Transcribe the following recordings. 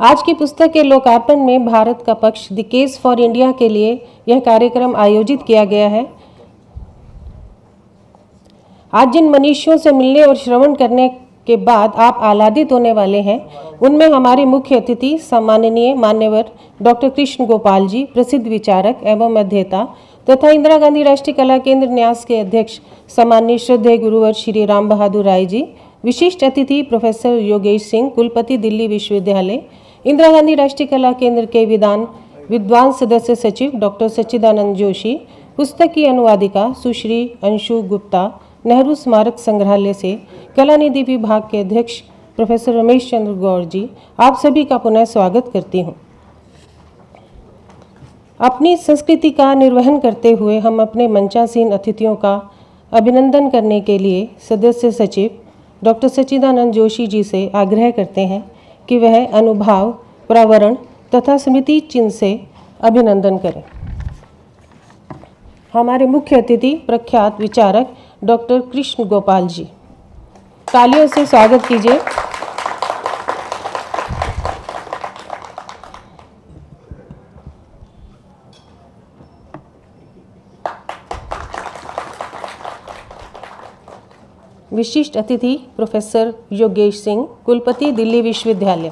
आज की पुस्तक के लोकार्पण में भारत का पक्ष द केस फॉर इंडिया के लिए यह कार्यक्रम आयोजित किया गया है आज जिन मनीषियों से मिलने और श्रवण करने के बाद आप आह्लादित होने वाले हैं उनमें हमारे मुख्य अतिथि सम्माननीय मान्यवर डॉक्टर कृष्ण गोपाल जी प्रसिद्ध विचारक एवं अध्येता तथा इंदिरा गांधी राष्ट्रीय कला केंद्र न्यास के अध्यक्ष सामान्य श्रद्धेय गुरुवर श्री राम बहादुर राय जी विशिष्ट अतिथि प्रोफेसर योगेश सिंह कुलपति दिल्ली विश्वविद्यालय इंदिरा गांधी राष्ट्रीय कला केंद्र के विधान विद्वान सदस्य सचिव डॉक्टर सच्चिदानंद जोशी पुस्तक की अनुवादिका सुश्री अंशु गुप्ता नेहरू स्मारक संग्रहालय से कला निधि विभाग के अध्यक्ष प्रोफेसर रमेश चंद्र गौर जी आप सभी का पुनः स्वागत करती हूँ अपनी संस्कृति का निर्वहन करते हुए हम अपने मंचासीन अतिथियों का अभिनंदन करने के लिए सदस्य सचिव डॉक्टर सच्चिदानंद जोशी जी से आग्रह करते हैं कि वह अनुभाव प्रावरण तथा स्मृति चिन्ह से अभिनंदन करें हमारे मुख्य अतिथि प्रख्यात विचारक डॉक्टर कृष्ण गोपाल जी तालियों से स्वागत कीजिए विशिष्ट अतिथि प्रोफेसर योगेश सिंह कुलपति दिल्ली विश्वविद्यालय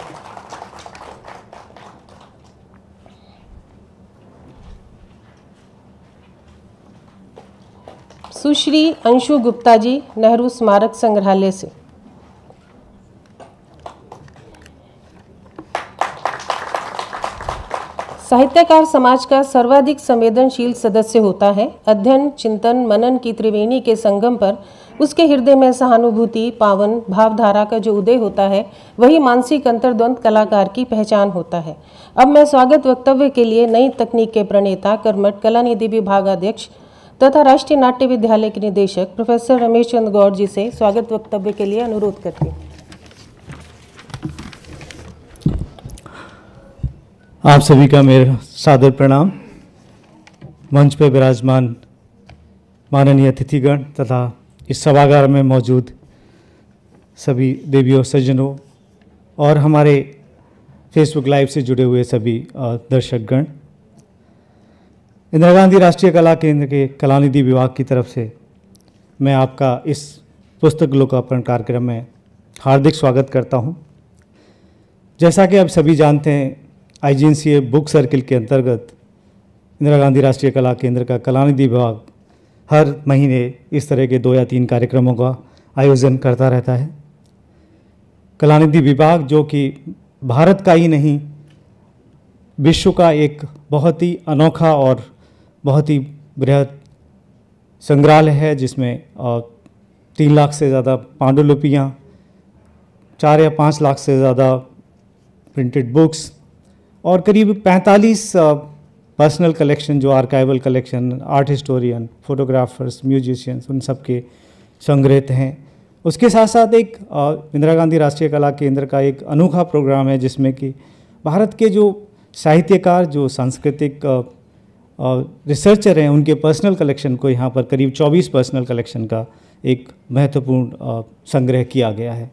सुश्री अंशु गुप्ता जी नेहरू स्मारक संग्रहालय से साहित्यकार समाज का सर्वाधिक संवेदनशील सदस्य होता है अध्ययन चिंतन मनन की त्रिवेणी के संगम पर उसके हृदय में सहानुभूति पावन भावधारा का जो उदय होता है वही मानसिक अंतर्द्वंद कलाकार की पहचान होता है अब मैं स्वागत वक्तव्य के लिए नई तकनीक के प्रणेता कर्मठ कलानिधि विभागाध्यक्ष तथा राष्ट्रीय नाट्य विद्यालय के निदेशक प्रोफेसर रमेश चंद गौड़ जी से स्वागत वक्तव्य के लिए अनुरोध करती हूँ आप सभी का मेरा सादर प्रणाम मंच पर विराजमान माननीय अतिथिगण तथा इस सभागार में मौजूद सभी देवियों सज्जनों और हमारे फेसबुक लाइव से जुड़े हुए सभी दर्शकगण इंदिरा गांधी राष्ट्रीय कला केंद्र के कलानिधि विभाग की तरफ से मैं आपका इस पुस्तक लोकार्पण कार्यक्रम में हार्दिक स्वागत करता हूं। जैसा कि आप सभी जानते हैं आई बुक सर्किल के अंतर्गत इंदिरा गांधी राष्ट्रीय कला केंद्र का कलानिधि विभाग हर महीने इस तरह के दो या तीन कार्यक्रमों का आयोजन करता रहता है कलानिधि विभाग जो कि भारत का ही नहीं विश्व का एक बहुत ही अनोखा और बहुत ही बृहद संग्रहालय है जिसमें तीन लाख से ज़्यादा पांडुलिपियाँ चार या पाँच लाख से ज़्यादा प्रिंटेड बुक्स और करीब पैंतालीस पर्सनल कलेक्शन जो archival collection art historian photographers musicians उन सब के संग्रहित हैं उसके साथ साथ एक इंदिरा गांधी राष्ट्रीय कला केंद्र का एक अनोखा प्रोग्राम है जिसमें कि भारत के जो साहित्यकार जो सांस्कृतिक रिसर्चर हैं उनके पर्सनल कलेक्शन को यहाँ पर करीब 24 पर्सनल कलेक्शन का एक महत्वपूर्ण संग्रह किया गया है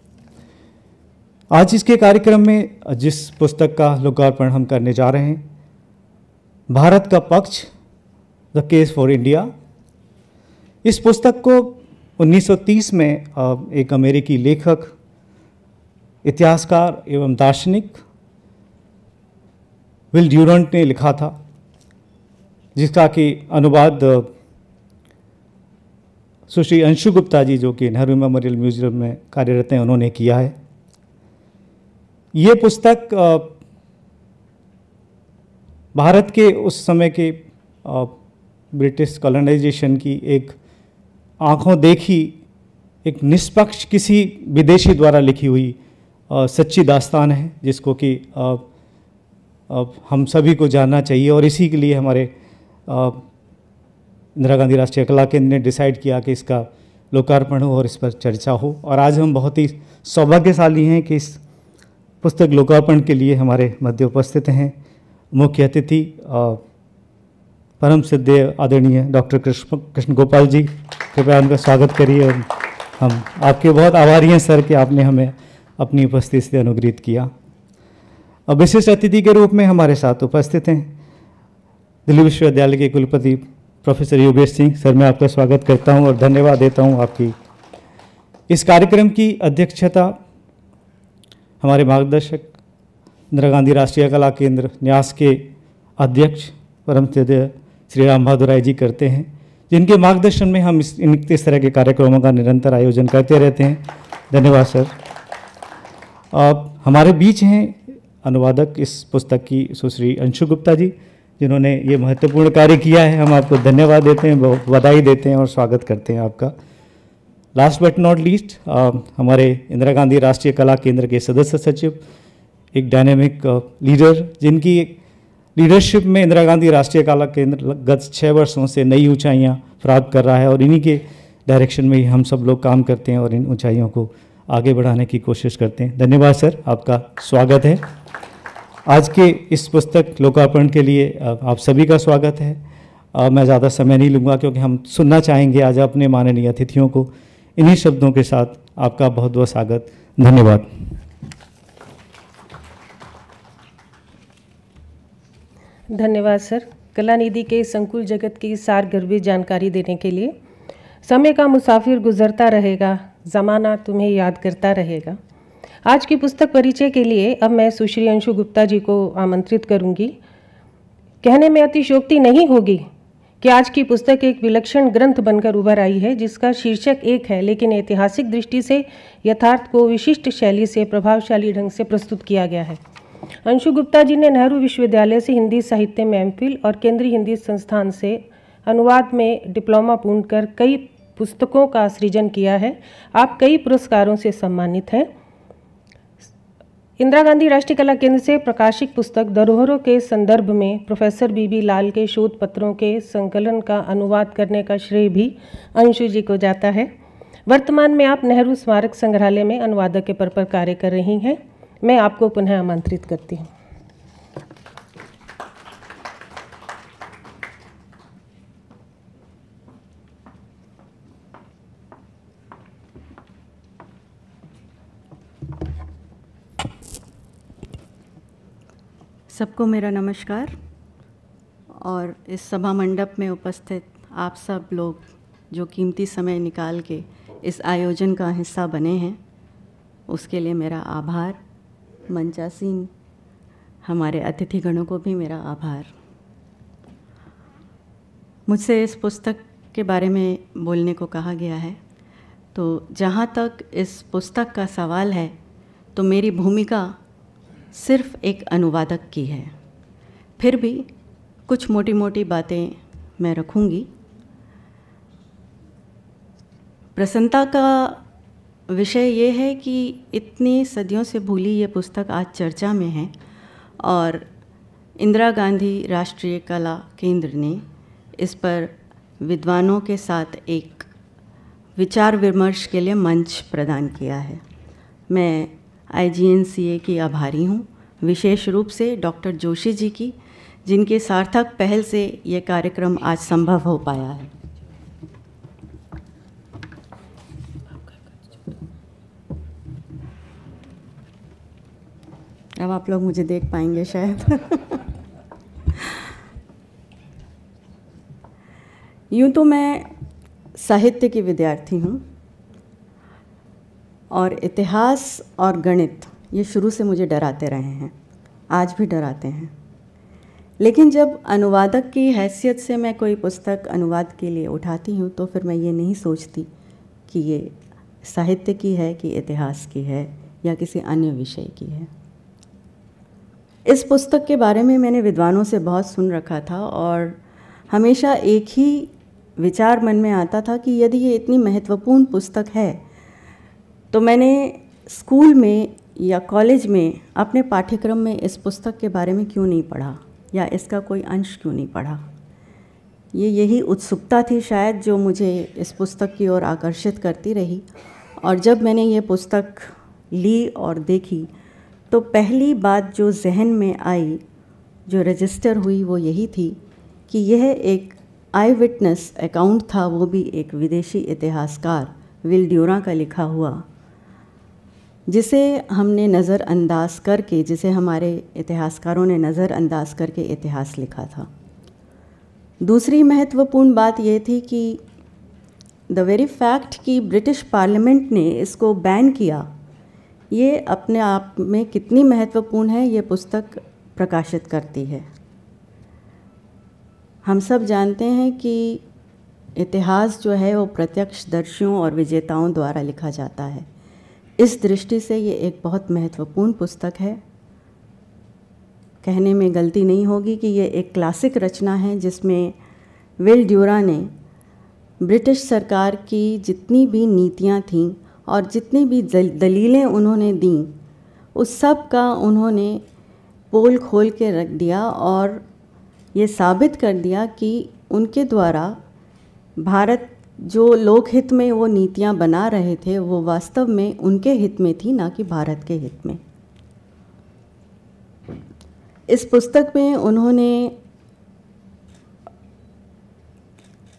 आज इसके कार्यक्रम में जिस पुस्तक का लोकार्पण हम करने जा रहे हैं भारत का पक्ष द केस फॉर इंडिया इस पुस्तक को 1930 में एक अमेरिकी लेखक इतिहासकार एवं दार्शनिक विल ड्यूरंट ने लिखा था जिसका कि अनुवाद सुश्री अंशु गुप्ता जी जो कि नेहरू मेमोरियल म्यूजियम में कार्यरत हैं उन्होंने किया है ये पुस्तक भारत के उस समय के ब्रिटिश कॉलोनाइजेशन की एक आंखों देखी एक निष्पक्ष किसी विदेशी द्वारा लिखी हुई आ, सच्ची दास्तान है जिसको कि हम सभी को जानना चाहिए और इसी के लिए हमारे इंदिरा गांधी राष्ट्रीय कला केंद्र ने डिसाइड किया कि इसका लोकार्पण हो और इस पर चर्चा हो और आज हम बहुत ही सौभाग्यशाली हैं कि इस पुस्तक लोकार्पण के लिए हमारे मध्य उपस्थित हैं मुख्य अतिथि परम सिद्ध आदरणीय डॉक्टर कृष्ण कृष्ण गोपाल जी कृपया उनका स्वागत करिए हम आपके बहुत आभारी हैं सर कि आपने हमें अपनी उपस्थिति से अनुग्रहित किया और विशिष्ट अतिथि के रूप में हमारे साथ उपस्थित हैं दिल्ली विश्वविद्यालय के कुलपति प्रोफेसर योगेश सिंह सर मैं आपका स्वागत करता हूं और धन्यवाद देता हूं आपकी इस कार्यक्रम की अध्यक्षता हमारे मार्गदर्शक इंदिरा गांधी राष्ट्रीय कला केंद्र न्यास के अध्यक्ष परम श्री राम भादुराय जी करते हैं जिनके मार्गदर्शन में हम इस इन इस तरह के कार्यक्रमों का निरंतर आयोजन करते रहते हैं धन्यवाद सर आप हमारे बीच हैं अनुवादक इस पुस्तक की सुश्री अंशु गुप्ता जी जिन्होंने ये महत्वपूर्ण कार्य किया है हम आपको धन्यवाद देते हैं बधाई देते हैं और स्वागत करते हैं आपका लास्ट बट नॉट लीस्ट हमारे इंदिरा गांधी राष्ट्रीय कला केंद्र के सदस्य सचिव एक डायनेमिक लीडर uh, जिनकी लीडरशिप में इंदिरा गांधी राष्ट्रीय कला केंद्र गत छः वर्षों से नई ऊंचाइयां प्राप्त कर रहा है और इन्हीं के डायरेक्शन में ही हम सब लोग काम करते हैं और इन ऊंचाइयों को आगे बढ़ाने की कोशिश करते हैं धन्यवाद सर आपका स्वागत है आज के इस पुस्तक लोकार्पण के लिए uh, आप सभी का स्वागत है आ, uh, मैं ज़्यादा समय नहीं लूँगा क्योंकि हम सुनना चाहेंगे आज अपने माननीय अतिथियों को इन्हीं शब्दों के साथ आपका बहुत बहुत स्वागत धन्यवाद धन्यवाद सर कला निधि के संकुल जगत की सार गर्भी जानकारी देने के लिए समय का मुसाफिर गुजरता रहेगा ज़माना तुम्हें याद करता रहेगा आज की पुस्तक परिचय के लिए अब मैं सुश्री अंशु गुप्ता जी को आमंत्रित करूंगी कहने में अतिशोक्ति नहीं होगी कि आज की पुस्तक एक विलक्षण ग्रंथ बनकर उभर आई है जिसका शीर्षक एक है लेकिन ऐतिहासिक दृष्टि से यथार्थ को विशिष्ट शैली से प्रभावशाली ढंग से प्रस्तुत किया गया है अंशु गुप्ता जी ने नेहरू विश्वविद्यालय से हिंदी साहित्य में एम और केंद्रीय हिंदी संस्थान से अनुवाद में डिप्लोमा पूर्ण कर कई पुस्तकों का सृजन किया है आप कई पुरस्कारों से सम्मानित हैं इंदिरा गांधी राष्ट्रीय कला केंद्र से प्रकाशित पुस्तक धरोहरों के संदर्भ में प्रोफेसर बीबी लाल के शोध पत्रों के संकलन का अनुवाद करने का श्रेय भी अंशु जी को जाता है वर्तमान में आप नेहरू स्मारक संग्रहालय में अनुवादक के पर, पर कार्य कर रही हैं मैं आपको पुनः आमंत्रित करती हूँ सबको मेरा नमस्कार और इस सभा मंडप में उपस्थित आप सब लोग जो कीमती समय निकाल के इस आयोजन का हिस्सा बने हैं उसके लिए मेरा आभार मंचासीन हमारे अतिथिगणों को भी मेरा आभार मुझसे इस पुस्तक के बारे में बोलने को कहा गया है तो जहाँ तक इस पुस्तक का सवाल है तो मेरी भूमिका सिर्फ एक अनुवादक की है फिर भी कुछ मोटी मोटी बातें मैं रखूँगी प्रसन्नता का विषय ये है कि इतनी सदियों से भूली ये पुस्तक आज चर्चा में है और इंदिरा गांधी राष्ट्रीय कला केंद्र ने इस पर विद्वानों के साथ एक विचार विमर्श के लिए मंच प्रदान किया है मैं आई की आभारी हूँ विशेष रूप से डॉक्टर जोशी जी की जिनके सार्थक पहल से ये कार्यक्रम आज संभव हो पाया है अब आप लोग मुझे देख पाएंगे शायद यूँ तो मैं साहित्य की विद्यार्थी हूँ और इतिहास और गणित ये शुरू से मुझे डराते रहे हैं आज भी डराते हैं लेकिन जब अनुवादक की हैसियत से मैं कोई पुस्तक अनुवाद के लिए उठाती हूँ तो फिर मैं ये नहीं सोचती कि ये साहित्य की है कि इतिहास की है या किसी अन्य विषय की है इस पुस्तक के बारे में मैंने विद्वानों से बहुत सुन रखा था और हमेशा एक ही विचार मन में आता था कि यदि ये इतनी महत्वपूर्ण पुस्तक है तो मैंने स्कूल में या कॉलेज में अपने पाठ्यक्रम में इस पुस्तक के बारे में क्यों नहीं पढ़ा या इसका कोई अंश क्यों नहीं पढ़ा ये यही उत्सुकता थी शायद जो मुझे इस पुस्तक की ओर आकर्षित करती रही और जब मैंने ये पुस्तक ली और देखी तो पहली बात जो जहन में आई जो रजिस्टर हुई वो यही थी कि यह एक आई विटनेस अकाउंट था वो भी एक विदेशी इतिहासकार विल ड्यूरा का लिखा हुआ जिसे हमने नज़रअंदाज करके जिसे हमारे इतिहासकारों ने नज़रअंदाज करके इतिहास लिखा था दूसरी महत्वपूर्ण बात यह थी कि द वेरी फैक्ट कि ब्रिटिश पार्लियामेंट ने इसको बैन किया ये अपने आप में कितनी महत्वपूर्ण है ये पुस्तक प्रकाशित करती है हम सब जानते हैं कि इतिहास जो है वो प्रत्यक्षदर्शियों और विजेताओं द्वारा लिखा जाता है इस दृष्टि से ये एक बहुत महत्वपूर्ण पुस्तक है कहने में गलती नहीं होगी कि ये एक क्लासिक रचना है जिसमें विल ड्यूरा ने ब्रिटिश सरकार की जितनी भी नीतियाँ थीं और जितनी भी दलीलें उन्होंने दी उस सब का उन्होंने पोल खोल के रख दिया और ये साबित कर दिया कि उनके द्वारा भारत जो लोकहित में वो नीतियाँ बना रहे थे वो वास्तव में उनके हित में थी ना कि भारत के हित में इस पुस्तक में उन्होंने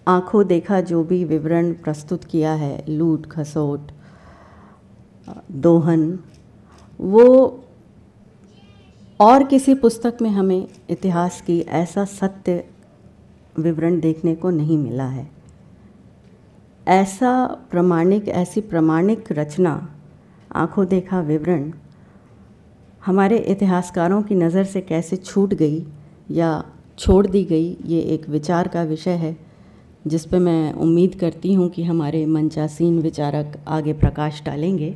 आंखों देखा जो भी विवरण प्रस्तुत किया है लूट खसोट दोहन वो और किसी पुस्तक में हमें इतिहास की ऐसा सत्य विवरण देखने को नहीं मिला है ऐसा प्रमाणिक ऐसी प्रमाणिक रचना आंखों देखा विवरण हमारे इतिहासकारों की नज़र से कैसे छूट गई या छोड़ दी गई ये एक विचार का विषय है जिस पर मैं उम्मीद करती हूँ कि हमारे मंचासीन विचारक आगे प्रकाश डालेंगे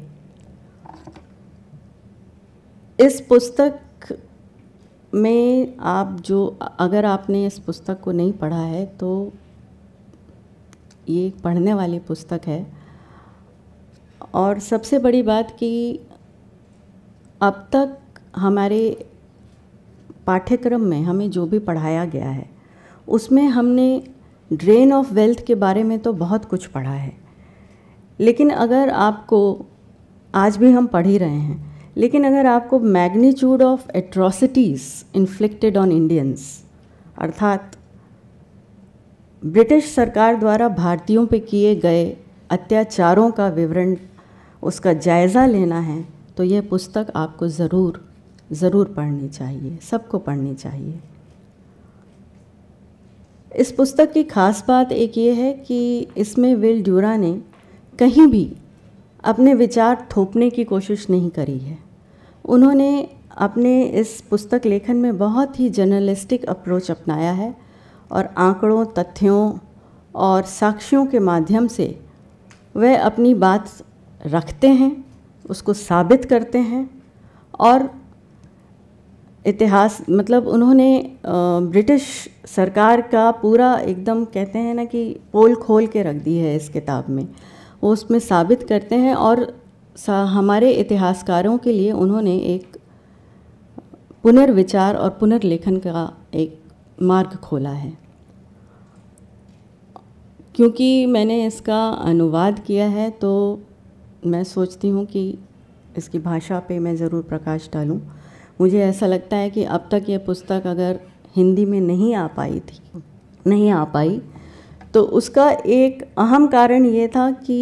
इस पुस्तक में आप जो अगर आपने इस पुस्तक को नहीं पढ़ा है तो ये पढ़ने वाली पुस्तक है और सबसे बड़ी बात कि अब तक हमारे पाठ्यक्रम में हमें जो भी पढ़ाया गया है उसमें हमने ड्रेन ऑफ वेल्थ के बारे में तो बहुत कुछ पढ़ा है लेकिन अगर आपको आज भी हम पढ़ ही रहे हैं लेकिन अगर आपको magnitude of atrocities inflicted on Indians अर्थात ब्रिटिश सरकार द्वारा भारतीयों पे किए गए अत्याचारों का विवरण उसका जायज़ा लेना है तो यह पुस्तक आपको ज़रूर ज़रूर पढ़नी चाहिए सबको पढ़नी चाहिए इस पुस्तक की खास बात एक ये है कि इसमें विल ड्यूरा ने कहीं भी अपने विचार थोपने की कोशिश नहीं करी है उन्होंने अपने इस पुस्तक लेखन में बहुत ही जर्नलिस्टिक अप्रोच अपनाया है और आंकड़ों तथ्यों और साक्ष्यों के माध्यम से वह अपनी बात रखते हैं उसको साबित करते हैं और इतिहास मतलब उन्होंने ब्रिटिश सरकार का पूरा एकदम कहते हैं ना कि पोल खोल के रख दी है इस किताब में वो उसमें साबित करते हैं और सा हमारे इतिहासकारों के लिए उन्होंने एक पुनर्विचार और पुनर्लेखन का एक मार्ग खोला है क्योंकि मैंने इसका अनुवाद किया है तो मैं सोचती हूँ कि इसकी भाषा पे मैं ज़रूर प्रकाश डालूँ मुझे ऐसा लगता है कि अब तक ये पुस्तक अगर हिंदी में नहीं आ पाई थी नहीं आ पाई तो उसका एक अहम कारण ये था कि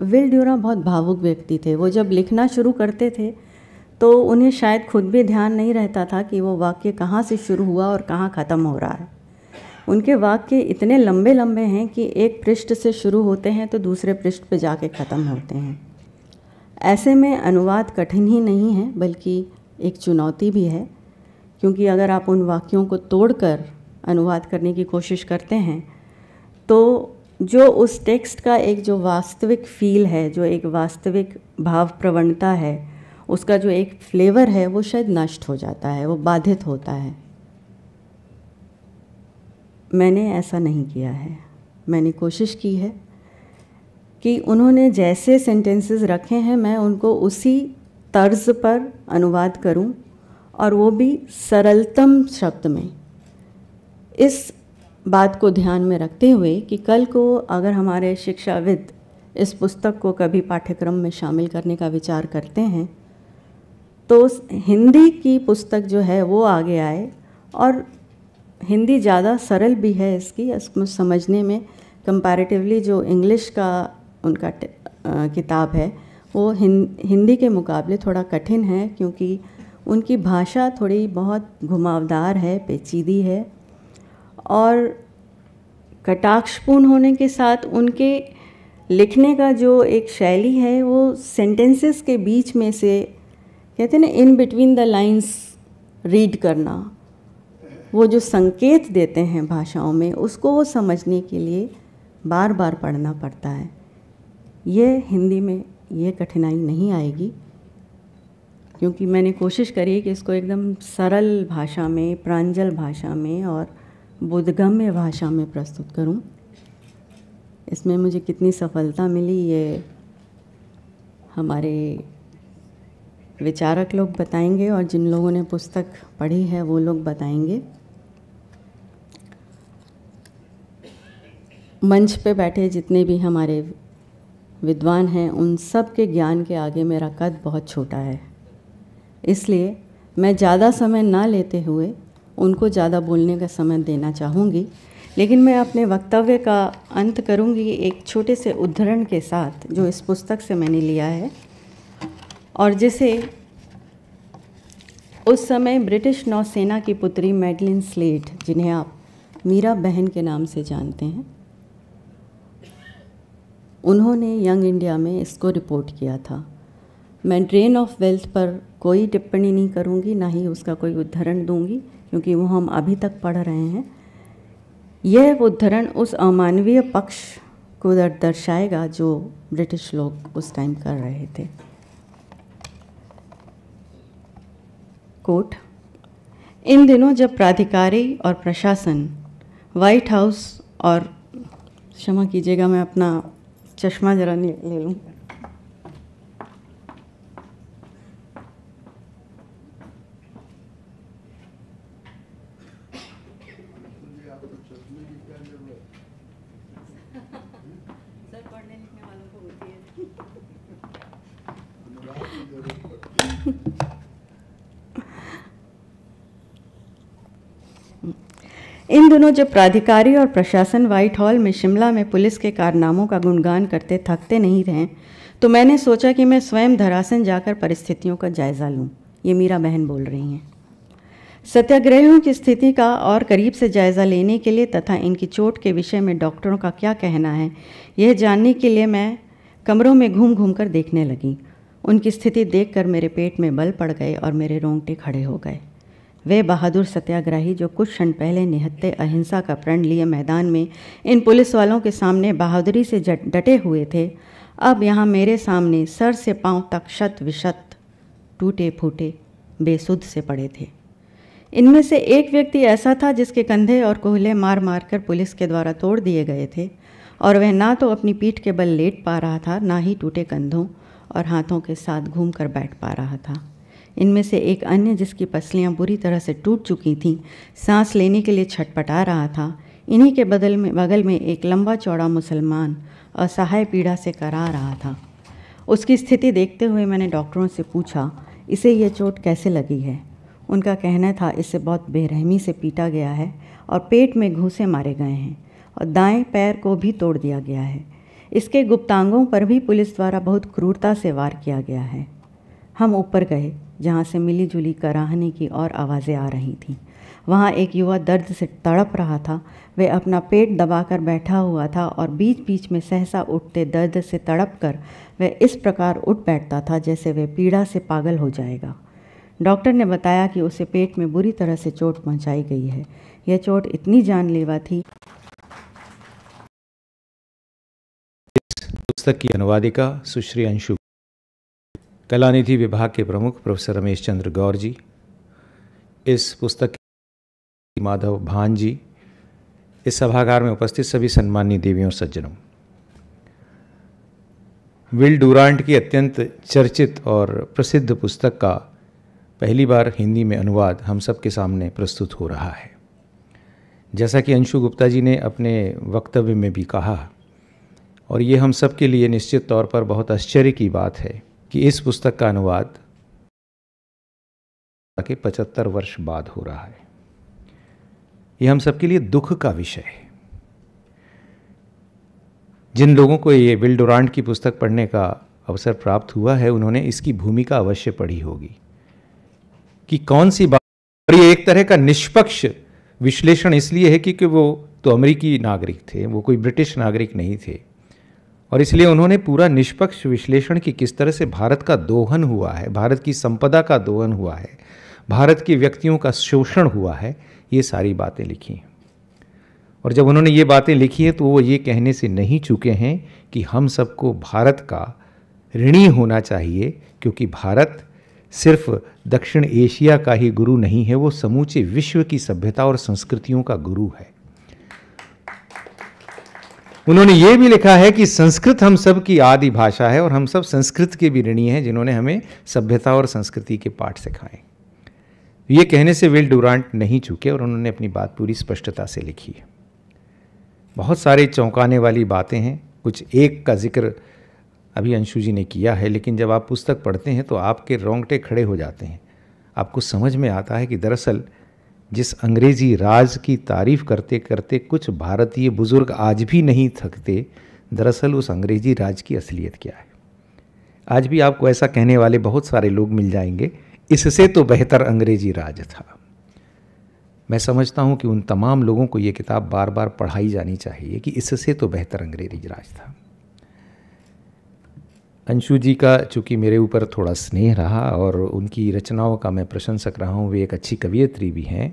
विल ड्यूरा बहुत भावुक व्यक्ति थे वो जब लिखना शुरू करते थे तो उन्हें शायद खुद भी ध्यान नहीं रहता था कि वो वाक्य कहाँ से शुरू हुआ और कहाँ ख़त्म हो रहा है उनके वाक्य इतने लंबे लंबे हैं कि एक पृष्ठ से शुरू होते हैं तो दूसरे पृष्ठ पर जाके ख़त्म होते हैं ऐसे में अनुवाद कठिन ही नहीं है बल्कि एक चुनौती भी है क्योंकि अगर आप उन वाक्यों को तोड़कर अनुवाद करने की कोशिश करते हैं तो जो उस टेक्स्ट का एक जो वास्तविक फील है जो एक वास्तविक भाव प्रवणता है उसका जो एक फ्लेवर है वो शायद नष्ट हो जाता है वो बाधित होता है मैंने ऐसा नहीं किया है मैंने कोशिश की है कि उन्होंने जैसे सेंटेंसेस रखे हैं मैं उनको उसी तर्ज पर अनुवाद करूं और वो भी सरलतम शब्द में इस बात को ध्यान में रखते हुए कि कल को अगर हमारे शिक्षाविद इस पुस्तक को कभी पाठ्यक्रम में शामिल करने का विचार करते हैं तो हिंदी की पुस्तक जो है वो आगे आए और हिंदी ज़्यादा सरल भी है इसकी इसको समझने में कंपैरेटिवली जो इंग्लिश का उनका आ, किताब है वो हिं, हिंदी के मुकाबले थोड़ा कठिन है क्योंकि उनकी भाषा थोड़ी बहुत घुमावदार है पेचीदी है और कटाक्षपूर्ण होने के साथ उनके लिखने का जो एक शैली है वो सेंटेंसेस के बीच में से कहते हैं ना in between the lines read करना वो जो संकेत देते हैं भाषाओं में उसको वो समझने के लिए बार बार पढ़ना पड़ता है ये हिंदी में ये कठिनाई नहीं आएगी क्योंकि मैंने कोशिश करी कि इसको एकदम सरल भाषा में प्रांजल भाषा में और बोधगम्य भाषा में प्रस्तुत करूं। इसमें मुझे कितनी सफलता मिली ये हमारे विचारक लोग बताएंगे और जिन लोगों ने पुस्तक पढ़ी है वो लोग बताएंगे मंच पे बैठे जितने भी हमारे विद्वान हैं उन सब के ज्ञान के आगे मेरा कद बहुत छोटा है इसलिए मैं ज़्यादा समय ना लेते हुए उनको ज़्यादा बोलने का समय देना चाहूँगी लेकिन मैं अपने वक्तव्य का अंत करूँगी एक छोटे से उद्धरण के साथ जो इस पुस्तक से मैंने लिया है और जिसे उस समय ब्रिटिश नौसेना की पुत्री मैडलिन स्लेट जिन्हें आप मीरा बहन के नाम से जानते हैं उन्होंने यंग इंडिया में इसको रिपोर्ट किया था मैं ड्रेन ऑफ वेल्थ पर कोई टिप्पणी नहीं करूँगी ना ही उसका कोई उद्धरण दूंगी क्योंकि वो हम अभी तक पढ़ रहे हैं यह उद्धरण उस अमानवीय पक्ष को दर्शाएगा जो ब्रिटिश लोग उस टाइम कर रहे थे कोट इन दिनों जब प्राधिकारी और प्रशासन वाइट हाउस और क्षमा कीजिएगा मैं अपना चश्मा जरा ले लूँ इन दोनों जब प्राधिकारी और प्रशासन व्हाइट हॉल में शिमला में पुलिस के कारनामों का गुणगान करते थकते नहीं रहे तो मैंने सोचा कि मैं स्वयं धरासन जाकर परिस्थितियों का जायज़ा लूँ ये मीरा बहन बोल रही हैं सत्याग्रहियों की स्थिति का और करीब से जायज़ा लेने के लिए तथा इनकी चोट के विषय में डॉक्टरों का क्या कहना है यह जानने के लिए मैं कमरों में घूम घूम कर देखने लगी उनकी स्थिति देखकर मेरे पेट में बल पड़ गए और मेरे रोंगटे खड़े हो गए वे बहादुर सत्याग्रही जो कुछ क्षण पहले निहत्ते अहिंसा का प्रण लिए मैदान में इन पुलिस वालों के सामने बहादुरी से डटे हुए थे अब यहाँ मेरे सामने सर से पांव तक शत विशत टूटे फूटे बेसुध से पड़े थे इनमें से एक व्यक्ति ऐसा था जिसके कंधे और कोहले मार मार कर पुलिस के द्वारा तोड़ दिए गए थे और वह ना तो अपनी पीठ के बल लेट पा रहा था ना ही टूटे कंधों और हाथों के साथ घूम कर बैठ पा रहा था इनमें से एक अन्य जिसकी पसलियाँ बुरी तरह से टूट चुकी थीं सांस लेने के लिए छटपटा रहा था इन्हीं के बदल में बगल में एक लंबा चौड़ा मुसलमान असहाय पीड़ा से करा रहा था उसकी स्थिति देखते हुए मैंने डॉक्टरों से पूछा इसे यह चोट कैसे लगी है उनका कहना था इसे बहुत बेरहमी से पीटा गया है और पेट में घूसे मारे गए हैं और दाएं पैर को भी तोड़ दिया गया है इसके गुप्तांगों पर भी पुलिस द्वारा बहुत क्रूरता से वार किया गया है हम ऊपर गए जहाँ से मिली जुली कराहने की और आवाज़ें आ रही थीं वहाँ एक युवा दर्द से तड़प रहा था वह अपना पेट दबाकर बैठा हुआ था और बीच बीच में सहसा उठते दर्द से तड़प कर वह इस प्रकार उठ बैठता था जैसे वह पीड़ा से पागल हो जाएगा डॉक्टर ने बताया कि उसे पेट में बुरी तरह से चोट पहुँचाई गई है यह चोट इतनी जानलेवा थी पुस्तक की अनुवादिका सुश्री अंशु कलानिधि विभाग के प्रमुख प्रोफेसर रमेश चंद्र गौर जी इस पुस्तक माधव भान जी इस सभागार में उपस्थित सभी सम्मानीय देवियों सज्जनों विल डूरांट की अत्यंत चर्चित और प्रसिद्ध पुस्तक का पहली बार हिंदी में अनुवाद हम सब के सामने प्रस्तुत हो रहा है जैसा कि अंशु गुप्ता जी ने अपने वक्तव्य में भी कहा और ये हम सब के लिए निश्चित तौर पर बहुत आश्चर्य की बात है कि इस पुस्तक का अनुवाद के पचहत्तर वर्ष बाद हो रहा है यह हम सबके लिए दुख का विषय है जिन लोगों को ये विल डोरांड की पुस्तक पढ़ने का अवसर प्राप्त हुआ है उन्होंने इसकी भूमिका अवश्य पढ़ी होगी कि कौन सी बात और ये एक तरह का निष्पक्ष विश्लेषण इसलिए है कि, कि वो तो अमेरिकी नागरिक थे वो कोई ब्रिटिश नागरिक नहीं थे और इसलिए उन्होंने पूरा निष्पक्ष विश्लेषण कि किस तरह से भारत का दोहन हुआ है भारत की संपदा का दोहन हुआ है भारत के व्यक्तियों का शोषण हुआ है ये सारी बातें लिखी हैं और जब उन्होंने ये बातें लिखी हैं तो वो ये कहने से नहीं चुके हैं कि हम सबको भारत का ऋणी होना चाहिए क्योंकि भारत सिर्फ दक्षिण एशिया का ही गुरु नहीं है वो समूचे विश्व की सभ्यता और संस्कृतियों का गुरु है उन्होंने ये भी लिखा है कि संस्कृत हम सब की आदि भाषा है और हम सब संस्कृत के भी ऋणी हैं जिन्होंने हमें सभ्यता और संस्कृति के पाठ सिखाए ये कहने से विल डूरांट नहीं चुके और उन्होंने अपनी बात पूरी स्पष्टता से लिखी है बहुत सारे चौंकाने वाली बातें हैं कुछ एक का जिक्र अभी अंशु जी ने किया है लेकिन जब आप पुस्तक पढ़ते हैं तो आपके रोंगटे खड़े हो जाते हैं आपको समझ में आता है कि दरअसल जिस अंग्रेजी राज की तारीफ करते करते कुछ भारतीय बुजुर्ग आज भी नहीं थकते दरअसल उस अंग्रेजी राज की असलियत क्या है आज भी आपको ऐसा कहने वाले बहुत सारे लोग मिल जाएंगे इससे तो बेहतर अंग्रेजी राज था मैं समझता हूँ कि उन तमाम लोगों को ये किताब बार बार पढ़ाई जानी चाहिए कि इससे तो बेहतर अंग्रेजी राज था अंशु जी का चूंकि मेरे ऊपर थोड़ा स्नेह रहा और उनकी रचनाओं का मैं प्रशंसक रहा हूँ वे एक अच्छी कवियत्री भी हैं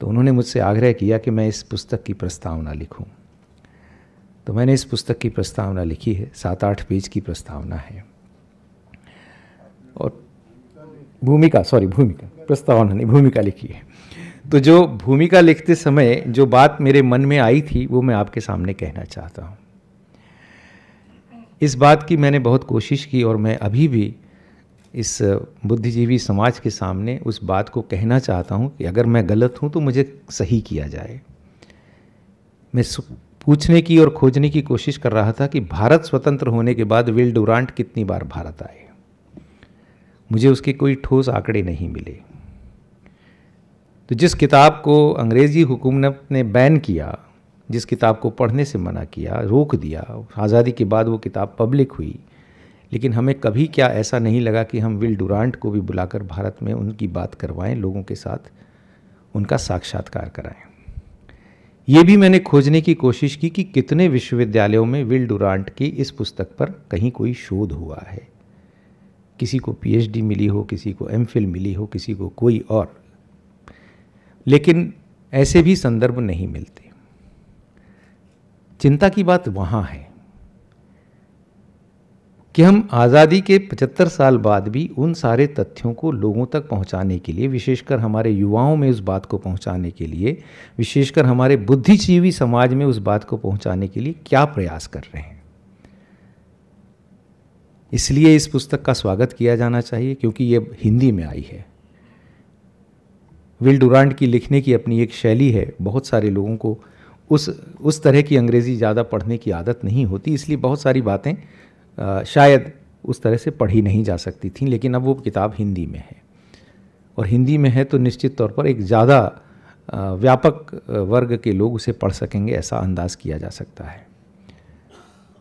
तो उन्होंने मुझसे आग्रह किया कि मैं इस पुस्तक की प्रस्तावना लिखूँ तो मैंने इस पुस्तक की प्रस्तावना लिखी है सात आठ पेज की प्रस्तावना है और भूमिका सॉरी भूमिका प्रस्तावना नहीं भूमिका लिखी है तो जो भूमिका लिखते समय जो बात मेरे मन में आई थी वो मैं आपके सामने कहना चाहता हूँ इस बात की मैंने बहुत कोशिश की और मैं अभी भी इस बुद्धिजीवी समाज के सामने उस बात को कहना चाहता हूँ कि अगर मैं गलत हूँ तो मुझे सही किया जाए मैं पूछने की और खोजने की कोशिश कर रहा था कि भारत स्वतंत्र होने के बाद विल डुरांट कितनी बार भारत आए मुझे उसके कोई ठोस आंकड़े नहीं मिले तो जिस किताब को अंग्रेज़ी हुकूमत ने बैन किया जिस किताब को पढ़ने से मना किया रोक दिया आज़ादी के बाद वो किताब पब्लिक हुई लेकिन हमें कभी क्या ऐसा नहीं लगा कि हम विल डुरांट को भी बुलाकर भारत में उनकी बात करवाएं लोगों के साथ उनका साक्षात्कार कराएं ये भी मैंने खोजने की कोशिश की कि कितने विश्वविद्यालयों में विल डुरांट की इस पुस्तक पर कहीं कोई शोध हुआ है किसी को पीएचडी मिली हो किसी को एमफिल मिली हो किसी को कोई और लेकिन ऐसे भी संदर्भ नहीं मिलते चिंता की बात वहाँ है कि हम आज़ादी के 75 साल बाद भी उन सारे तथ्यों को लोगों तक पहुंचाने के लिए विशेषकर हमारे युवाओं में उस बात को पहुंचाने के लिए विशेषकर हमारे बुद्धिजीवी समाज में उस बात को पहुंचाने के लिए क्या प्रयास कर रहे हैं इसलिए इस पुस्तक का स्वागत किया जाना चाहिए क्योंकि ये हिंदी में आई है विल डुरांड की लिखने की अपनी एक शैली है बहुत सारे लोगों को उस उस तरह की अंग्रेज़ी ज़्यादा पढ़ने की आदत नहीं होती इसलिए बहुत सारी बातें शायद उस तरह से पढ़ी नहीं जा सकती थी लेकिन अब वो किताब हिंदी में है और हिंदी में है तो निश्चित तौर पर एक ज़्यादा व्यापक वर्ग के लोग उसे पढ़ सकेंगे ऐसा अंदाज़ किया जा सकता है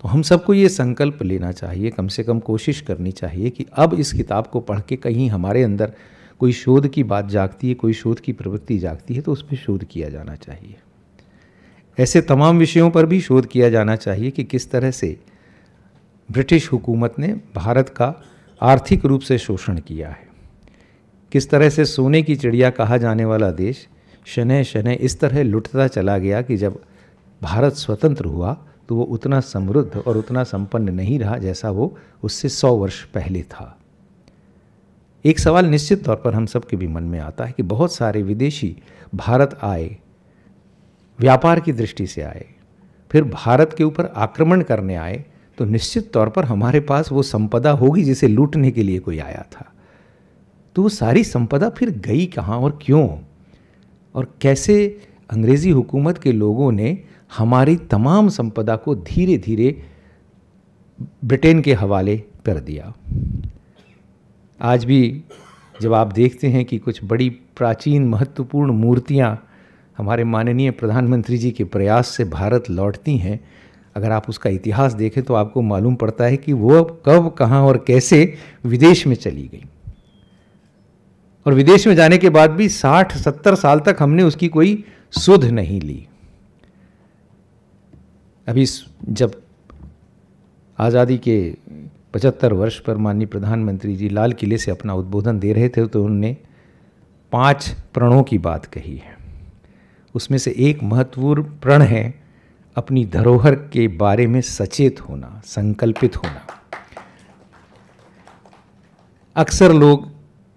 तो हम सबको ये संकल्प लेना चाहिए कम से कम कोशिश करनी चाहिए कि अब इस किताब को पढ़ के कहीं हमारे अंदर कोई शोध की बात जागती है कोई शोध की प्रवृत्ति जागती है तो उस पर शोध किया जाना चाहिए ऐसे तमाम विषयों पर भी शोध किया जाना चाहिए कि किस तरह से ब्रिटिश हुकूमत ने भारत का आर्थिक रूप से शोषण किया है किस तरह से सोने की चिड़िया कहा जाने वाला देश शनै शनै इस तरह लुटता चला गया कि जब भारत स्वतंत्र हुआ तो वो उतना समृद्ध और उतना संपन्न नहीं रहा जैसा वो उससे सौ वर्ष पहले था एक सवाल निश्चित तौर पर हम सबके भी मन में आता है कि बहुत सारे विदेशी भारत आए व्यापार की दृष्टि से आए फिर भारत के ऊपर आक्रमण करने आए तो निश्चित तौर पर हमारे पास वो संपदा होगी जिसे लूटने के लिए कोई आया था तो वो सारी संपदा फिर गई कहाँ और क्यों और कैसे अंग्रेज़ी हुकूमत के लोगों ने हमारी तमाम संपदा को धीरे धीरे ब्रिटेन के हवाले कर दिया आज भी जब आप देखते हैं कि कुछ बड़ी प्राचीन महत्वपूर्ण मूर्तियाँ हमारे माननीय प्रधानमंत्री जी के प्रयास से भारत लौटती हैं अगर आप उसका इतिहास देखें तो आपको मालूम पड़ता है कि वो कब कहाँ और कैसे विदेश में चली गई और विदेश में जाने के बाद भी 60-70 साल तक हमने उसकी कोई सुध नहीं ली अभी जब आज़ादी के 75 वर्ष पर माननीय प्रधानमंत्री जी लाल किले से अपना उद्बोधन दे रहे थे तो उन्होंने पांच प्रणों की बात कही है उसमें से एक महत्वपूर्ण प्रण है अपनी धरोहर के बारे में सचेत होना संकल्पित होना अक्सर लोग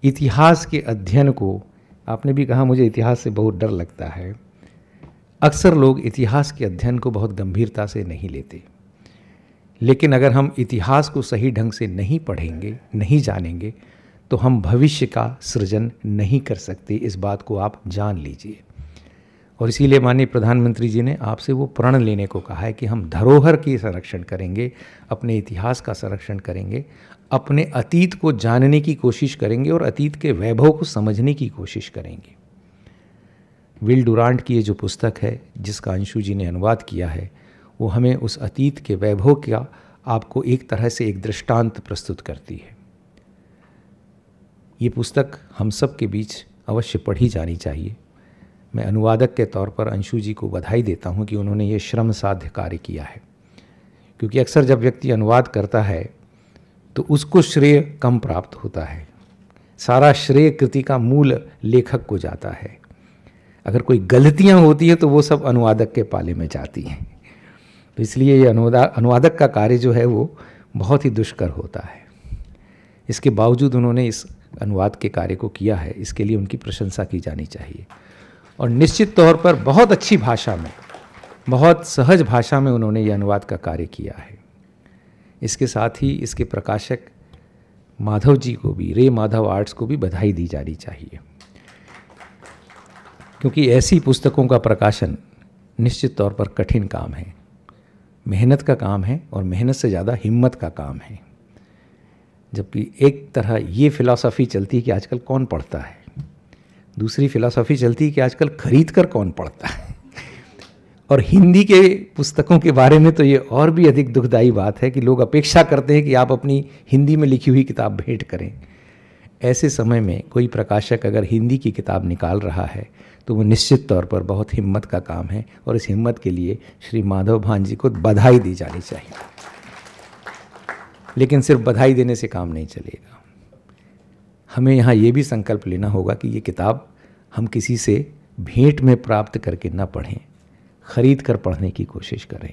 इतिहास के अध्ययन को आपने भी कहा मुझे इतिहास से बहुत डर लगता है अक्सर लोग इतिहास के अध्ययन को बहुत गंभीरता से नहीं लेते लेकिन अगर हम इतिहास को सही ढंग से नहीं पढ़ेंगे नहीं जानेंगे तो हम भविष्य का सृजन नहीं कर सकते इस बात को आप जान लीजिए और इसीलिए माननीय प्रधानमंत्री जी ने आपसे वो प्रण लेने को कहा है कि हम धरोहर की संरक्षण करेंगे अपने इतिहास का संरक्षण करेंगे अपने अतीत को जानने की कोशिश करेंगे और अतीत के वैभव को समझने की कोशिश करेंगे विल डुरांट की ये जो पुस्तक है जिसका अंशु जी ने अनुवाद किया है वो हमें उस अतीत के वैभव का आपको एक तरह से एक दृष्टांत प्रस्तुत करती है ये पुस्तक हम सब के बीच अवश्य पढ़ी जानी चाहिए मैं अनुवादक के तौर पर अंशु जी को बधाई देता हूँ कि उन्होंने ये श्रम साध्य कार्य किया है क्योंकि अक्सर जब व्यक्ति अनुवाद करता है तो उसको श्रेय कम प्राप्त होता है सारा श्रेय कृति का मूल लेखक को जाता है अगर कोई गलतियाँ होती हैं तो वो सब अनुवादक के पाले में जाती हैं तो इसलिए ये अनुवादा अनुवादक का कार्य जो है वो बहुत ही दुष्कर होता है इसके बावजूद उन्होंने इस अनुवाद के कार्य को किया है इसके लिए उनकी प्रशंसा की जानी चाहिए और निश्चित तौर पर बहुत अच्छी भाषा में बहुत सहज भाषा में उन्होंने ये अनुवाद का कार्य किया है इसके साथ ही इसके प्रकाशक माधव जी को भी रे माधव आर्ट्स को भी बधाई दी जानी चाहिए क्योंकि ऐसी पुस्तकों का प्रकाशन निश्चित तौर पर कठिन काम है मेहनत का काम है और मेहनत से ज़्यादा हिम्मत का काम है जबकि एक तरह ये फिलॉसफी चलती है कि आजकल कौन पढ़ता है दूसरी फ़िलासफ़ी चलती है कि आजकल खरीद कर कौन पढ़ता है और हिंदी के पुस्तकों के बारे में तो ये और भी अधिक दुखदाई बात है कि लोग अपेक्षा करते हैं कि आप अपनी हिंदी में लिखी हुई किताब भेंट करें ऐसे समय में कोई प्रकाशक अगर हिंदी की किताब निकाल रहा है तो वो निश्चित तौर पर बहुत हिम्मत का काम है और इस हिम्मत के लिए श्री माधव भान जी को बधाई दी जानी चाहिए लेकिन सिर्फ बधाई देने से काम नहीं चलेगा हमें यहाँ ये भी संकल्प लेना होगा कि ये किताब हम किसी से भेंट में प्राप्त करके ना पढ़ें खरीद कर पढ़ने की कोशिश करें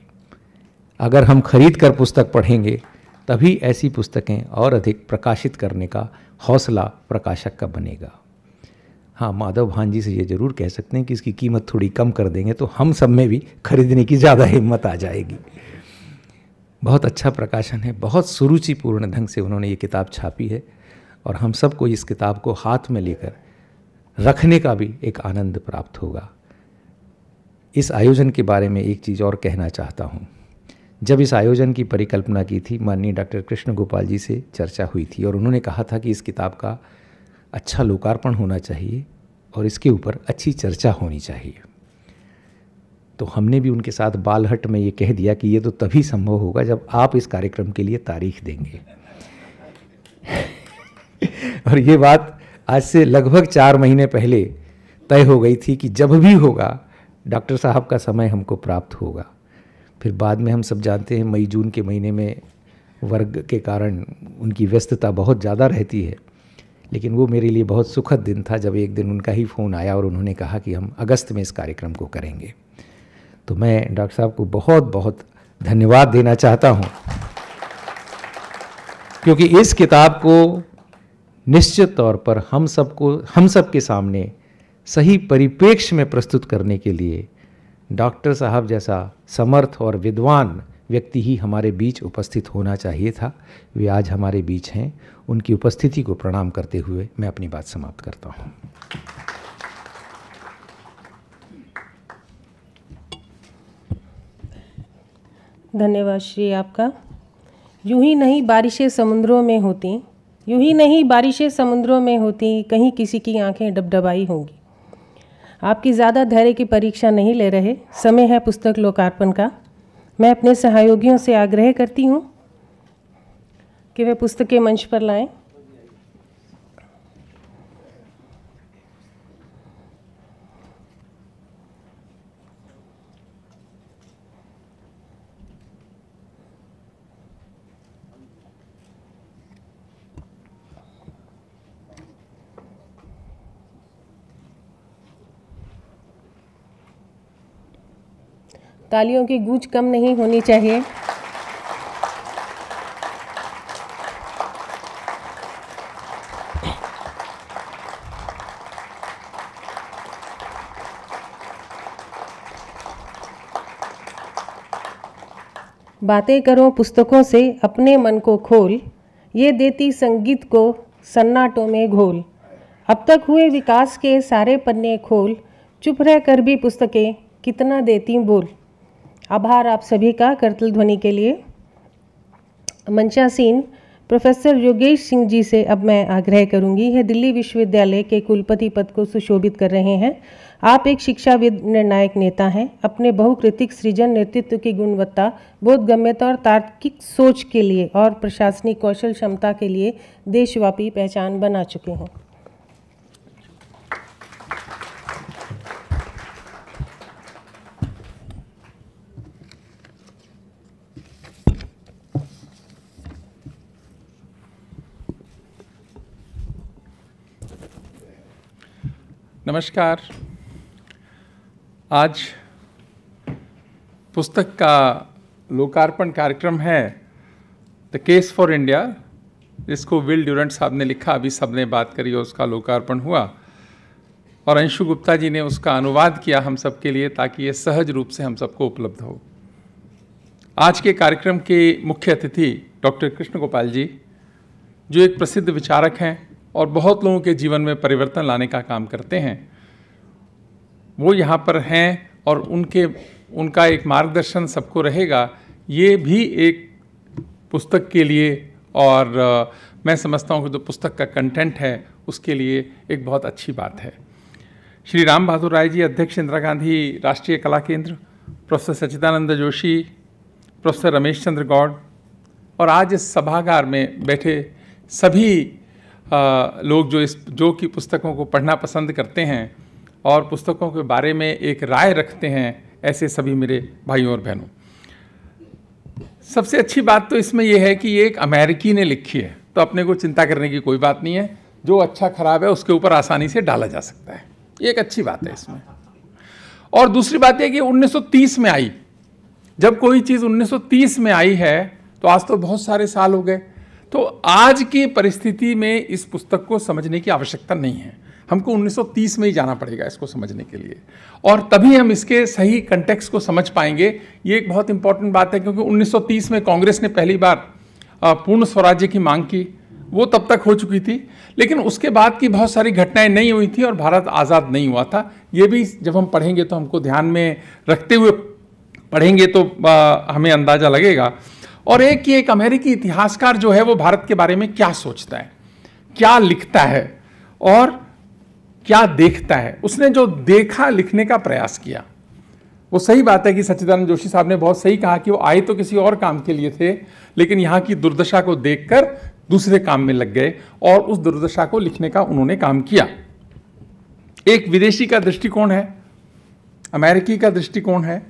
अगर हम खरीद कर पुस्तक पढ़ेंगे तभी ऐसी पुस्तकें और अधिक प्रकाशित करने का हौसला प्रकाशक का बनेगा हाँ माधव भान जी से ये ज़रूर कह सकते हैं कि इसकी कीमत थोड़ी कम कर देंगे तो हम सब में भी खरीदने की ज़्यादा हिम्मत आ जाएगी बहुत अच्छा प्रकाशन है बहुत सुरुचिपूर्ण ढंग से उन्होंने ये किताब छापी है और हम सबको इस किताब को हाथ में लेकर रखने का भी एक आनंद प्राप्त होगा इस आयोजन के बारे में एक चीज़ और कहना चाहता हूँ जब इस आयोजन की परिकल्पना की थी माननीय डॉक्टर कृष्ण गोपाल जी से चर्चा हुई थी और उन्होंने कहा था कि इस किताब का अच्छा लोकार्पण होना चाहिए और इसके ऊपर अच्छी चर्चा होनी चाहिए तो हमने भी उनके साथ बालहट में ये कह दिया कि ये तो तभी संभव होगा जब आप इस कार्यक्रम के लिए तारीख देंगे और ये बात आज से लगभग चार महीने पहले तय हो गई थी कि जब भी होगा डॉक्टर साहब का समय हमको प्राप्त होगा फिर बाद में हम सब जानते हैं मई जून के महीने में वर्ग के कारण उनकी व्यस्तता बहुत ज़्यादा रहती है लेकिन वो मेरे लिए बहुत सुखद दिन था जब एक दिन उनका ही फ़ोन आया और उन्होंने कहा कि हम अगस्त में इस कार्यक्रम को करेंगे तो मैं डॉक्टर साहब को बहुत बहुत धन्यवाद देना चाहता हूँ क्योंकि इस किताब को निश्चित तौर पर हम सबको हम सब के सामने सही परिप्रेक्ष्य में प्रस्तुत करने के लिए डॉक्टर साहब जैसा समर्थ और विद्वान व्यक्ति ही हमारे बीच उपस्थित होना चाहिए था वे आज हमारे बीच हैं उनकी उपस्थिति को प्रणाम करते हुए मैं अपनी बात समाप्त करता हूँ धन्यवाद श्री आपका यूं ही नहीं बारिशें समुद्रों में होती यूं ही नहीं बारिशें समुद्रों में होती कहीं किसी की आंखें डबडबाई होंगी आपकी ज़्यादा धैर्य की परीक्षा नहीं ले रहे समय है पुस्तक लोकार्पण का मैं अपने सहयोगियों से आग्रह करती हूँ कि वे पुस्तकें मंच पर लाएं तालियों की गूंज कम नहीं होनी चाहिए बातें करो पुस्तकों से अपने मन को खोल ये देती संगीत को सन्नाटों में घोल अब तक हुए विकास के सारे पन्ने खोल चुप रह कर भी पुस्तकें कितना देती बोल आभार आप सभी का करतल ध्वनि के लिए मंचासीन प्रोफेसर योगेश सिंह जी से अब मैं आग्रह करूंगी यह दिल्ली विश्वविद्यालय के कुलपति पद को सुशोभित कर रहे हैं आप एक शिक्षाविद निर्णायक नेता हैं अपने बहुकृतिक सृजन नेतृत्व की गुणवत्ता बोधगम्यता और तार्किक सोच के लिए और प्रशासनिक कौशल क्षमता के लिए देशव्यापी पहचान बना चुके हैं नमस्कार आज पुस्तक का लोकार्पण कार्यक्रम है द केस फॉर इंडिया जिसको विल ड्यूरेंट साहब ने लिखा अभी सब ने बात करी और उसका लोकार्पण हुआ और अंशु गुप्ता जी ने उसका अनुवाद किया हम सब के लिए ताकि ये सहज रूप से हम सबको उपलब्ध हो आज के कार्यक्रम के मुख्य अतिथि डॉक्टर कृष्ण गोपाल जी जो एक प्रसिद्ध विचारक हैं और बहुत लोगों के जीवन में परिवर्तन लाने का काम करते हैं वो यहाँ पर हैं और उनके उनका एक मार्गदर्शन सबको रहेगा ये भी एक पुस्तक के लिए और आ, मैं समझता हूँ कि जो पुस्तक का कंटेंट है उसके लिए एक बहुत अच्छी बात है श्री राम बहादुर राय जी अध्यक्ष इंदिरा गांधी राष्ट्रीय कला केंद्र प्रोफेसर सचिदानंद जोशी प्रोफेसर रमेश चंद्र गौड़ और आज इस सभागार में बैठे सभी आ, लोग जो इस जो कि पुस्तकों को पढ़ना पसंद करते हैं और पुस्तकों के बारे में एक राय रखते हैं ऐसे सभी मेरे भाइयों और बहनों सबसे अच्छी बात तो इसमें यह है कि ये एक अमेरिकी ने लिखी है तो अपने को चिंता करने की कोई बात नहीं है जो अच्छा खराब है उसके ऊपर आसानी से डाला जा सकता है ये एक अच्छी बात है इसमें और दूसरी बात यह कि 1930 में आई जब कोई चीज़ 1930 में आई है तो आज तो बहुत सारे साल हो गए तो आज की परिस्थिति में इस पुस्तक को समझने की आवश्यकता नहीं है हमको 1930 में ही जाना पड़ेगा इसको समझने के लिए और तभी हम इसके सही कंटेक्स को समझ पाएंगे ये एक बहुत इंपॉर्टेंट बात है क्योंकि 1930 में कांग्रेस ने पहली बार पूर्ण स्वराज्य की मांग की वो तब तक हो चुकी थी लेकिन उसके बाद की बहुत सारी घटनाएं नहीं हुई थी और भारत आज़ाद नहीं हुआ था ये भी जब हम पढ़ेंगे तो हमको ध्यान में रखते हुए पढ़ेंगे तो हमें अंदाज़ा लगेगा और एक कि एक अमेरिकी इतिहासकार जो है वो भारत के बारे में क्या सोचता है क्या लिखता है और क्या देखता है उसने जो देखा लिखने का प्रयास किया वो सही बात है कि सच्चिदानंद जोशी साहब ने बहुत सही कहा कि वो आए तो किसी और काम के लिए थे लेकिन यहाँ की दुर्दशा को देखकर दूसरे काम में लग गए और उस दुर्दशा को लिखने का उन्होंने काम किया एक विदेशी का दृष्टिकोण है अमेरिकी का दृष्टिकोण है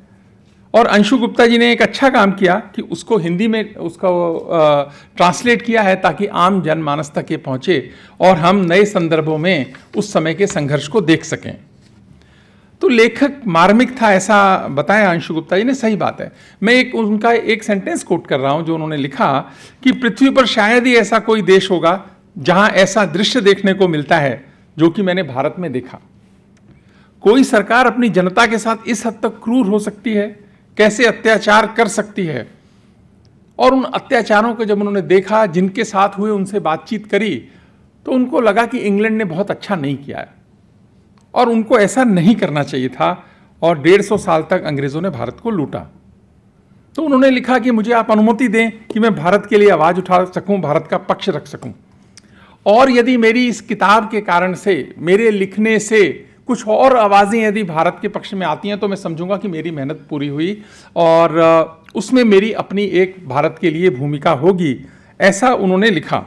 और अंशु गुप्ता जी ने एक अच्छा काम किया कि उसको हिंदी में उसका ट्रांसलेट किया है ताकि आम जनमानस तक ये पहुंचे और हम नए संदर्भों में उस समय के संघर्ष को देख सकें तो लेखक मार्मिक था ऐसा बताया अंशु गुप्ता जी ने सही बात है मैं एक उनका एक सेंटेंस कोट कर रहा हूं जो उन्होंने लिखा कि पृथ्वी पर शायद ही ऐसा कोई देश होगा जहां ऐसा दृश्य देखने को मिलता है जो कि मैंने भारत में देखा कोई सरकार अपनी जनता के साथ इस हद तक क्रूर हो सकती है कैसे अत्याचार कर सकती है और उन अत्याचारों को जब उन्होंने देखा जिनके साथ हुए उनसे बातचीत करी तो उनको लगा कि इंग्लैंड ने बहुत अच्छा नहीं किया है और उनको ऐसा नहीं करना चाहिए था और डेढ़ सौ साल तक अंग्रेज़ों ने भारत को लूटा तो उन्होंने लिखा कि मुझे आप अनुमति दें कि मैं भारत के लिए आवाज़ उठा सकूं भारत का पक्ष रख सकूं और यदि मेरी इस किताब के कारण से मेरे लिखने से कुछ और आवाज़ें यदि भारत के पक्ष में आती हैं तो मैं समझूंगा कि मेरी मेहनत पूरी हुई और उसमें मेरी अपनी एक भारत के लिए भूमिका होगी ऐसा उन्होंने लिखा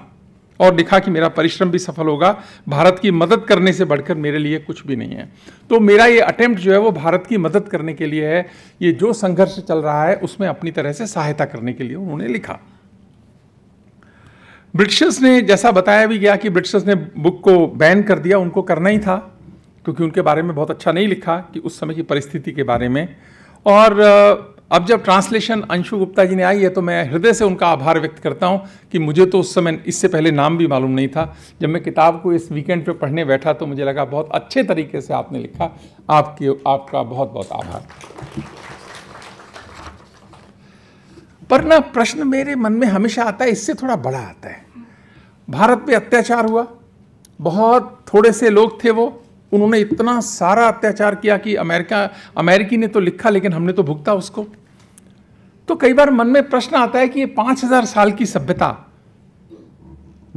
और लिखा कि मेरा परिश्रम भी सफल होगा भारत की मदद करने से बढ़कर मेरे लिए कुछ भी नहीं है तो मेरा ये अटैम्प्ट जो है वो भारत की मदद करने के लिए है ये जो संघर्ष चल रहा है उसमें अपनी तरह से सहायता करने के लिए उन्होंने लिखा ब्रिटिशर्स ने जैसा बताया भी गया कि ब्रिटिशर्स ने बुक को बैन कर दिया उनको करना ही था क्योंकि उनके बारे में बहुत अच्छा नहीं लिखा कि उस समय की परिस्थिति के बारे में और अब जब ट्रांसलेशन अंशु गुप्ता जी ने आई है तो मैं हृदय से उनका आभार व्यक्त करता हूँ कि मुझे तो उस समय इससे पहले नाम भी मालूम नहीं था जब मैं किताब को इस वीकेंड पे पढ़ने बैठा तो मुझे लगा बहुत अच्छे तरीके से आपने लिखा आपकी आपका बहुत बहुत आभार पर ना प्रश्न मेरे मन में हमेशा आता है इससे थोड़ा बड़ा आता है भारत पे अत्याचार हुआ बहुत थोड़े से लोग थे वो उन्होंने इतना सारा अत्याचार किया कि अमेरिका अमेरिकी ने तो लिखा लेकिन हमने तो भुगता उसको तो कई बार मन में प्रश्न आता है कि ये पांच हजार साल की सभ्यता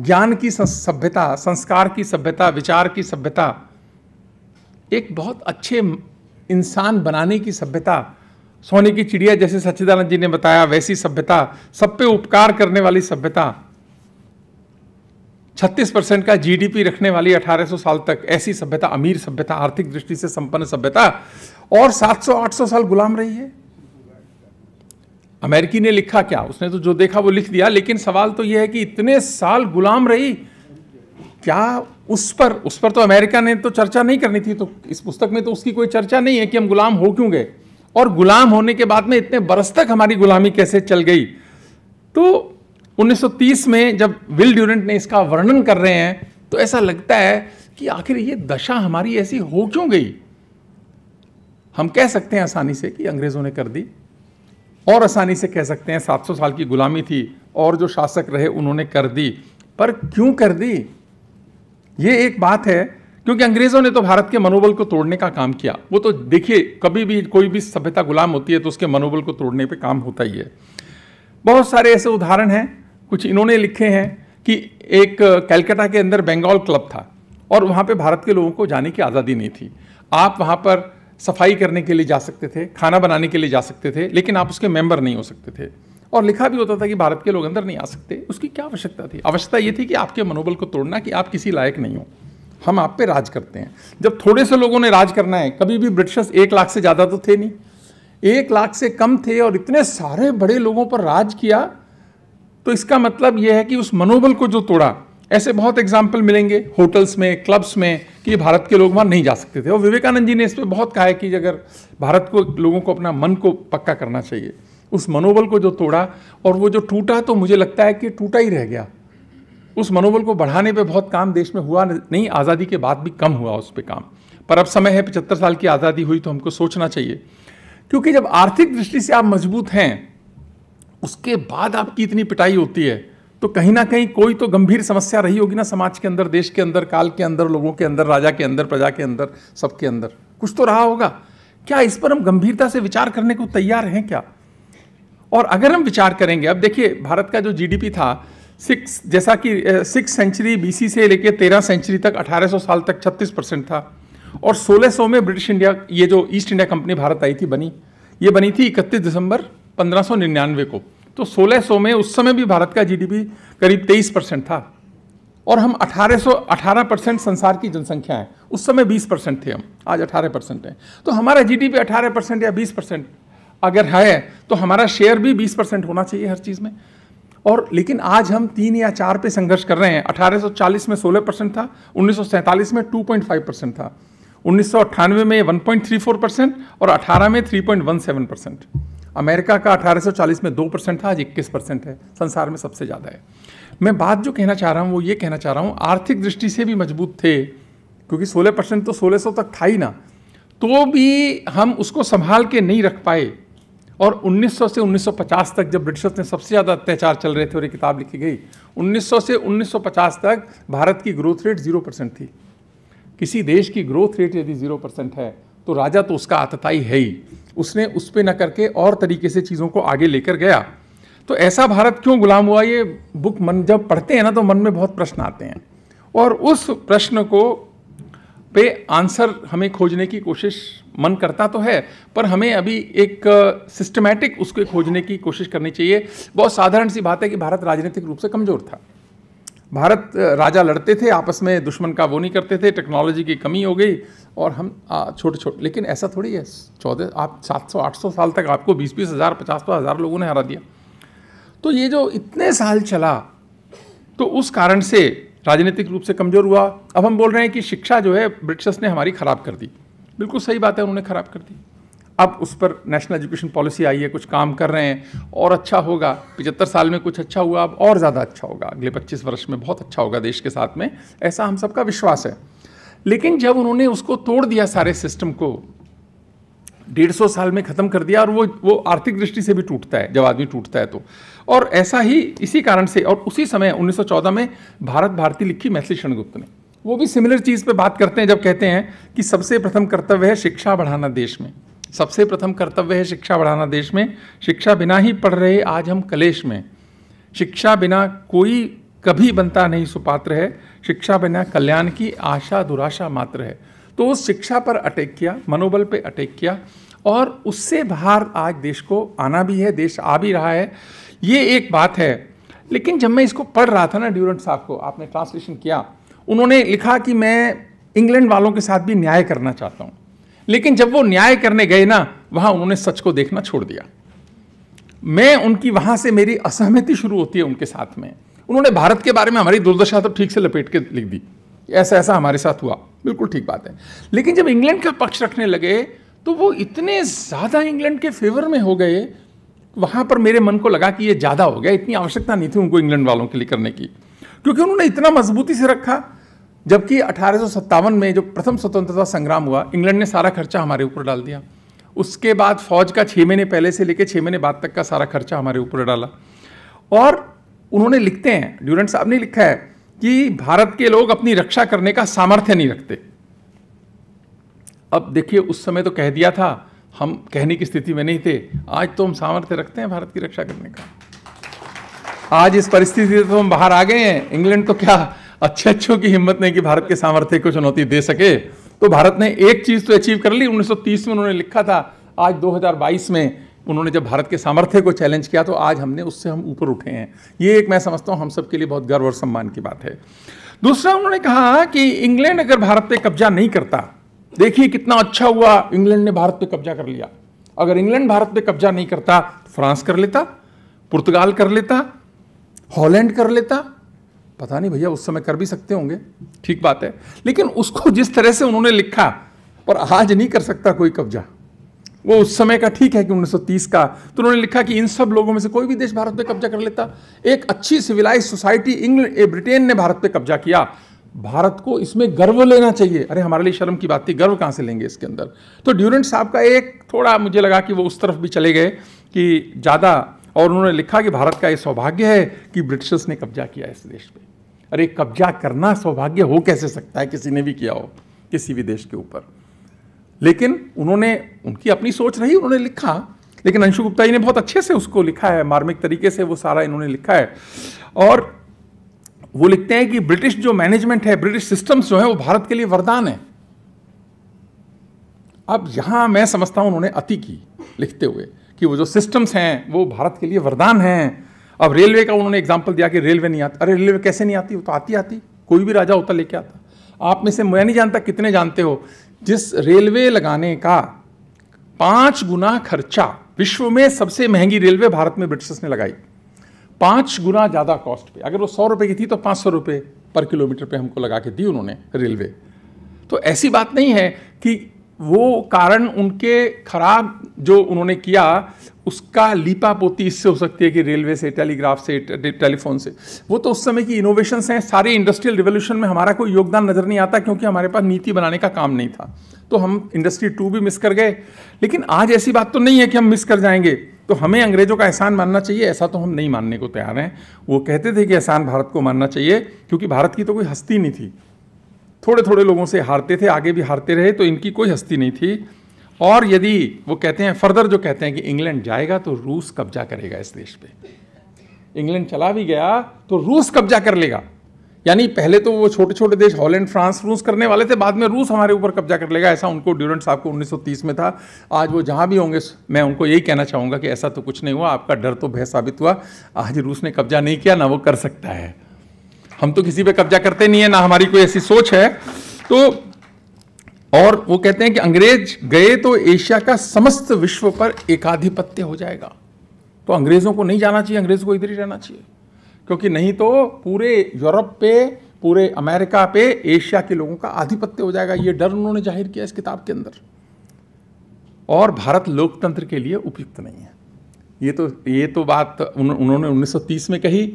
ज्ञान की सभ्यता संस्कार की सभ्यता विचार की सभ्यता एक बहुत अच्छे इंसान बनाने की सभ्यता सोने की चिड़िया जैसे सच्चिदानंद जी ने बताया वैसी सभ्यता सब पे उपकार करने वाली सभ्यता छत्तीस परसेंट का जीडीपी रखने वाली 1800 साल तक ऐसी सभ्यता अमीर सभ्यता आर्थिक दृष्टि से संपन्न सभ्यता और 700-800 साल गुलाम रही है अमेरिकी ने लिखा क्या उसने तो जो देखा वो लिख दिया लेकिन सवाल तो यह है कि इतने साल गुलाम रही क्या उस पर उस पर तो अमेरिका ने तो चर्चा नहीं करनी थी तो इस पुस्तक में तो उसकी कोई चर्चा नहीं है कि हम गुलाम हो क्यों गए और गुलाम होने के बाद में इतने बरस तक हमारी गुलामी कैसे चल गई तो 1930 में जब विल ड्यूरेंट ने इसका वर्णन कर रहे हैं तो ऐसा लगता है कि आखिर ये दशा हमारी ऐसी हो क्यों गई हम कह सकते हैं आसानी से कि अंग्रेज़ों ने कर दी और आसानी से कह सकते हैं 700 साल की गुलामी थी और जो शासक रहे उन्होंने कर दी पर क्यों कर दी ये एक बात है क्योंकि अंग्रेज़ों ने तो भारत के मनोबल को तोड़ने का काम किया वो तो देखिए कभी भी कोई भी सभ्यता गुलाम होती है तो उसके मनोबल को तोड़ने पे काम होता ही है बहुत सारे ऐसे उदाहरण हैं कुछ इन्होंने लिखे हैं कि एक कैलकाटा के अंदर बंगाल क्लब था और वहाँ पे भारत के लोगों को जाने की आज़ादी नहीं थी आप वहाँ पर सफाई करने के लिए जा सकते थे खाना बनाने के लिए जा सकते थे लेकिन आप उसके मेंबर नहीं हो सकते थे और लिखा भी होता था कि भारत के लोग अंदर नहीं आ सकते उसकी क्या आवश्यकता थी आवश्यकता ये थी कि आपके मनोबल को तोड़ना कि आप किसी लायक नहीं हो हम आप पे राज करते हैं जब थोड़े से लोगों ने राज करना है कभी भी ब्रिटिशर्स एक लाख से ज़्यादा तो थे नहीं एक लाख से कम थे और इतने सारे बड़े लोगों पर राज किया तो इसका मतलब यह है कि उस मनोबल को जो तोड़ा ऐसे बहुत एग्जाम्पल मिलेंगे होटल्स में क्लब्स में कि भारत के लोग वहाँ नहीं जा सकते थे और विवेकानंद जी ने इस पर बहुत कहा है कि अगर भारत को लोगों को अपना मन को पक्का करना चाहिए उस मनोबल को जो तोड़ा और वो जो टूटा तो मुझे लगता है कि टूटा ही रह गया उस मनोबल को बढ़ाने पे बहुत काम देश में हुआ नहीं आज़ादी के बाद भी कम हुआ उस पर काम पर अब समय है पचहत्तर साल की आज़ादी हुई तो हमको सोचना चाहिए क्योंकि जब आर्थिक दृष्टि से आप मजबूत हैं उसके बाद आपकी इतनी पिटाई होती है तो कहीं ना कहीं कोई तो गंभीर समस्या रही होगी ना समाज के अंदर देश के अंदर काल के अंदर लोगों के अंदर राजा के अंदर प्रजा के अंदर सबके अंदर कुछ तो रहा होगा क्या इस पर हम गंभीरता से विचार करने को तैयार हैं क्या और अगर हम विचार करेंगे अब देखिए भारत का जो जीडीपी था सिक्स जैसा कि सिक्स सेंचुरी बीसी से लेकर तेरह सेंचुरी तक सौ साल तक छत्तीस परसेंट था और सोलह सौ में ब्रिटिश इंडिया ये जो ईस्ट इंडिया कंपनी भारत आई थी बनी ये बनी थी इकतीस दिसंबर पंद्रह को तो 1600 में उस समय भी भारत का जीडीपी करीब 23 परसेंट था और हम 1818 परसेंट संसार की जनसंख्या है उस समय 20 परसेंट थे हम आज 18 परसेंट हैं तो हमारा जीडीपी 18 परसेंट या 20 परसेंट अगर है तो हमारा शेयर भी 20 परसेंट होना चाहिए हर चीज़ में और लेकिन आज हम तीन या चार पे संघर्ष कर रहे हैं 1840 में 16 परसेंट था 1947 में 2.5 परसेंट था उन्नीस में 1.34 परसेंट और 18 में 3.17 परसेंट अमेरिका का 1840 में दो परसेंट था आज इक्कीस परसेंट है संसार में सबसे ज़्यादा है मैं बात जो कहना चाह रहा हूँ वो ये कहना चाह रहा हूँ आर्थिक दृष्टि से भी मजबूत थे क्योंकि सोलह परसेंट तो सोलह सौ तक था ही ना तो भी हम उसको संभाल के नहीं रख पाए और 1900 से 1950 तक जब ब्रिटिशर्स ने सबसे ज़्यादा अत्याचार चल रहे थे और ये किताब लिखी गई 1900 से 1950 तक भारत की ग्रोथ रेट जीरो परसेंट थी किसी देश की ग्रोथ रेट यदि जीरो परसेंट है तो राजा तो उसका आतताई है ही उसने उस पर न करके और तरीके से चीज़ों को आगे लेकर गया तो ऐसा भारत क्यों गुलाम हुआ ये बुक मन जब पढ़ते हैं ना तो मन में बहुत प्रश्न आते हैं और उस प्रश्न को पे आंसर हमें खोजने की कोशिश मन करता तो है पर हमें अभी एक सिस्टमैटिक उसको खोजने की कोशिश करनी चाहिए बहुत साधारण सी बात है कि भारत राजनीतिक रूप से कमज़ोर था भारत राजा लड़ते थे आपस में दुश्मन का वो नहीं करते थे टेक्नोलॉजी की कमी हो गई और हम छोटे छोटे लेकिन ऐसा थोड़ी है चौदह आप सात सौ आठ सौ साल तक आपको बीस बीस हज़ार पचास पचास हज़ार लोगों ने हरा दिया तो ये जो इतने साल चला तो उस कारण से राजनीतिक रूप से कमज़ोर हुआ अब हम बोल रहे हैं कि शिक्षा जो है ब्रिटिशर्स ने हमारी ख़राब कर दी बिल्कुल सही बात है उन्होंने ख़राब कर दी अब उस पर नेशनल एजुकेशन पॉलिसी आई है कुछ काम कर रहे हैं और अच्छा होगा पिचहत्तर साल में कुछ अच्छा हुआ अब और ज़्यादा अच्छा होगा अगले पच्चीस वर्ष में बहुत अच्छा होगा देश के साथ में ऐसा हम सबका विश्वास है लेकिन जब उन्होंने उसको तोड़ दिया सारे सिस्टम को डेढ़ सौ साल में ख़त्म कर दिया और वो वो आर्थिक दृष्टि से भी टूटता है जब आदमी टूटता है तो और ऐसा ही इसी कारण से और उसी समय 1914 में भारत भारती लिखी मैथिली क्षणगुप्त ने वो भी सिमिलर चीज़ पे बात करते हैं जब कहते हैं कि सबसे प्रथम कर्तव्य है शिक्षा बढ़ाना देश में सबसे प्रथम कर्तव्य है शिक्षा बढ़ाना देश में शिक्षा बिना ही पढ़ रहे आज हम कलेश में शिक्षा बिना कोई कभी बनता नहीं सुपात्र है शिक्षा बिना कल्याण की आशा दुराशा मात्र है तो उस शिक्षा पर अटैक किया मनोबल पर अटैक किया और उससे बाहर आज देश को आना भी है देश आ भी रहा है ये एक बात है लेकिन जब मैं इसको पढ़ रहा था ना ड्यूरेंट साहब को आपने ट्रांसलेशन किया उन्होंने लिखा कि मैं इंग्लैंड वालों के साथ भी न्याय करना चाहता हूँ लेकिन जब वो न्याय करने गए ना वहाँ उन्होंने सच को देखना छोड़ दिया मैं उनकी वहाँ से मेरी असहमति शुरू होती है उनके साथ में उन्होंने भारत के बारे में हमारी दुर्दशा तो ठीक से लपेट के लिख दी ऐसा ऐसा हमारे साथ हुआ बिल्कुल ठीक बात है लेकिन जब इंग्लैंड का पक्ष रखने लगे तो वो इतने ज़्यादा इंग्लैंड के फेवर में हो गए वहाँ पर मेरे मन को लगा कि ये ज़्यादा हो गया इतनी आवश्यकता नहीं थी उनको इंग्लैंड वालों के लिए करने की क्योंकि उन्होंने इतना मजबूती से रखा जबकि अठारह में जो प्रथम स्वतंत्रता संग्राम हुआ इंग्लैंड ने सारा खर्चा हमारे ऊपर डाल दिया उसके बाद फौज का छः महीने पहले से लेकर छः महीने बाद तक का सारा खर्चा हमारे ऊपर डाला और उन्होंने लिखते हैं ड्यूरेंट साहब ने लिखा है कि भारत के लोग अपनी रक्षा करने का सामर्थ्य नहीं रखते अब देखिए उस समय तो कह दिया था हम कहने की स्थिति में नहीं थे आज तो हम सामर्थ्य रखते हैं भारत की रक्षा करने का आज इस परिस्थिति से तो हम बाहर आ गए हैं इंग्लैंड तो क्या अच्छे अच्छों की हिम्मत नहीं कि भारत के सामर्थ्य को चुनौती दे सके तो भारत ने एक चीज़ तो अचीव कर ली 1930 में उन्होंने लिखा था आज 2022 में उन्होंने जब भारत के सामर्थ्य को चैलेंज किया तो आज हमने उससे हम ऊपर उठे हैं ये एक मैं समझता हूँ हम सब के लिए बहुत गर्व और सम्मान की बात है दूसरा उन्होंने कहा कि इंग्लैंड अगर भारत पर कब्जा नहीं करता देखिए कितना अच्छा हुआ इंग्लैंड ने भारत पे कब्जा कर लिया अगर इंग्लैंड भारत पर कब्जा नहीं करता फ्रांस कर लेता पुर्तगाल कर लेता हॉलैंड कर लेता पता नहीं भैया उस समय कर भी सकते होंगे ठीक बात है लेकिन उसको जिस तरह से उन्होंने लिखा और आज नहीं कर सकता कोई कब्जा वो उस समय का ठीक है कि 1930 का तो उन्होंने लिखा कि इन सब लोगों में से कोई भी देश भारत पे कब्जा कर लेता एक अच्छी सिविलाइज सोसाइटी इंग्लैंड ब्रिटेन ने भारत पे कब्जा किया भारत को इसमें गर्व लेना चाहिए अरे हमारे लिए शर्म की बात थी गर्व कहाँ से लेंगे इसके अंदर तो ड्यूरेंट साहब का एक थोड़ा मुझे लगा कि वो उस तरफ भी चले गए कि ज़्यादा और उन्होंने लिखा कि भारत का ये सौभाग्य है कि ब्रिटिशर्स ने कब्जा किया इस देश पर अरे कब्जा करना सौभाग्य हो कैसे सकता है किसी ने भी किया हो किसी भी देश के ऊपर लेकिन उन्होंने उनकी अपनी सोच रही उन्होंने लिखा लेकिन अंशु गुप्ता जी ने बहुत अच्छे से उसको लिखा है मार्मिक तरीके से वो सारा इन्होंने लिखा है और वो लिखते हैं कि ब्रिटिश जो मैनेजमेंट है ब्रिटिश सिस्टम्स जो है वो भारत के लिए वरदान है अब यहां मैं समझता हूं उन्होंने अति की लिखते हुए कि वो जो सिस्टम्स हैं वो भारत के लिए वरदान हैं अब रेलवे का उन्होंने एग्जाम्पल दिया कि रेलवे नहीं आती अरे रेलवे कैसे नहीं आती वो तो आती आती कोई भी राजा होता लेके आता आप में से मैं नहीं जानता कितने जानते हो जिस रेलवे लगाने का पांच गुना खर्चा विश्व में सबसे महंगी रेलवे भारत में ब्रिटिशर्स ने लगाई पांच गुना ज़्यादा कॉस्ट पे अगर वो सौ रुपए की थी तो पांच सौ रुपए पर किलोमीटर पे हमको लगा के दी उन्होंने रेलवे तो ऐसी बात नहीं है कि वो कारण उनके खराब जो उन्होंने किया उसका लीपा पोती इससे हो सकती है कि रेलवे से टेलीग्राफ से टेलीफोन से वो तो उस समय की इनोवेशन हैं सारे इंडस्ट्रियल रिवोल्यूशन में हमारा कोई योगदान नज़र नहीं आता क्योंकि हमारे पास नीति बनाने का काम नहीं था तो हम इंडस्ट्री टू भी मिस कर गए लेकिन आज ऐसी बात तो नहीं है कि हम मिस कर जाएंगे तो हमें अंग्रेजों का एहसान मानना चाहिए ऐसा तो हम नहीं मानने को तैयार हैं वो कहते थे कि एहसान भारत को मानना चाहिए क्योंकि भारत की तो कोई हस्ती नहीं थी थोड़े थोड़े लोगों से हारते थे आगे भी हारते रहे तो इनकी कोई हस्ती नहीं थी और यदि वो कहते हैं फर्दर जो कहते हैं कि इंग्लैंड जाएगा तो रूस कब्जा करेगा इस देश पे इंग्लैंड चला भी गया तो रूस कब्जा कर लेगा यानी पहले तो वो छोटे छोटे देश हॉलैंड फ्रांस रूस करने वाले थे बाद में रूस हमारे ऊपर कब्जा कर लेगा ऐसा उनको ड्यूरेंट साहब को 1930 में था आज वो जहाँ भी होंगे मैं उनको यही कहना चाहूँगा कि ऐसा तो कुछ नहीं हुआ आपका डर तो भय साबित हुआ आज रूस ने कब्जा नहीं किया ना वो कर सकता है हम तो किसी पर कब्जा करते नहीं है ना हमारी कोई ऐसी सोच है तो और वो कहते हैं कि अंग्रेज गए तो एशिया का समस्त विश्व पर एकाधिपत्य हो जाएगा तो अंग्रेज़ों को नहीं जाना चाहिए अंग्रेज़ों को इधर ही रहना चाहिए क्योंकि नहीं तो पूरे यूरोप पे पूरे अमेरिका पे एशिया के लोगों का आधिपत्य हो जाएगा ये डर उन्होंने जाहिर किया इस किताब के अंदर और भारत लोकतंत्र के लिए उपयुक्त नहीं है ये तो ये तो बात उन, उन्होंने 1930 में कही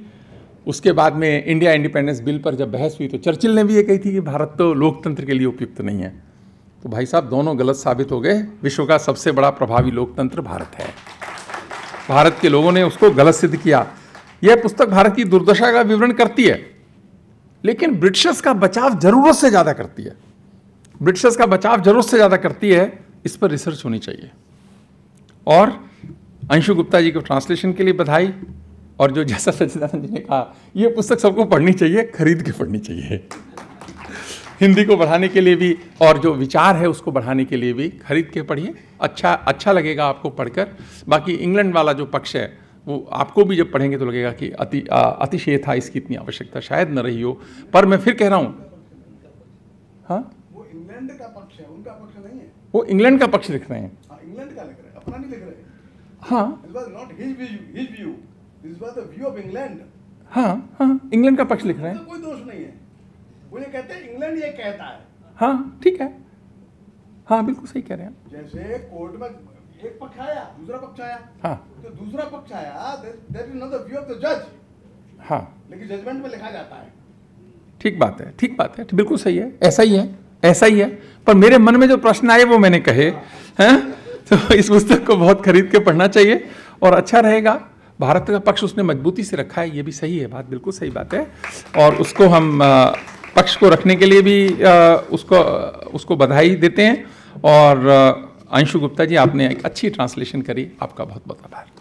उसके बाद में इंडिया इंडिपेंडेंस बिल पर जब बहस हुई तो चर्चिल ने भी ये कही थी कि भारत तो लोकतंत्र के लिए उपयुक्त नहीं है तो भाई साहब दोनों गलत साबित हो गए विश्व का सबसे बड़ा प्रभावी लोकतंत्र भारत है भारत के लोगों ने उसको गलत सिद्ध किया यह पुस्तक भारत की दुर्दशा का विवरण करती है लेकिन ब्रिटिशर्स का बचाव जरूरत से ज़्यादा करती है ब्रिटिशर्स का बचाव जरूरत से ज़्यादा करती है इस पर रिसर्च होनी चाहिए और अंशु गुप्ता जी को ट्रांसलेशन के लिए बधाई और जो जैसा सचिदानंद जी ने कहा यह पुस्तक सबको पढ़नी चाहिए खरीद के पढ़नी चाहिए हिंदी को बढ़ाने के लिए भी और जो विचार है उसको बढ़ाने के लिए भी खरीद के पढ़िए अच्छा अच्छा लगेगा आपको पढ़कर बाकी इंग्लैंड वाला जो पक्ष है वो आपको भी जब पढ़ेंगे तो लगेगा कि अति अतिशय था इसकी इतनी आवश्यकता शायद न रही हो पर मैं फिर कह रहा हूँ हाँ वो इंग्लैंड का पक्ष है उनका पक्ष नहीं है वो इंग्लैंड का पक्ष लिख रहे हैं हाँ, इंग्लैंड का लिख रहे हैं अपना नहीं लिख रहे हाँ।, हाँ हाँ इंग्लैंड का पक्ष लिख रहे हैं कोई दोष नहीं है मुझे कहते हैं इंग्लैंड ये कहता है हाँ ठीक है हाँ बिल्कुल सही कह रहे हैं जैसे कोर्ट में एक पक्ष आया दूसरा पक्ष आया हाँ तो दूसरा पक्ष आया there is not view of the जज हाँ लेकिन जजमेंट में लिखा जाता है ठीक बात है ठीक बात है बिल्कुल सही है ऐसा ही है ऐसा ही है पर मेरे मन में जो प्रश्न आए वो मैंने कहे हैं तो इस पुस्तक को बहुत खरीद के पढ़ना चाहिए और अच्छा रहेगा भारत का पक्ष उसने मजबूती से रखा है ये भी सही है बात बिल्कुल सही बात है और उसको हम आ, पक्ष को रखने के लिए भी उसको उसको बधाई देते हैं और अंशु गुप्ता जी आपने एक अच्छी ट्रांसलेशन करी आपका बहुत बहुत आभार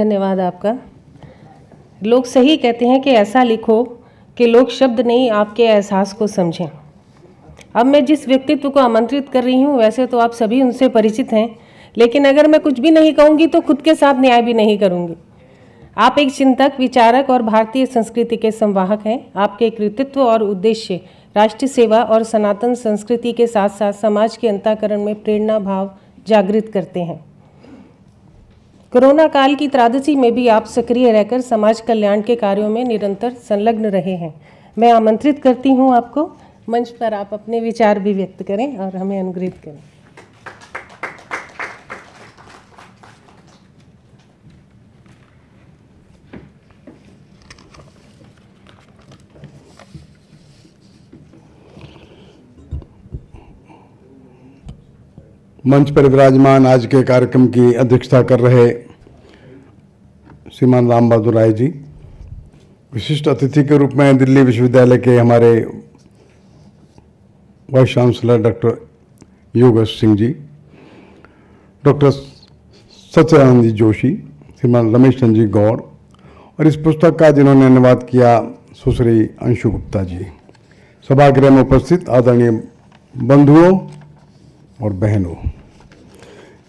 धन्यवाद आपका लोग सही कहते हैं कि ऐसा लिखो कि लोग शब्द नहीं आपके एहसास को समझें अब मैं जिस व्यक्तित्व को आमंत्रित कर रही हूँ वैसे तो आप सभी उनसे परिचित हैं लेकिन अगर मैं कुछ भी नहीं कहूँगी तो खुद के साथ न्याय भी नहीं करूँगी आप एक चिंतक विचारक और भारतीय संस्कृति के संवाहक हैं आपके कृतित्व और उद्देश्य राष्ट्र सेवा और सनातन संस्कृति के साथ साथ समाज के अंताकरण में प्रेरणा भाव जागृत करते हैं कोरोना काल की त्रादसी में भी आप सक्रिय रहकर समाज कल्याण के कार्यों में निरंतर संलग्न रहे हैं मैं आमंत्रित करती हूँ आपको मंच पर आप अपने विचार भी व्यक्त करें और हमें अनुग्रहित करें मंच पर विराजमान आज के कार्यक्रम की अध्यक्षता कर रहे श्रीमान राम बहादुर राय जी विशिष्ट अतिथि के रूप में दिल्ली विश्वविद्यालय के हमारे vice chancellor doctor Yogesh Singh ji doctor Satyanand ji Joshi श्रीमान रमेश चंद जी गौड़ और इस पुस्तक का जिन्होंने अनुवाद किया सुश्री अंशु गुप्ता जी सभागृह में उपस्थित आदरणीय बंधुओं और बहनों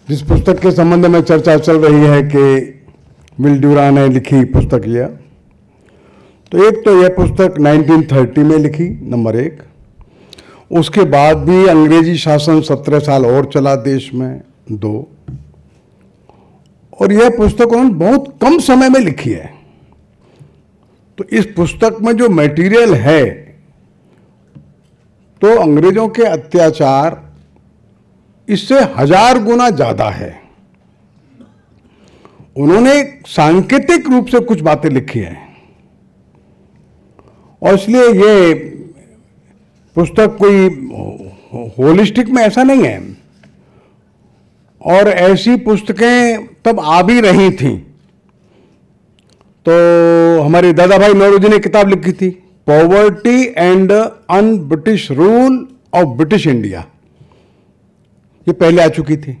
जिस पुस्तक के संबंध में चर्चा चल रही है कि मिल ड्यूरा ने लिखी पुस्तक यह तो एक तो यह पुस्तक 1930 में लिखी नंबर एक उसके बाद भी अंग्रेजी शासन 17 साल और चला देश में दो और यह पुस्तक उन्होंने बहुत कम समय में लिखी है तो इस पुस्तक में जो मटेरियल है तो अंग्रेजों के अत्याचार इससे हजार गुना ज्यादा है उन्होंने सांकेतिक रूप से कुछ बातें लिखी हैं और इसलिए ये पुस्तक कोई होलिस्टिक में ऐसा नहीं है और ऐसी पुस्तकें तब आ भी रही थी तो हमारे दादा भाई जी ने किताब लिखी थी poverty and un British rule of British India ये पहले आ चुकी थी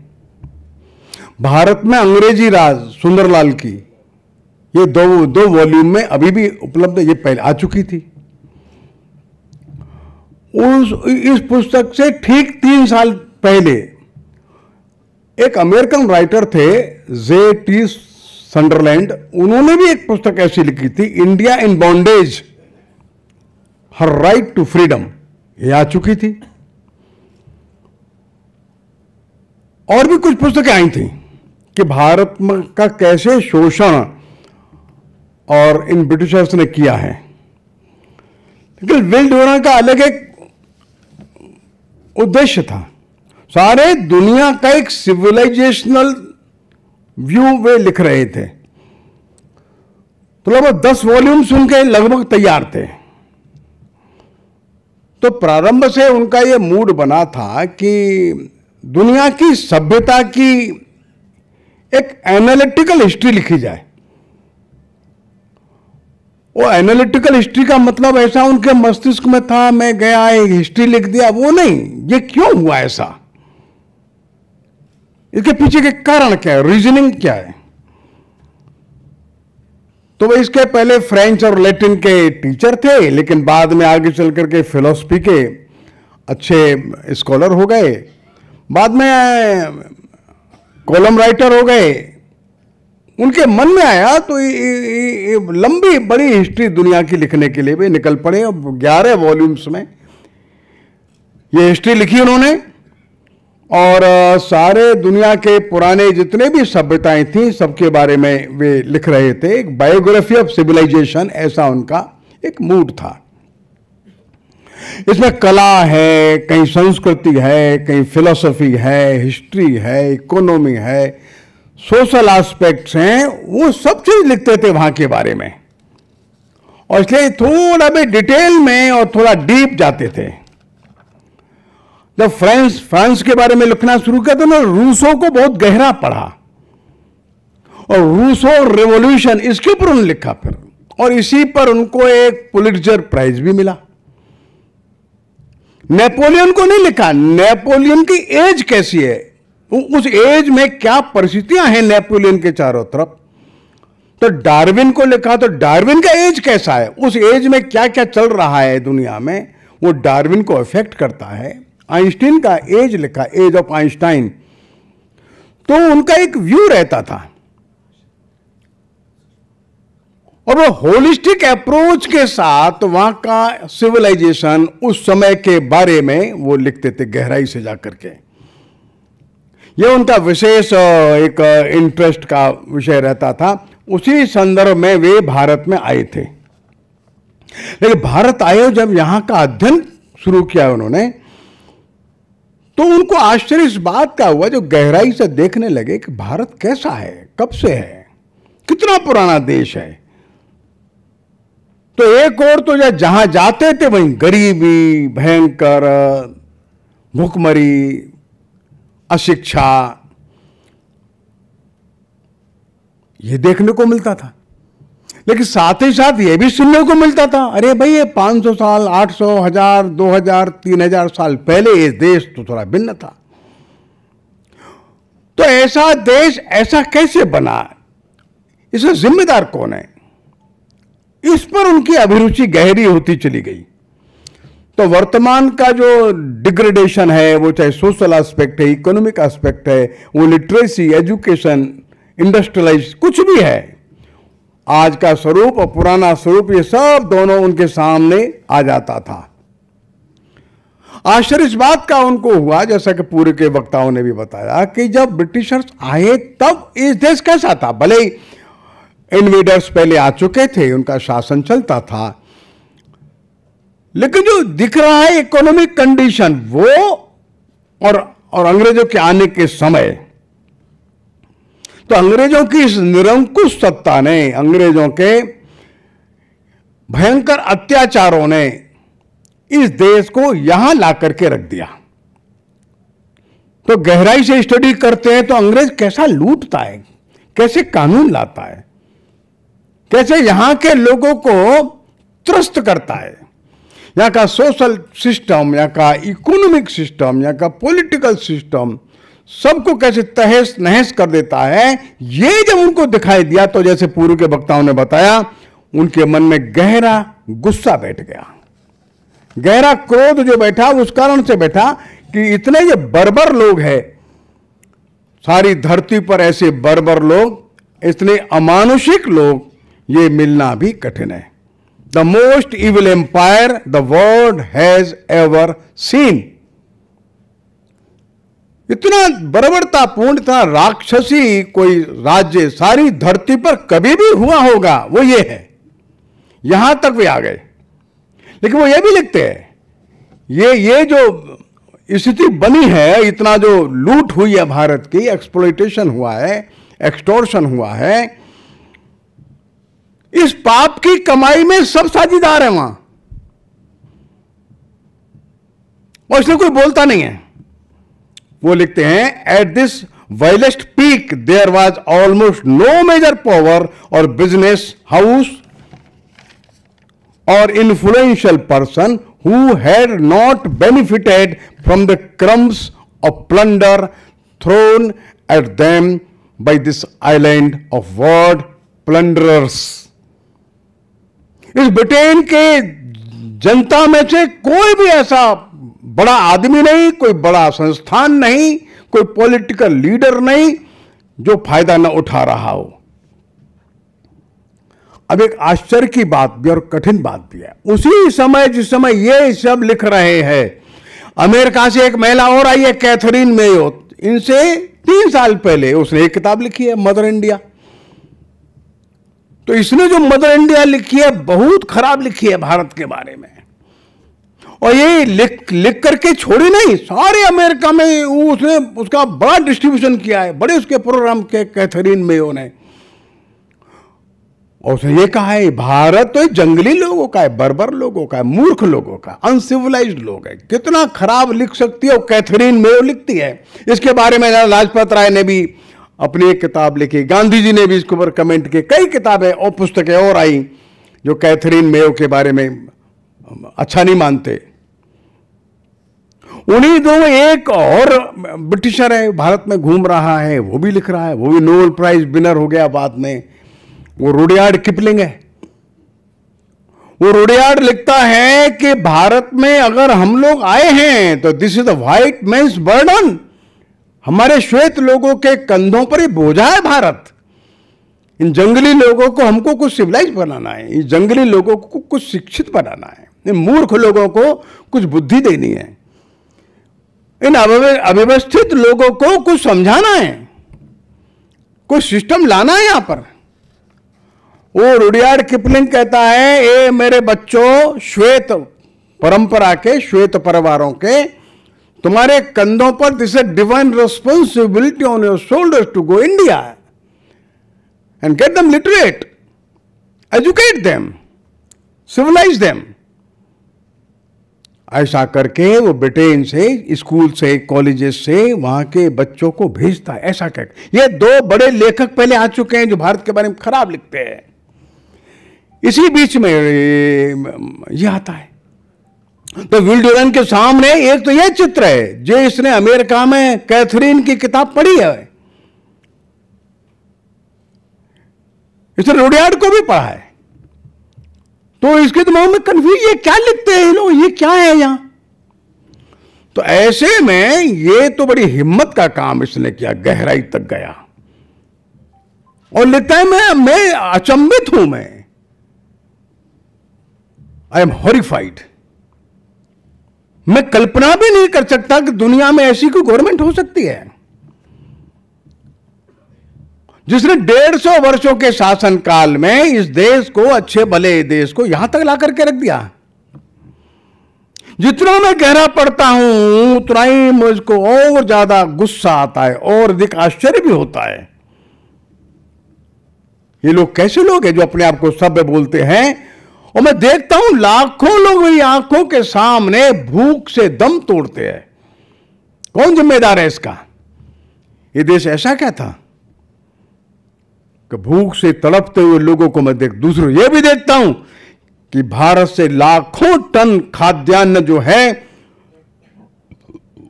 भारत में अंग्रेजी राज सुंदरलाल की ये दो दो वॉल्यूम में अभी भी उपलब्ध ये पहले आ चुकी थी उस इस पुस्तक से ठीक तीन साल पहले एक अमेरिकन राइटर थे जे टी संडरलैंड उन्होंने भी एक पुस्तक ऐसी लिखी थी India in bondage her right to freedom ये आ चुकी थी और भी कुछ पुस्तकें आई थी कि भारत में का कैसे शोषण और इन ब्रिटिशर्स ने किया है लेकिन विल डोरा का अलग एक उद्देश्य था सारे दुनिया का एक सिविलाइजेशनल व्यू वे लिख रहे थे तो लगभग दस वॉल्यूम्स उनके लगभग तैयार थे तो प्रारंभ से उनका यह मूड बना था कि दुनिया की सभ्यता की एक एनालिटिकल हिस्ट्री लिखी जाए वो एनालिटिकल हिस्ट्री का मतलब ऐसा उनके मस्तिष्क में था मैं गया एक हिस्ट्री लिख दिया वो नहीं ये क्यों हुआ ऐसा इसके पीछे के कारण क्या है रीजनिंग क्या है तो वह इसके पहले फ्रेंच और लैटिन के टीचर थे लेकिन बाद में आगे चल करके फिलोसफी के अच्छे स्कॉलर हो गए बाद में कॉलम राइटर हो गए उनके मन में आया तो लंबी बड़ी हिस्ट्री दुनिया की लिखने के लिए भी निकल पड़े और ग्यारह वॉल्यूम्स में ये हिस्ट्री लिखी उन्होंने और सारे दुनिया के पुराने जितने भी सभ्यताएं थी सबके बारे में वे लिख रहे थे एक बायोग्राफी ऑफ सिविलाइजेशन ऐसा उनका एक मूड था इसमें कला है कहीं संस्कृति है कहीं फिलोसफी है हिस्ट्री है इकोनॉमी है सोशल एस्पेक्ट्स हैं वो सब चीज़ लिखते थे वहाँ के बारे में और इसलिए थोड़ा भी डिटेल में और थोड़ा डीप जाते थे जब फ्रेंस फ्रांस के बारे में लिखना शुरू किया तो उन्होंने रूसों को बहुत गहरा पढ़ा और रूसो रेवोल्यूशन इसके ऊपर उन्होंने लिखा फिर और इसी पर उनको एक पुलिटर प्राइज भी मिला नेपोलियन को नहीं लिखा नेपोलियन की एज कैसी है उस एज में क्या परिस्थितियां हैं नेपोलियन के चारों तरफ तो डार्विन को लिखा तो डार्विन का एज कैसा है उस एज में क्या क्या चल रहा है दुनिया में वो डार्विन को अफेक्ट करता है आइंस्टीन का एज लिखा एज ऑफ आइंस्टाइन तो उनका एक व्यू रहता था और वो होलिस्टिक अप्रोच के साथ वहां का सिविलाइजेशन उस समय के बारे में वो लिखते थे गहराई से जाकर के ये उनका विशेष एक इंटरेस्ट का विषय रहता था उसी संदर्भ में वे भारत में आए थे लेकिन भारत आए जब यहां का अध्ययन शुरू किया उन्होंने तो उनको आश्चर्य इस बात का हुआ जो गहराई से देखने लगे कि भारत कैसा है कब से है कितना पुराना देश है तो एक और तो जा, जहां जाते थे वहीं गरीबी भयंकर भुखमरी अशिक्षा ये देखने को मिलता था लेकिन साथ ही साथ ये भी सुनने को मिलता था अरे भाई ये 500 साल 800 हजार 2000 3000 साल पहले ये देश तो थोड़ा भिन्न था तो ऐसा देश ऐसा कैसे बना इसका जिम्मेदार कौन है इस पर उनकी अभिरुचि गहरी होती चली गई तो वर्तमान का जो डिग्रेडेशन है वो चाहे सोशल एस्पेक्ट है इकोनॉमिक एस्पेक्ट है वो लिटरेसी एजुकेशन इंडस्ट्रियलाइज कुछ भी है आज का स्वरूप और पुराना स्वरूप ये सब दोनों उनके सामने आ जाता था आश्चर्य इस बात का उनको हुआ जैसा कि पूर्व के वक्ताओं ने भी बताया कि जब ब्रिटिशर्स आए तब इस देश कैसा था भले ही इन्वेडर्स पहले आ चुके थे उनका शासन चलता था लेकिन जो दिख रहा है इकोनॉमिक कंडीशन वो और और अंग्रेजों के आने के समय तो अंग्रेजों की इस निरंकुश सत्ता ने अंग्रेजों के भयंकर अत्याचारों ने इस देश को यहां ला करके रख दिया तो गहराई से स्टडी करते हैं तो अंग्रेज कैसा लूटता है कैसे कानून लाता है कैसे यहाँ के लोगों को त्रस्त करता है यहाँ का सोशल सिस्टम यहाँ का इकोनॉमिक सिस्टम यहाँ का पॉलिटिकल सिस्टम सबको कैसे तहस नहस कर देता है ये जब उनको दिखाई दिया तो जैसे पूर्व के वक्ताओं ने बताया उनके मन में गहरा गुस्सा बैठ गया गहरा क्रोध जो बैठा उस कारण से बैठा कि इतने ये बर्बर लोग हैं सारी धरती पर ऐसे बर्बर लोग इतने अमानुषिक लोग ये मिलना भी कठिन है the most evil empire the world has ever seen इतना बर्बरतापूर्ण था राक्षसी कोई राज्य सारी धरती पर कभी भी हुआ होगा वो ये है यहां तक भी आ गए लेकिन वो ये भी लिखते हैं ये ये जो स्थिति बनी है इतना जो लूट हुई है भारत की एक्सप्लोइटेशन हुआ है एक्सटोर्शन हुआ है इस पाप की कमाई में सब साझीदार है वहां और इसमें कोई बोलता नहीं है वो लिखते हैं at this vilest peak there was almost no major power और बिजनेस हाउस और influential person who had not benefited from the crumbs of plunder thrown at them by this island of world plunderers इस Britain के जनता में से कोई भी ऐसा बड़ा आदमी नहीं कोई बड़ा संस्थान नहीं कोई पॉलिटिकल लीडर नहीं जो फायदा ना उठा रहा हो अब एक आश्चर्य की बात भी और कठिन बात भी है उसी समय जिस समय ये सब लिख रहे हैं अमेरिका से एक महिला और आई है कैथरीन मेयो इनसे तीन साल पहले उसने एक किताब लिखी है मदर इंडिया तो इसने जो मदर इंडिया लिखी है बहुत खराब लिखी है भारत के बारे में और ये लिख लिख करके छोड़ी नहीं सारे अमेरिका में उसने उसका बड़ा डिस्ट्रीब्यूशन किया है बड़े उसके प्रोग्राम के कैथरीन मेयो ने और उसने ये कहा है भारत तो जंगली लोगों का है बर्बर लोगों का है मूर्ख लोगों का अनसिविलाइज लोग है कितना खराब लिख सकती है वो कैथरीन मेयो लिखती है इसके बारे में लाजपत राय ने भी अपनी एक किताब लिखी गांधी जी ने भी इसके ऊपर कमेंट किए कई किताबें और पुस्तकें और आई जो कैथरीन मेयो के बारे में अच्छा नहीं मानते उन्हीं दो एक और ब्रिटिशर है भारत में घूम रहा है वो भी लिख रहा है वो भी नोबेल प्राइज विनर हो गया बाद में वो रुडियार्ड किपलिंग है वो रुडियार्ड लिखता है कि भारत में अगर हम लोग आए हैं तो this is the white man burden हमारे श्वेत लोगों के कंधों पर ही बोझा है भारत इन जंगली लोगों को हमको कुछ सिविलाइज बनाना है इन जंगली लोगों को कुछ शिक्षित बनाना है इन मूर्ख लोगों को कुछ बुद्धि देनी है इन अव्यवस्थित लोगों को कुछ समझाना है कुछ सिस्टम लाना है यहां पर वो रुडियार्ड किपलिंग कहता है ए मेरे बच्चों श्वेत परंपरा के श्वेत परिवारों के तुम्हारे कंधों पर this divine responsibility on your shoulders to go India and get them literate educate them civilise them ऐसा करके वो ब्रिटेन से स्कूल से कॉलेजेस से वहां के बच्चों को भेजता है ऐसा कर ये दो बड़े लेखक पहले आ चुके हैं जो भारत के बारे में खराब लिखते हैं इसी बीच में ये आता है तो विल्डोरन के सामने एक तो यह चित्र है जो इसने अमेरिका में कैथरीन की किताब पढ़ी है इसने रोडियार्ड को भी पढ़ा है तो इसके दिमाग में कंफ्यूज ये क्या लिखते हैं लोग ये क्या है यहां तो ऐसे में ये तो बड़ी हिम्मत का काम इसने किया गहराई तक गया और लिखता है मैं मैं अचंभित हूं मैं आई एम हॉरीफाइड मैं कल्पना भी नहीं कर सकता कि दुनिया में ऐसी कोई गवर्नमेंट हो सकती है जिसने डेढ़ सौ वर्षों के शासनकाल में इस देश को अच्छे भले देश को यहां तक ला करके रख दिया जितना मैं गहरा पड़ता हूं उतना ही मुझको और ज्यादा गुस्सा आता है और अधिक आश्चर्य भी होता है ये लोग कैसे लोग हैं जो अपने आप को सभ्य बोलते हैं और मैं देखता हूं लाखों लोग मेरी आंखों के सामने भूख से दम तोड़ते हैं कौन जिम्मेदार है इसका ये देश ऐसा क्या था कि भूख से तड़पते हुए लोगों को मैं देख दूसरों ये भी देखता हूं कि भारत से लाखों टन खाद्यान्न जो है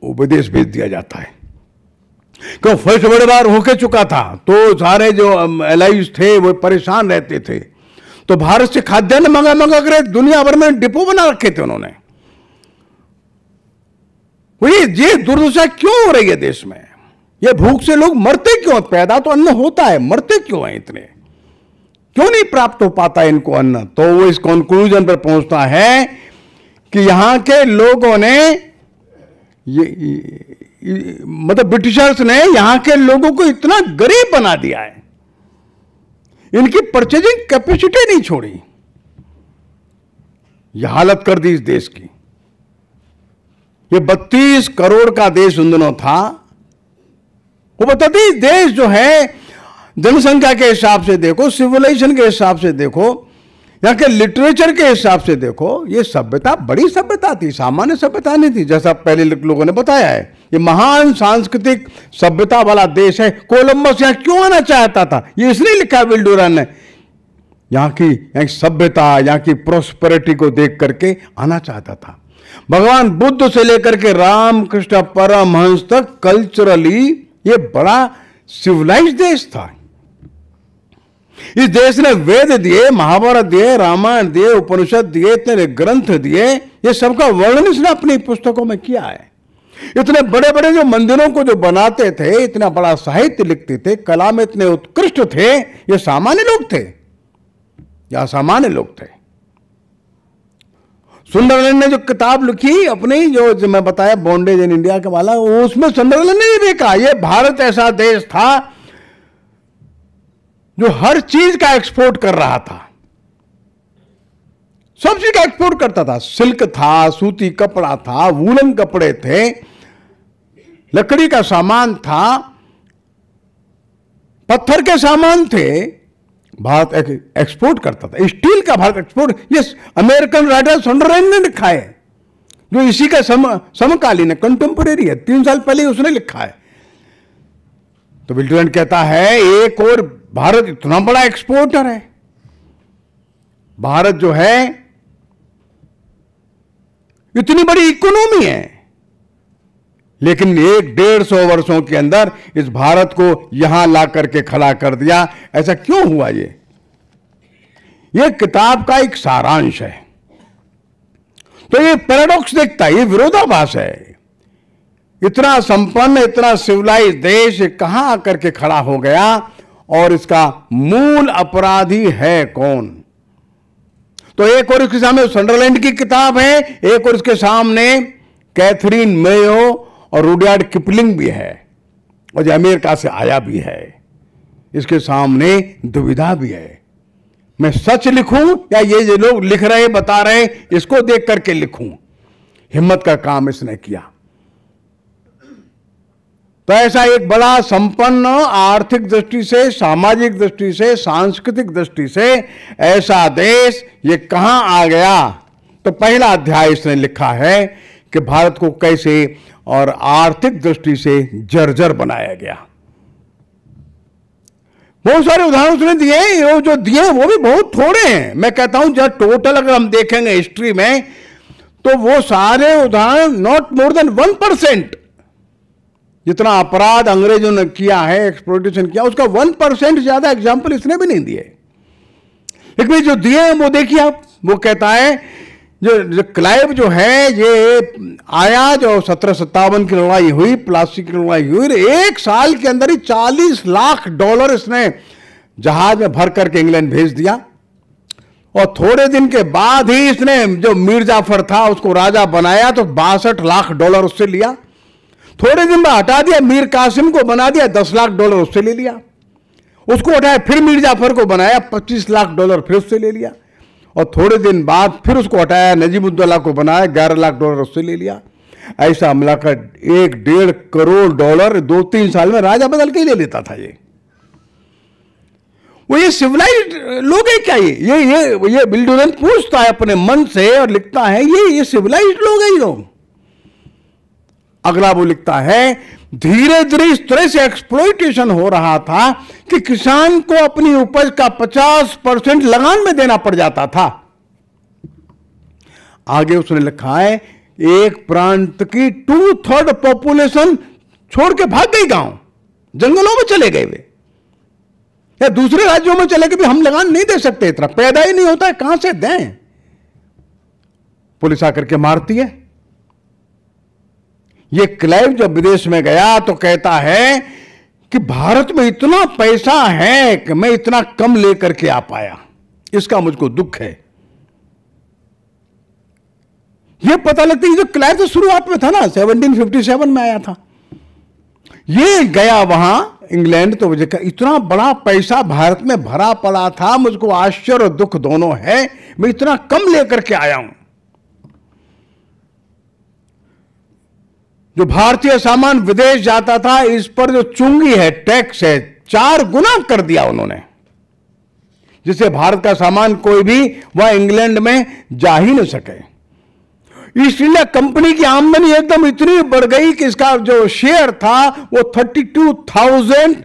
वो विदेश भेज दिया जाता है क्यों फर्स्ट बड़े बार होके चुका था तो सारे जो एलाइज थे वो परेशान रहते थे तो भारत से खाद्यान्न मंगा मंगा कर दुनिया भर में डिपो बना रखे थे उन्होंने ये दुर्दशा क्यों हो रही है देश में ये भूख से लोग मरते क्यों पैदा तो अन्न होता है मरते क्यों है इतने क्यों नहीं प्राप्त हो पाता इनको अन्न तो वो इस कंक्लूजन पर पहुंचता है कि यहां के लोगों ने ये, ये, ये मतलब ब्रिटिशर्स ने यहां के लोगों को इतना गरीब बना दिया है इनकी परचेजिंग कैपेसिटी नहीं छोड़ी यह हालत कर दी इस देश की ये 32 करोड़ का देश उन दिनों था वो बताती देश जो है जनसंख्या के हिसाब से देखो सिविलाइजेशन के हिसाब से देखो यहाँ के लिटरेचर के हिसाब से देखो ये सभ्यता बड़ी सभ्यता थी सामान्य सभ्यता नहीं थी जैसा पहले लोगों ने बताया है ये महान सांस्कृतिक सभ्यता वाला देश है कोलंबस यहाँ क्यों आना चाहता था ये इसलिए लिखा है विल्डोरा ने यहाँ की यहाँ की सभ्यता यहाँ की प्रोस्पेरिटी को देख करके आना चाहता था भगवान बुद्ध से लेकर के रामकृष्ण परमहंस तक कल्चरली ये बड़ा सिविलाइज देश था इस देश ने वेद दिए महाभारत दिए रामायण दिए उपनिषद दिए इतने ग्रंथ दिए ये सबका वर्णन इसने अपनी पुस्तकों में किया है इतने बड़े बड़े जो मंदिरों को जो बनाते थे इतना बड़ा साहित्य लिखते थे कला में इतने उत्कृष्ट थे ये सामान्य लोग थे या सामान्य लोग थे सुंदरलैंड ने जो किताब लिखी अपनी जो, जो मैं बताया बॉन्डेज इन इंडिया के वाला उसमें सुंदरलैंड ने ये देखा ये भारत ऐसा देश था जो हर चीज का एक्सपोर्ट कर रहा था सब चीज का एक्सपोर्ट करता था सिल्क था सूती कपड़ा था वूलन कपड़े थे लकड़ी का सामान था पत्थर के सामान थे भारत एक, एक्सपोर्ट करता था स्टील का भारत एक्सपोर्ट ये अमेरिकन राइटर सन्डरलैंड ने लिखा है जो इसी का सम समकालीन है कंटेम्पोरेरी है तीन साल पहले उसने लिखा है तो विल्टलैंड कहता है एक और भारत इतना बड़ा एक्सपोर्टर है भारत जो है इतनी बड़ी इकोनॉमी है लेकिन एक डेढ़ सौ वर्षों के अंदर इस भारत को यहां ला करके खड़ा कर दिया ऐसा क्यों हुआ ये ये किताब का एक सारांश है तो ये पैराडॉक्स देखता है ये विरोधाभास है इतना संपन्न इतना सिविलाइज देश कहां आकर के खड़ा हो गया और इसका मूल अपराधी है कौन तो एक और इसके सामने सन्डरलैंड की किताब है एक और इसके सामने कैथरीन मेयो और रुडियार्ड किपलिंग भी है और जो अमेरिका से आया भी है इसके सामने दुविधा भी है मैं सच लिखूं या ये जो लोग लिख रहे बता रहे इसको देख करके लिखूं हिम्मत का काम इसने किया तो ऐसा एक बड़ा संपन्न आर्थिक दृष्टि से सामाजिक दृष्टि से सांस्कृतिक दृष्टि से ऐसा देश ये कहाँ आ गया तो पहला अध्याय इसने लिखा है कि भारत को कैसे और आर्थिक दृष्टि से जर्जर बनाया गया बहुत सारे उदाहरण उसने दिए वो जो दिए वो भी बहुत थोड़े हैं मैं कहता हूं जब टोटल अगर हम देखेंगे हिस्ट्री में तो वो सारे उदाहरण not more than one percent जितना अपराध अंग्रेजों ने किया है एक्सप्लोटेशन किया उसका वन परसेंट ज्यादा एग्जाम्पल इसने भी नहीं दिए लेकिन जो दिए हैं वो देखिए आप वो कहता है जो, जो क्लाइव जो है ये आया जो सत्रह सत्तावन की लड़ाई हुई प्लास्टिक की लड़ाई हुई एक साल के अंदर ही चालीस लाख डॉलर इसने जहाज में भर करके इंग्लैंड भेज दिया और थोड़े दिन के बाद ही इसने जो मीर जाफर था उसको राजा बनाया तो बासठ लाख डॉलर उससे लिया थोड़े दिन बाद हटा दिया मीर कासिम को बना दिया दस लाख डॉलर उससे ले लिया उसको हटाया फिर मीर जाफर को बनाया पच्चीस लाख डॉलर फिर उससे ले लिया और थोड़े दिन बाद फिर उसको हटाया नजीबुद्दौला को बनाया ग्यारह लाख डॉलर उससे ले लिया ऐसा हमला कर एक डेढ़ करोड़ डॉलर दो तीन साल में राजा बदल के ही ले लेता था ये वो ये सिविलाइज लोग है क्या ये ये ये, ये बिल्डुरन पूछता है अपने मन से और लिखता है ये ये सिविलाइज लोग है ये लोग अगला वो लिखता है धीरे धीरे इस तरह से एक्सप्लोइटेशन हो रहा था कि किसान को अपनी उपज का 50 परसेंट लगान में देना पड़ जाता था आगे उसने लिखा है एक प्रांत की टू थर्ड पॉपुलेशन छोड़ के भाग गई गांव जंगलों में चले गए वे या दूसरे राज्यों में चले गए भी हम लगान नहीं दे सकते इतना पैदा ही नहीं होता है कहां से दें पुलिस आकर के मारती है ये क्लैव जब विदेश में गया तो कहता है कि भारत में इतना पैसा है कि मैं इतना कम लेकर के आ पाया इसका मुझको दुख है ये पता लगता है जो क्लाइव तो शुरुआत में था ना 1757 में आया था ये गया वहां इंग्लैंड तो मुझे इतना बड़ा पैसा भारत में भरा पड़ा था मुझको आश्चर्य और दुख दोनों है मैं इतना कम लेकर के आया हूं जो भारतीय सामान विदेश जाता था इस पर जो चुंगी है टैक्स है चार गुना कर दिया उन्होंने जिससे भारत का सामान कोई भी वह इंग्लैंड में जा ही नहीं सके ईस्ट इंडिया कंपनी की आमदनी एकदम इतनी बढ़ गई कि इसका जो शेयर था वो थर्टी टू थाउजेंड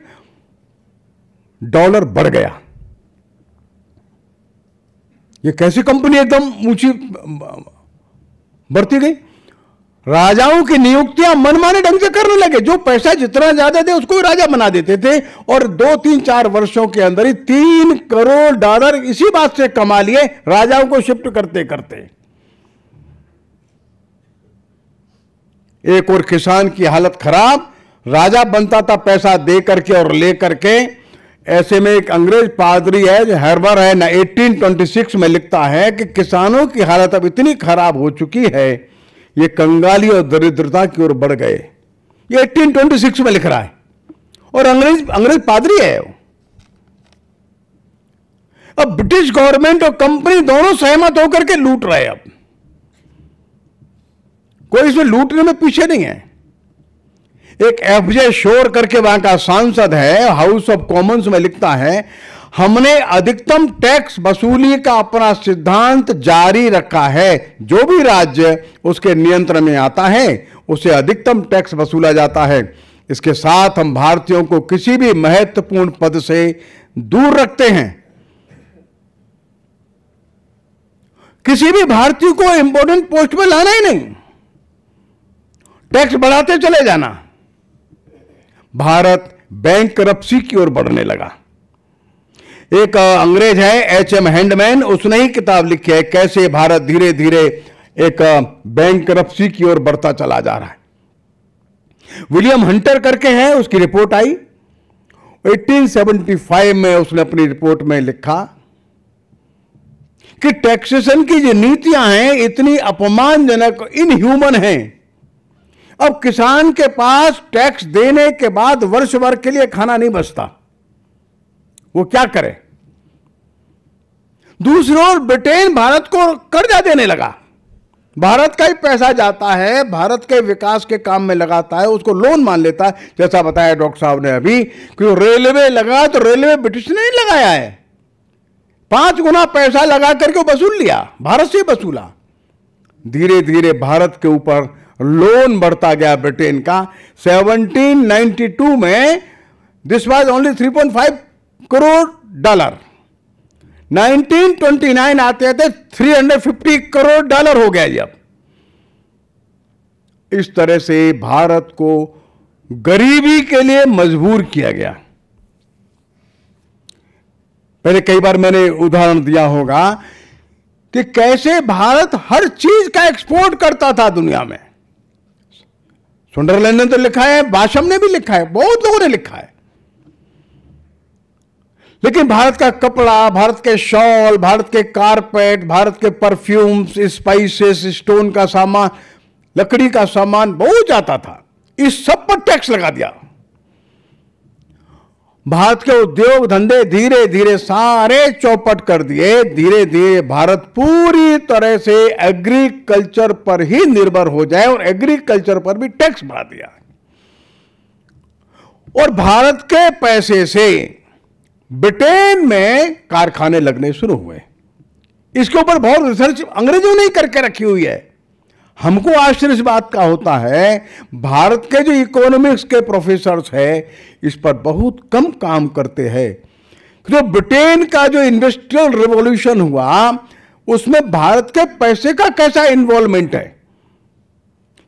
डॉलर बढ़ गया ये कैसी कंपनी एकदम ऊंची बढ़ती गई राजाओं की नियुक्तियां मनमाने ढंग से करने लगे जो पैसा जितना ज्यादा थे उसको राजा बना देते थे और दो तीन चार वर्षों के अंदर ही तीन करोड़ डॉलर इसी बात से कमा लिए राजाओं को शिफ्ट करते करते एक और किसान की हालत खराब राजा बनता था पैसा दे करके और ले करके ऐसे में एक अंग्रेज पादरी है जो हर्बर है ना 1826 में लिखता है कि किसानों की हालत अब इतनी खराब हो चुकी है ये कंगाली और दरिद्रता की ओर बढ़ गए ये 1826 में लिख रहा है और अंग्रेज अंग्रेज पादरी है वो अब ब्रिटिश गवर्नमेंट और कंपनी दोनों सहमत होकर के लूट रहे अब कोई इसमें लूटने में पीछे नहीं है एक एफजे शोर करके वहां का सांसद है हाउस ऑफ कॉमन्स में लिखता है हमने अधिकतम टैक्स वसूली का अपना सिद्धांत जारी रखा है जो भी राज्य उसके नियंत्रण में आता है उसे अधिकतम टैक्स वसूला जाता है इसके साथ हम भारतीयों को किसी भी महत्वपूर्ण पद से दूर रखते हैं किसी भी भारतीय को इंपोर्टेंट पोस्ट में लाना ही नहीं टैक्स बढ़ाते चले जाना भारत बैंक करप्सी की ओर बढ़ने लगा एक अंग्रेज है एच एम हैंडमैन उसने ही किताब लिखी है कैसे भारत धीरे धीरे एक बैंक करप्सी की ओर बढ़ता चला जा रहा है विलियम हंटर करके है उसकी रिपोर्ट आई 1875 में उसने अपनी रिपोर्ट में लिखा कि टैक्सेशन की जो नीतियां हैं इतनी अपमानजनक इनह्यूमन हैं अब किसान के पास टैक्स देने के बाद वर्ष भर के लिए खाना नहीं बचता वो क्या करे दूसरी ओर ब्रिटेन भारत को कर्जा देने लगा भारत का ही पैसा जाता है भारत के विकास के काम में लगाता है उसको लोन मान लेता है जैसा बताया डॉक्टर साहब ने अभी कि रेलवे लगा तो रेलवे ब्रिटिश ने ही लगाया है पांच गुना पैसा लगा करके वसूल लिया भारत से वसूला धीरे धीरे भारत के ऊपर लोन बढ़ता गया ब्रिटेन का 1792 में this was only 3.5 crore dollar 1929 आते आते 350 करोड़ डॉलर हो गया ये अब इस तरह से भारत को गरीबी के लिए मजबूर किया गया पहले कई बार मैंने उदाहरण दिया होगा कि कैसे भारत हर चीज का एक्सपोर्ट करता था दुनिया में सुंदरलैंड ने तो लिखा है भाषम ने भी लिखा है बहुत लोगों ने लिखा है लेकिन भारत का कपड़ा भारत के शॉल भारत के कारपेट भारत के परफ्यूम्स स्पाइसेस स्टोन का सामान लकड़ी का सामान बहुत जाता था इस सब पर टैक्स लगा दिया भारत के उद्योग धंधे धीरे धीरे सारे चौपट कर दिए धीरे धीरे भारत पूरी तरह से एग्रीकल्चर पर ही निर्भर हो जाए और एग्रीकल्चर पर भी टैक्स बढ़ा दिया और भारत के पैसे से ब्रिटेन में कारखाने लगने शुरू हुए इसके ऊपर बहुत रिसर्च अंग्रेजों ने करके रखी हुई है हमको आश्चर्य इस बात का होता है भारत के जो इकोनॉमिक्स के प्रोफेसर्स हैं इस पर बहुत कम काम करते हैं तो जो ब्रिटेन का जो इंडस्ट्रियल रिवॉल्यूशन हुआ उसमें भारत के पैसे का कैसा इन्वॉल्वमेंट है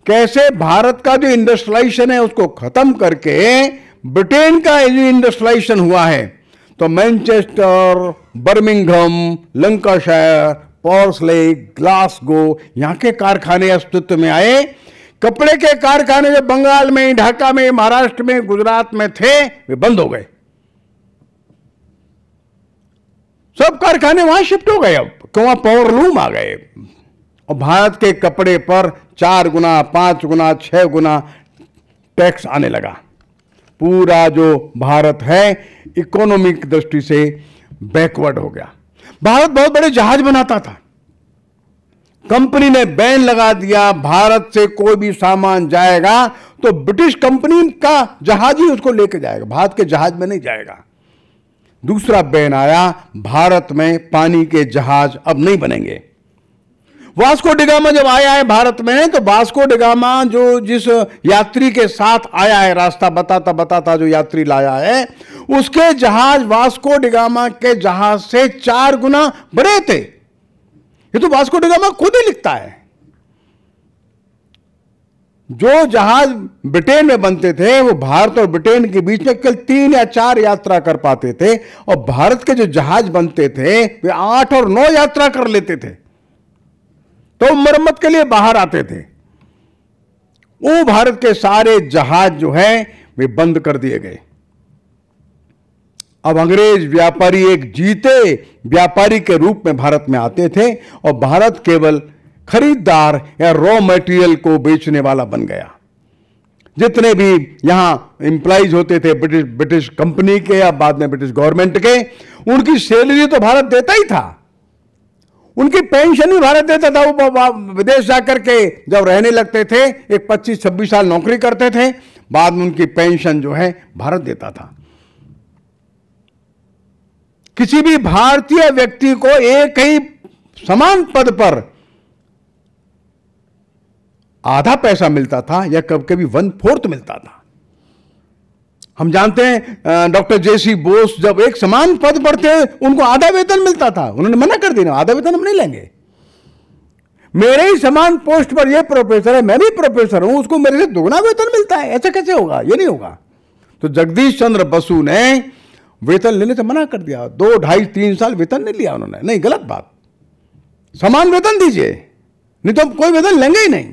कैसे भारत का जो इंडस्ट्रियलाइजेशन है उसको खत्म करके ब्रिटेन का जो इंडस्ट्रियलाइजेशन हुआ है तो Manchester Birmingham Lancashire Paisley Glasgow यहाँ के कारखाने अस्तित्व में आए कपड़े के कारखाने जो बंगाल में ढाका में महाराष्ट्र में गुजरात में थे वे बंद हो गए सब कारखाने वहां शिफ्ट हो गए अब क्यों वहां पावर लूम आ गए और भारत के कपड़े पर चार गुना पांच गुना छह गुना टैक्स आने लगा पूरा जो भारत है इकोनॉमिक दृष्टि से बैकवर्ड हो गया भारत बहुत बड़े जहाज बनाता था कंपनी ने बैन लगा दिया भारत से कोई भी सामान जाएगा तो ब्रिटिश कंपनी का जहाज ही उसको लेके जाएगा भारत के जहाज में नहीं जाएगा दूसरा बैन आया भारत में पानी के जहाज अब नहीं बनेंगे वास्को डिगामा जब आया है भारत में तो वास्को डिगामा जो जिस यात्री के साथ आया है रास्ता बताता बताता जो यात्री लाया है उसके जहाज वास्को डिगामा के जहाज से चार गुना बड़े थे ये तो वास्को डिगामा खुद ही लिखता है जो जहाज ब्रिटेन में बनते थे वो भारत और ब्रिटेन के बीच में केवल तीन या चार यात्रा कर पाते थे और भारत के जो जहाज बनते थे वे आठ और नौ यात्रा कर लेते थे तो मरम्मत के लिए बाहर आते थे वो भारत के सारे जहाज जो हैं वे बंद कर दिए गए अब अंग्रेज व्यापारी एक जीते व्यापारी के रूप में भारत में आते थे और भारत केवल खरीदार या रॉ मटेरियल को बेचने वाला बन गया जितने भी यहां इंप्लाइज होते थे ब्रिटिश ब्रिटिश कंपनी के या बाद में ब्रिटिश गवर्नमेंट के उनकी सैलरी तो भारत देता ही था उनकी पेंशन ही भारत देता था वो विदेश जाकर के जब रहने लगते थे एक 25-26 साल नौकरी करते थे बाद में उनकी पेंशन जो है भारत देता था किसी भी भारतीय व्यक्ति को एक ही समान पद पर आधा पैसा मिलता था या कभी कभी वन फोर्थ मिलता था हम जानते हैं डॉक्टर जे सी बोस जब एक समान पद पर थे उनको आधा वेतन मिलता था उन्होंने मना कर दिया आधा वेतन हम नहीं लेंगे मेरे ही समान पोस्ट पर यह प्रोफेसर है मैं भी प्रोफेसर हूं उसको मेरे से दोगुना वेतन मिलता है ऐसा कैसे होगा ये नहीं होगा तो जगदीश चंद्र बसु ने वेतन लेने से मना कर दिया दो ढाई तीन साल वेतन नहीं लिया उन्होंने नहीं गलत बात समान वेतन दीजिए नहीं तो हम कोई वेतन लेंगे ही नहीं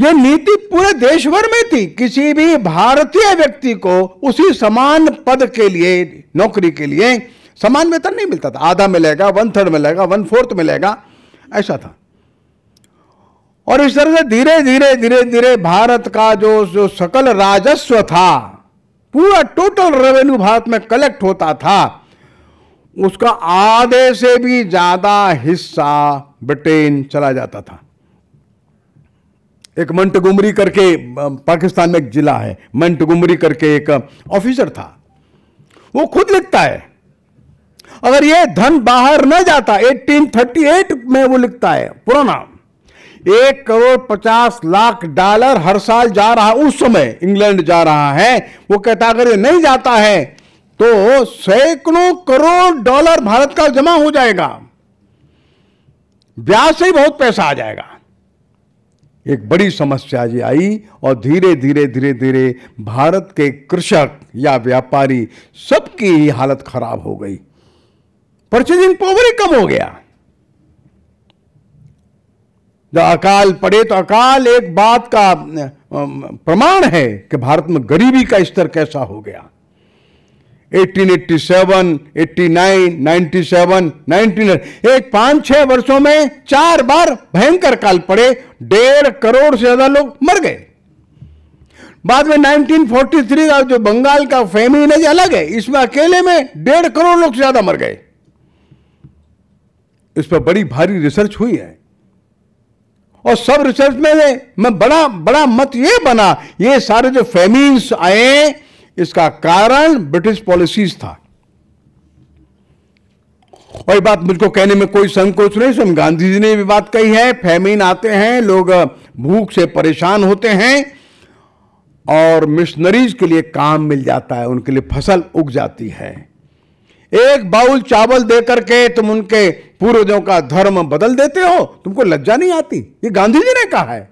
यह नीति पूरे देश भर में थी किसी भी भारतीय व्यक्ति को उसी समान पद के लिए नौकरी के लिए समान वेतन नहीं मिलता था आधा मिलेगा वन थर्ड मिलेगा वन फोर्थ मिलेगा ऐसा था और इस तरह से धीरे धीरे धीरे धीरे भारत का जो जो सकल राजस्व था पूरा टोटल रेवेन्यू भारत में कलेक्ट होता था उसका आधे से भी ज्यादा हिस्सा ब्रिटेन चला जाता था एक मंटगुमरी करके पाकिस्तान में एक जिला है मंटगुमरी करके एक ऑफिसर था वो खुद लिखता है अगर ये धन बाहर न जाता 1838 में वो लिखता है पुराना एक करोड़ पचास लाख डॉलर हर साल जा रहा उस समय इंग्लैंड जा रहा है वो कहता अगर ये नहीं जाता है तो सैकड़ों करोड़ डॉलर भारत का जमा हो जाएगा ब्याज से ही बहुत पैसा आ जाएगा एक बड़ी समस्या जी आई और धीरे धीरे धीरे धीरे भारत के कृषक या व्यापारी सबकी ही हालत खराब हो गई परचेजिंग पावर ही कम हो गया जब अकाल पड़े तो अकाल एक बात का प्रमाण है कि भारत में गरीबी का स्तर कैसा हो गया 1887, 89, 97, 99 एक पांच छह वर्षों में चार बार भयंकर काल पड़े डेढ़ करोड़ से ज्यादा लोग मर गए बाद में 1943 का जो बंगाल का फेमिन है अलग है इसमें अकेले में डेढ़ करोड़ लोग से ज्यादा मर गए इस पर बड़ी भारी रिसर्च हुई है और सब रिसर्च में मैं बड़ा बड़ा मत ये बना ये सारे जो फेमिन्स आए इसका कारण ब्रिटिश पॉलिसीज था और ये बात मुझको कहने में कोई संकोच नहीं स्वयं गांधी जी ने भी बात कही है फैमिन आते हैं लोग भूख से परेशान होते हैं और मिशनरीज के लिए काम मिल जाता है उनके लिए फसल उग जाती है एक बाउल चावल दे करके तुम उनके पूर्वजों का धर्म बदल देते हो तुमको लज्जा नहीं आती ये गांधी जी ने कहा है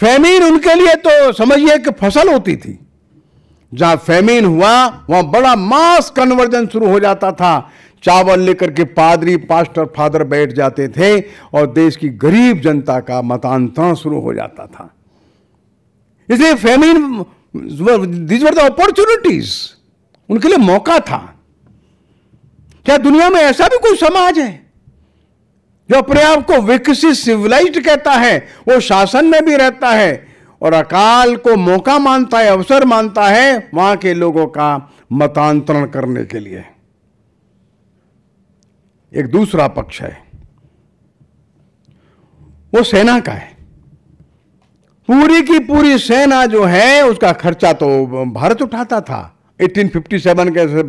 फैमीन उनके लिए तो समझिए कि फसल होती थी जहां फैमीन हुआ वहां बड़ा मास कन्वर्जन शुरू हो जाता था चावल लेकर के पादरी पास्टर फादर बैठ जाते थे और देश की गरीब जनता का मतांतरण शुरू हो जाता था इसलिए famine these were the opportunities उनके लिए मौका था क्या दुनिया में ऐसा भी कोई समाज है जो अपने आप को विकसित सिविलाइज कहता है वो शासन में भी रहता है और अकाल को मौका मानता है अवसर मानता है वहां के लोगों का मतांतरण करने के लिए एक दूसरा पक्ष है वो सेना का है पूरी की पूरी सेना जो है उसका खर्चा तो भारत उठाता था 1857 के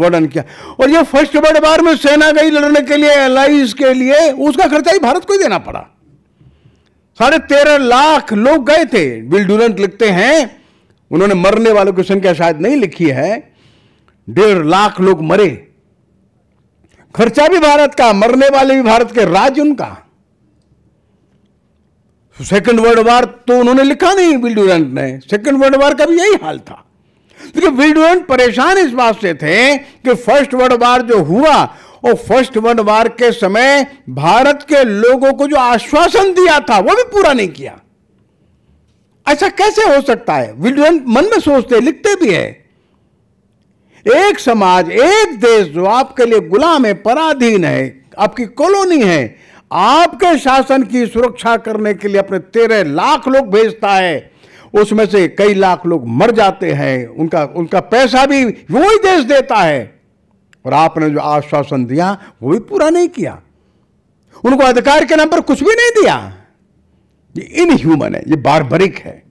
वर्णन किया और ये फर्स्ट वर्ल्ड वार में सेना गई लड़ने के लिए एलाइज के लिए उसका खर्चा ही भारत को ही देना पड़ा साढ़े तेरह लाख लोग गए थे विल डूरेंट लिखते हैं उन्होंने मरने वालों की संख्या शायद नहीं लिखी है डेढ़ लाख लोग मरे खर्चा भी भारत का मरने वाले भी भारत के राज्य उनका सेकेंड वर्ल्ड वार तो उन्होंने लिखा नहीं विल डूरेंट ने सेकंड वर्ल्ड वार का भी यही हाल था देखिए विल्डवन परेशान इस बात से थे कि फर्स्ट वर्ल्ड वार जो हुआ वो फर्स्ट वर्ल्ड वार के समय भारत के लोगों को जो आश्वासन दिया था वो भी पूरा नहीं किया ऐसा कैसे हो सकता है विल्डवन मन में सोचते लिखते भी है एक समाज एक देश जो आपके लिए गुलाम है पराधीन है आपकी कॉलोनी है आपके शासन की सुरक्षा करने के लिए अपने तेरह लाख लोग भेजता है उसमें से कई लाख लोग मर जाते हैं उनका उनका पैसा भी वो ही देश देता है और आपने जो आश्वासन दिया वो भी पूरा नहीं किया उनको अधिकार के नाम पर कुछ भी नहीं दिया ये इनह्यूमन है ये बारबरिक है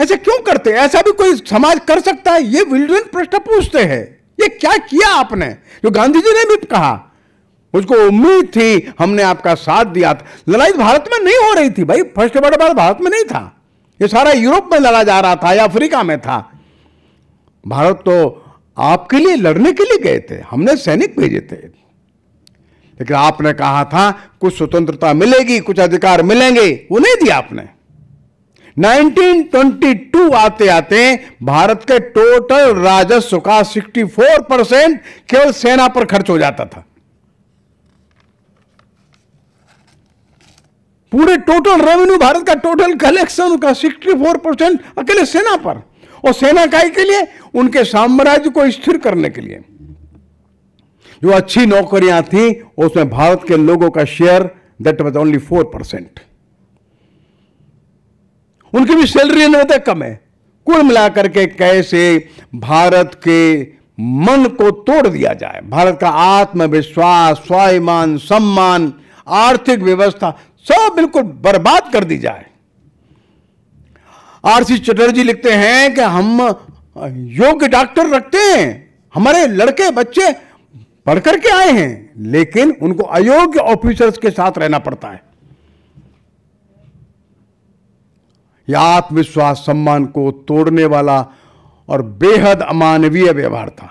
ऐसे क्यों करते हैं ऐसा भी कोई समाज कर सकता है ये विल्डन प्रश्न पूछते हैं ये क्या किया आपने जो गांधी जी ने भी कहा मुझको उम्मीद थी हमने आपका साथ दिया था लड़ाई भारत में नहीं हो रही थी भाई फर्स्ट वर्ल्ड बार भारत में नहीं था ये सारा यूरोप में लड़ा जा रहा था या अफ्रीका में था भारत तो आपके लिए लड़ने के लिए गए थे हमने सैनिक भेजे थे लेकिन आपने कहा था कुछ स्वतंत्रता मिलेगी कुछ अधिकार मिलेंगे वो नहीं दिया आपने 1922 आते आते भारत के टोटल राजस्व का 64 परसेंट केवल सेना पर खर्च हो जाता था पूरे टोटल रेवेन्यू भारत का टोटल कलेक्शन का 64 परसेंट अकेले सेना पर और सेना काय के लिए उनके साम्राज्य को स्थिर करने के लिए जो अच्छी नौकरियां थी उसमें भारत के लोगों का share that was only four percent उनकी भी सैलरी होते कम है कुल मिलाकर के कैसे भारत के मन को तोड़ दिया जाए भारत का आत्मविश्वास स्वाभिमान सम्मान आर्थिक व्यवस्था सब बिल्कुल बर्बाद कर दी जाए आरसी चटर्जी लिखते हैं कि हम योग्य डॉक्टर रखते हैं हमारे लड़के बच्चे पढ़ करके आए हैं लेकिन उनको अयोग्य ऑफिसर्स के साथ रहना पड़ता है यह आत्मविश्वास सम्मान को तोड़ने वाला और बेहद अमानवीय व्यवहार था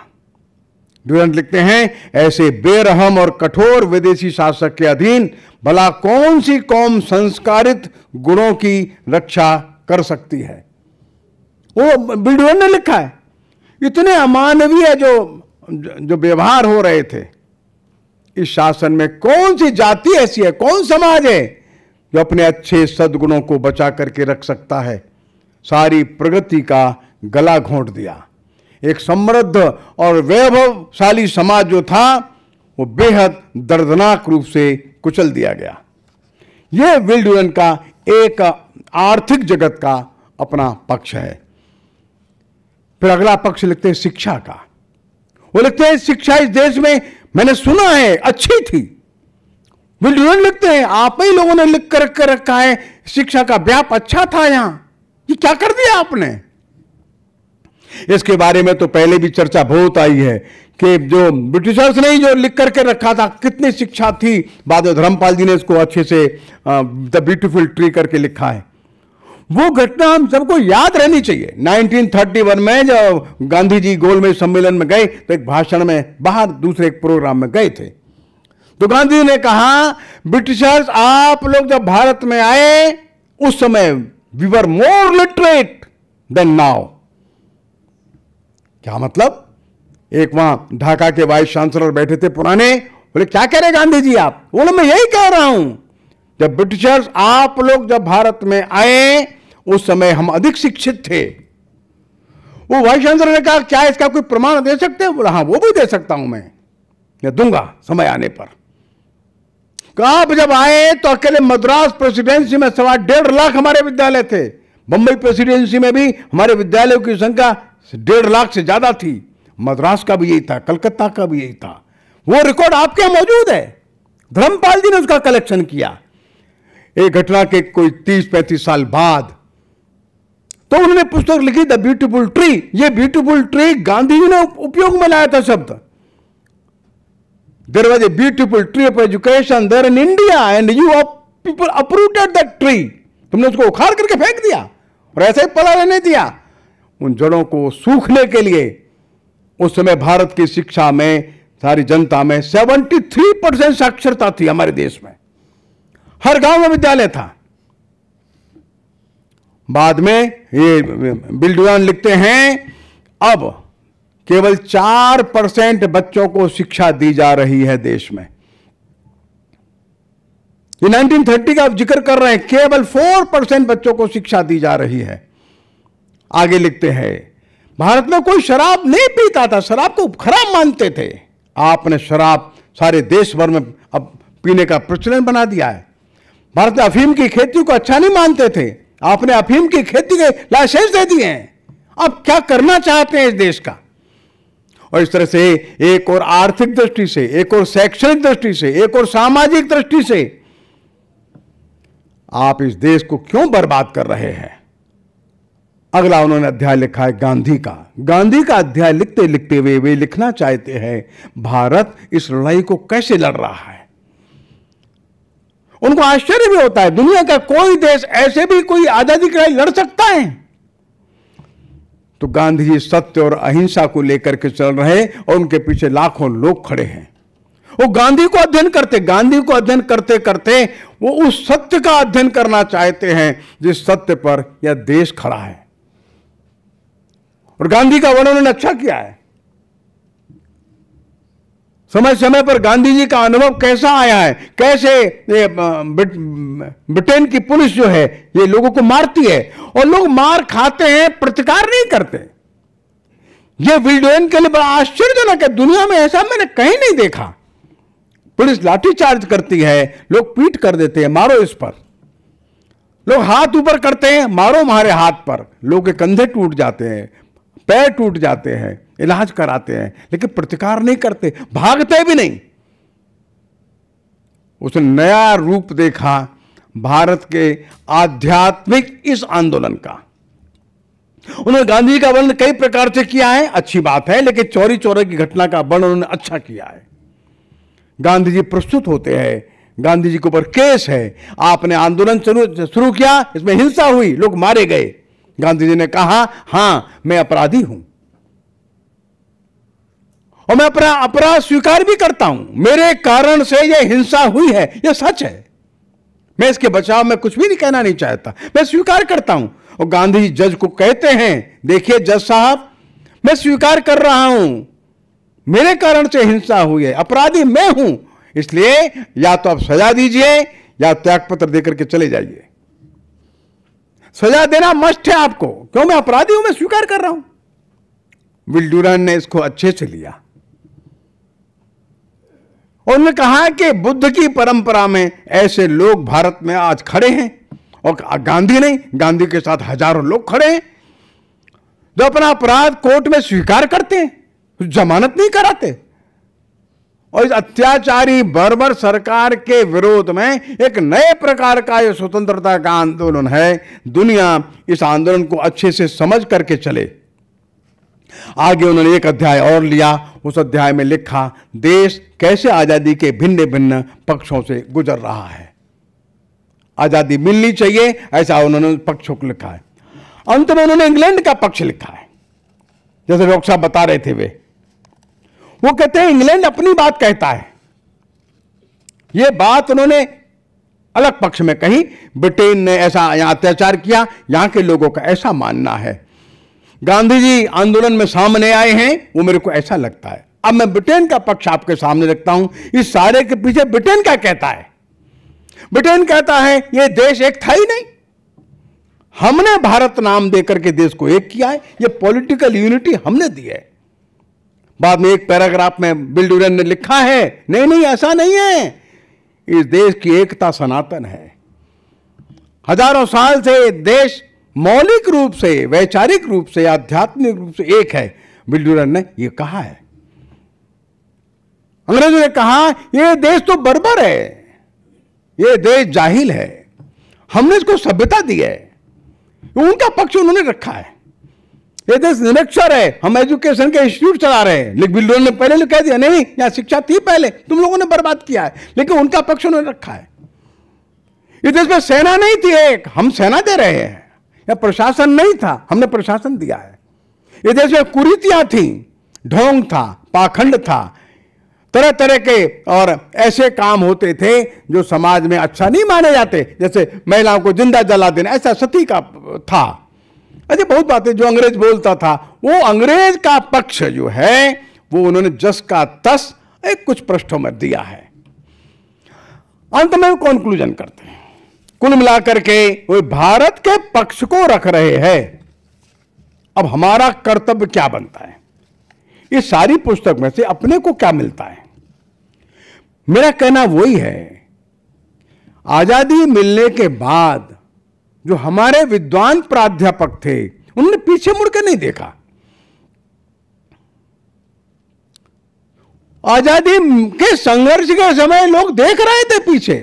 ड्यूरंट लिखते हैं ऐसे बेरहम और कठोर विदेशी शासक के अधीन भला कौन सी कौम संस्कारित गुणों की रक्षा कर सकती है वो बिल्डूरन ने लिखा है इतने अमानवीय जो जो व्यवहार हो रहे थे इस शासन में कौन सी जाति ऐसी है कौन समाज है जो अपने अच्छे सद्गुणों को बचा करके रख सकता है सारी प्रगति का गला घोंट दिया एक समृद्ध और वैभवशाली समाज जो था वो बेहद दर्दनाक रूप से कुचल दिया गया यह विल्डुएन का एक आर्थिक जगत का अपना पक्ष है फिर अगला पक्ष लिखते हैं शिक्षा का वो लिखते हैं शिक्षा इस देश में मैंने सुना है अच्छी थी विल्डुएन लिखते हैं आप ही लोगों ने लिख कर रखा है शिक्षा का व्याप अच्छा था यहां ये क्या कर दिया आपने इसके बारे में तो पहले भी चर्चा बहुत आई है कि जो ब्रिटिशर्स ने जो लिख करके रखा था कितनी शिक्षा थी बाद में धर्मपाल जी ने इसको अच्छे से द ब्यूटिफुल ट्री करके लिखा है वो घटना हम सबको याद रहनी चाहिए 1931 में जब गांधी जी गोलमेज सम्मेलन में गए तो एक भाषण में बाहर दूसरे एक प्रोग्राम में गए थे तो गांधी ने कहा ब्रिटिशर्स आप लोग जब भारत में आए उस समय we were more literate than now क्या मतलब एक वहां ढाका के वाइस चांसलर बैठे थे पुराने बोले क्या कह रहे गांधी जी आप बोले मैं यही कह रहा हूं जब ब्रिटिशर्स आप लोग जब भारत में आए उस समय हम अधिक शिक्षित थे वो वाइस चांसलर ने कहा क्या इसका कोई प्रमाण दे सकते हैं बोला हाँ वो भी दे सकता हूं मैं मैं दूंगा समय आने पर आप जब आए तो अकेले मद्रास प्रेसिडेंसी में सवा डेढ़ लाख हमारे विद्यालय थे बंबई प्रेसिडेंसी में भी हमारे विद्यालयों की संख्या डेढ़ लाख से ज़्यादा थी मद्रास का भी यही था कलकत्ता का भी यही था वो रिकॉर्ड आपके यहां मौजूद है धर्मपाल जी ने उसका कलेक्शन किया एक घटना के कोई तीस पैंतीस साल बाद तो उन्होंने पुस्तक लिखी द ब्यूटीफुल ट्री ये ब्यूटीफुल ट्री गांधी जी ने उपयोग में लाया था शब्द there was a beautiful tree of education there in India and you people uprooted that tree तुमने उसको उखाड़ करके फेंक दिया और ऐसे ही पला रहने दिया उन जड़ों को सूखने के लिए उस समय भारत की शिक्षा में सारी जनता में 73 परसेंट साक्षरता थी हमारे देश में हर गांव में विद्यालय था बाद में ये बिल्डुआन लिखते हैं अब केवल चार परसेंट बच्चों को शिक्षा दी जा रही है देश में ये 1930 का जिक्र कर रहे हैं केवल फोर परसेंट बच्चों को शिक्षा दी जा रही है आगे लिखते हैं भारत में कोई शराब नहीं पीता था शराब को खराब मानते थे आपने शराब सारे देश भर में अब पीने का प्रचलन बना दिया है भारत में अफीम की खेती को अच्छा नहीं मानते थे आपने अफीम की खेती के लाइसेंस दे दिए हैं अब क्या करना चाहते हैं इस देश का और इस तरह से एक और आर्थिक दृष्टि से एक और शैक्षणिक दृष्टि से एक और सामाजिक दृष्टि से आप इस देश को क्यों बर्बाद कर रहे हैं अगला उन्होंने अध्याय लिखा है गांधी का गांधी का अध्याय लिखते लिखते हुए वे, वे लिखना चाहते हैं भारत इस लड़ाई को कैसे लड़ रहा है उनको आश्चर्य भी होता है दुनिया का कोई देश ऐसे भी कोई आजादी की लड़ाई लड़ सकता है तो गांधी जी सत्य और अहिंसा को लेकर के चल रहे और उनके पीछे लाखों लोग खड़े हैं वो गांधी को अध्ययन करते गांधी को अध्ययन करते करते वो उस सत्य का अध्ययन करना चाहते हैं जिस सत्य पर यह देश खड़ा है और गांधी का वर्णन अच्छा किया है समय समय पर गांधी जी का अनुभव कैसा आया है कैसे ब्रिटेन की पुलिस जो है ये लोगों को मारती है और लोग मार खाते हैं प्रतिकार नहीं करते ये ब्रिटेन के लिए बड़ा आश्चर्यजनक है दुनिया में ऐसा मैंने कहीं नहीं देखा पुलिस लाठीचार्ज करती है लोग पीट कर देते हैं मारो इस पर लोग हाथ ऊपर करते हैं मारो हमारे हाथ पर लोग के कंधे टूट जाते हैं पैर टूट जाते हैं इलाज कराते हैं लेकिन प्रतिकार नहीं करते भागते भी नहीं उसने नया रूप देखा भारत के आध्यात्मिक इस आंदोलन का उन्होंने गांधी का वर्णन कई प्रकार से किया है अच्छी बात है लेकिन चोरी चोरी की घटना का वर्णन उन्होंने अच्छा किया है गांधी जी प्रस्तुत होते हैं गांधी जी के ऊपर केस है आपने आंदोलन शुरू किया इसमें हिंसा हुई लोग मारे गए गांधी जी ने कहा हां मैं अपराधी हूं और मैं अपना अपराध स्वीकार भी करता हूं मेरे कारण से यह हिंसा हुई है यह सच है मैं इसके बचाव में कुछ भी नहीं कहना नहीं चाहता मैं स्वीकार करता हूं और गांधी जज को कहते हैं देखिए जज साहब मैं स्वीकार कर रहा हूं मेरे कारण से हिंसा हुई है अपराधी मैं हूं इसलिए या तो आप सजा दीजिए या त्यागपत्र देकर के चले जाइए सजा देना मस्ट है आपको क्यों मैं अपराधी हूं मैं स्वीकार कर रहा हूं विल्डुरन ने इसको अच्छे से लिया उन्होंने कहा कि बुद्ध की परंपरा में ऐसे लोग भारत में आज खड़े हैं और गांधी नहीं गांधी के साथ हजारों लोग खड़े हैं जो अपना अपराध कोर्ट में स्वीकार करते हैं जमानत नहीं कराते और इस अत्याचारी बर्बर सरकार के विरोध में एक नए प्रकार का यह स्वतंत्रता का आंदोलन है दुनिया इस आंदोलन को अच्छे से समझ करके चले आगे उन्होंने एक अध्याय और लिया उस अध्याय में लिखा देश कैसे आज़ादी के भिन्न भिन्न पक्षों से गुजर रहा है आज़ादी मिलनी चाहिए ऐसा उन्होंने पक्षों को लिखा है अंत में उन्होंने इंग्लैंड का पक्ष लिखा है जैसे डॉक्टर साहब बता रहे थे वे वो कहते हैं इंग्लैंड अपनी बात कहता है ये बात उन्होंने अलग पक्ष में कही ब्रिटेन ने ऐसा यहां अत्याचार किया यहां के लोगों का ऐसा मानना है गांधी जी आंदोलन में सामने आए हैं वो मेरे को ऐसा लगता है अब मैं ब्रिटेन का पक्ष आपके सामने रखता हूं इस सारे के पीछे ब्रिटेन क्या कहता है ब्रिटेन कहता है यह देश एक था ही नहीं हमने भारत नाम देकर के देश को एक किया है यह पॉलिटिकल यूनिटी हमने दी है बाद में एक पैराग्राफ में बिल ड्यूरन ने लिखा है नहीं नहीं ऐसा नहीं है इस देश की एकता सनातन है हजारों साल से देश मौलिक रूप से वैचारिक रूप से आध्यात्मिक रूप से एक है बिल ड्यूरन ने यह कहा है अंग्रेजों ने कहा यह देश तो बर्बर है यह देश जाहिल है हमने इसको सभ्यता दी है उनका पक्ष उन्होंने रखा है ये देश निरक्षर है हम एजुकेशन के इंस्टीट्यूट चला रहे हैं लेकिन बिल्डरों ने पहले कह दिया नहीं यहां शिक्षा थी पहले तुम लोगों ने बर्बाद किया है लेकिन उनका पक्ष उन्होंने रखा है ये देश में सेना नहीं थी एक हम सेना दे रहे हैं या प्रशासन नहीं था हमने प्रशासन दिया है ये देश में कुरीतियां थी ढोंग था पाखंड था तरह तरह के और ऐसे काम होते थे जो समाज में अच्छा नहीं माने जाते जैसे महिलाओं को जिंदा जला देना ऐसा सती का था अच्छा बहुत बातें जो अंग्रेज बोलता था वो अंग्रेज का पक्ष जो है वो उन्होंने जस का तस एक कुछ पृष्ठों में दिया है अंत में कॉन्क्लूजन करते हैं कुल मिलाकर के वो भारत के पक्ष को रख रहे हैं अब हमारा कर्तव्य क्या बनता है इस सारी पुस्तक में से अपने को क्या मिलता है मेरा कहना वही है आजादी मिलने के बाद जो हमारे विद्वान प्राध्यापक थे उन्होंने पीछे मुड़कर नहीं देखा आजादी के संघर्ष के समय लोग देख रहे थे पीछे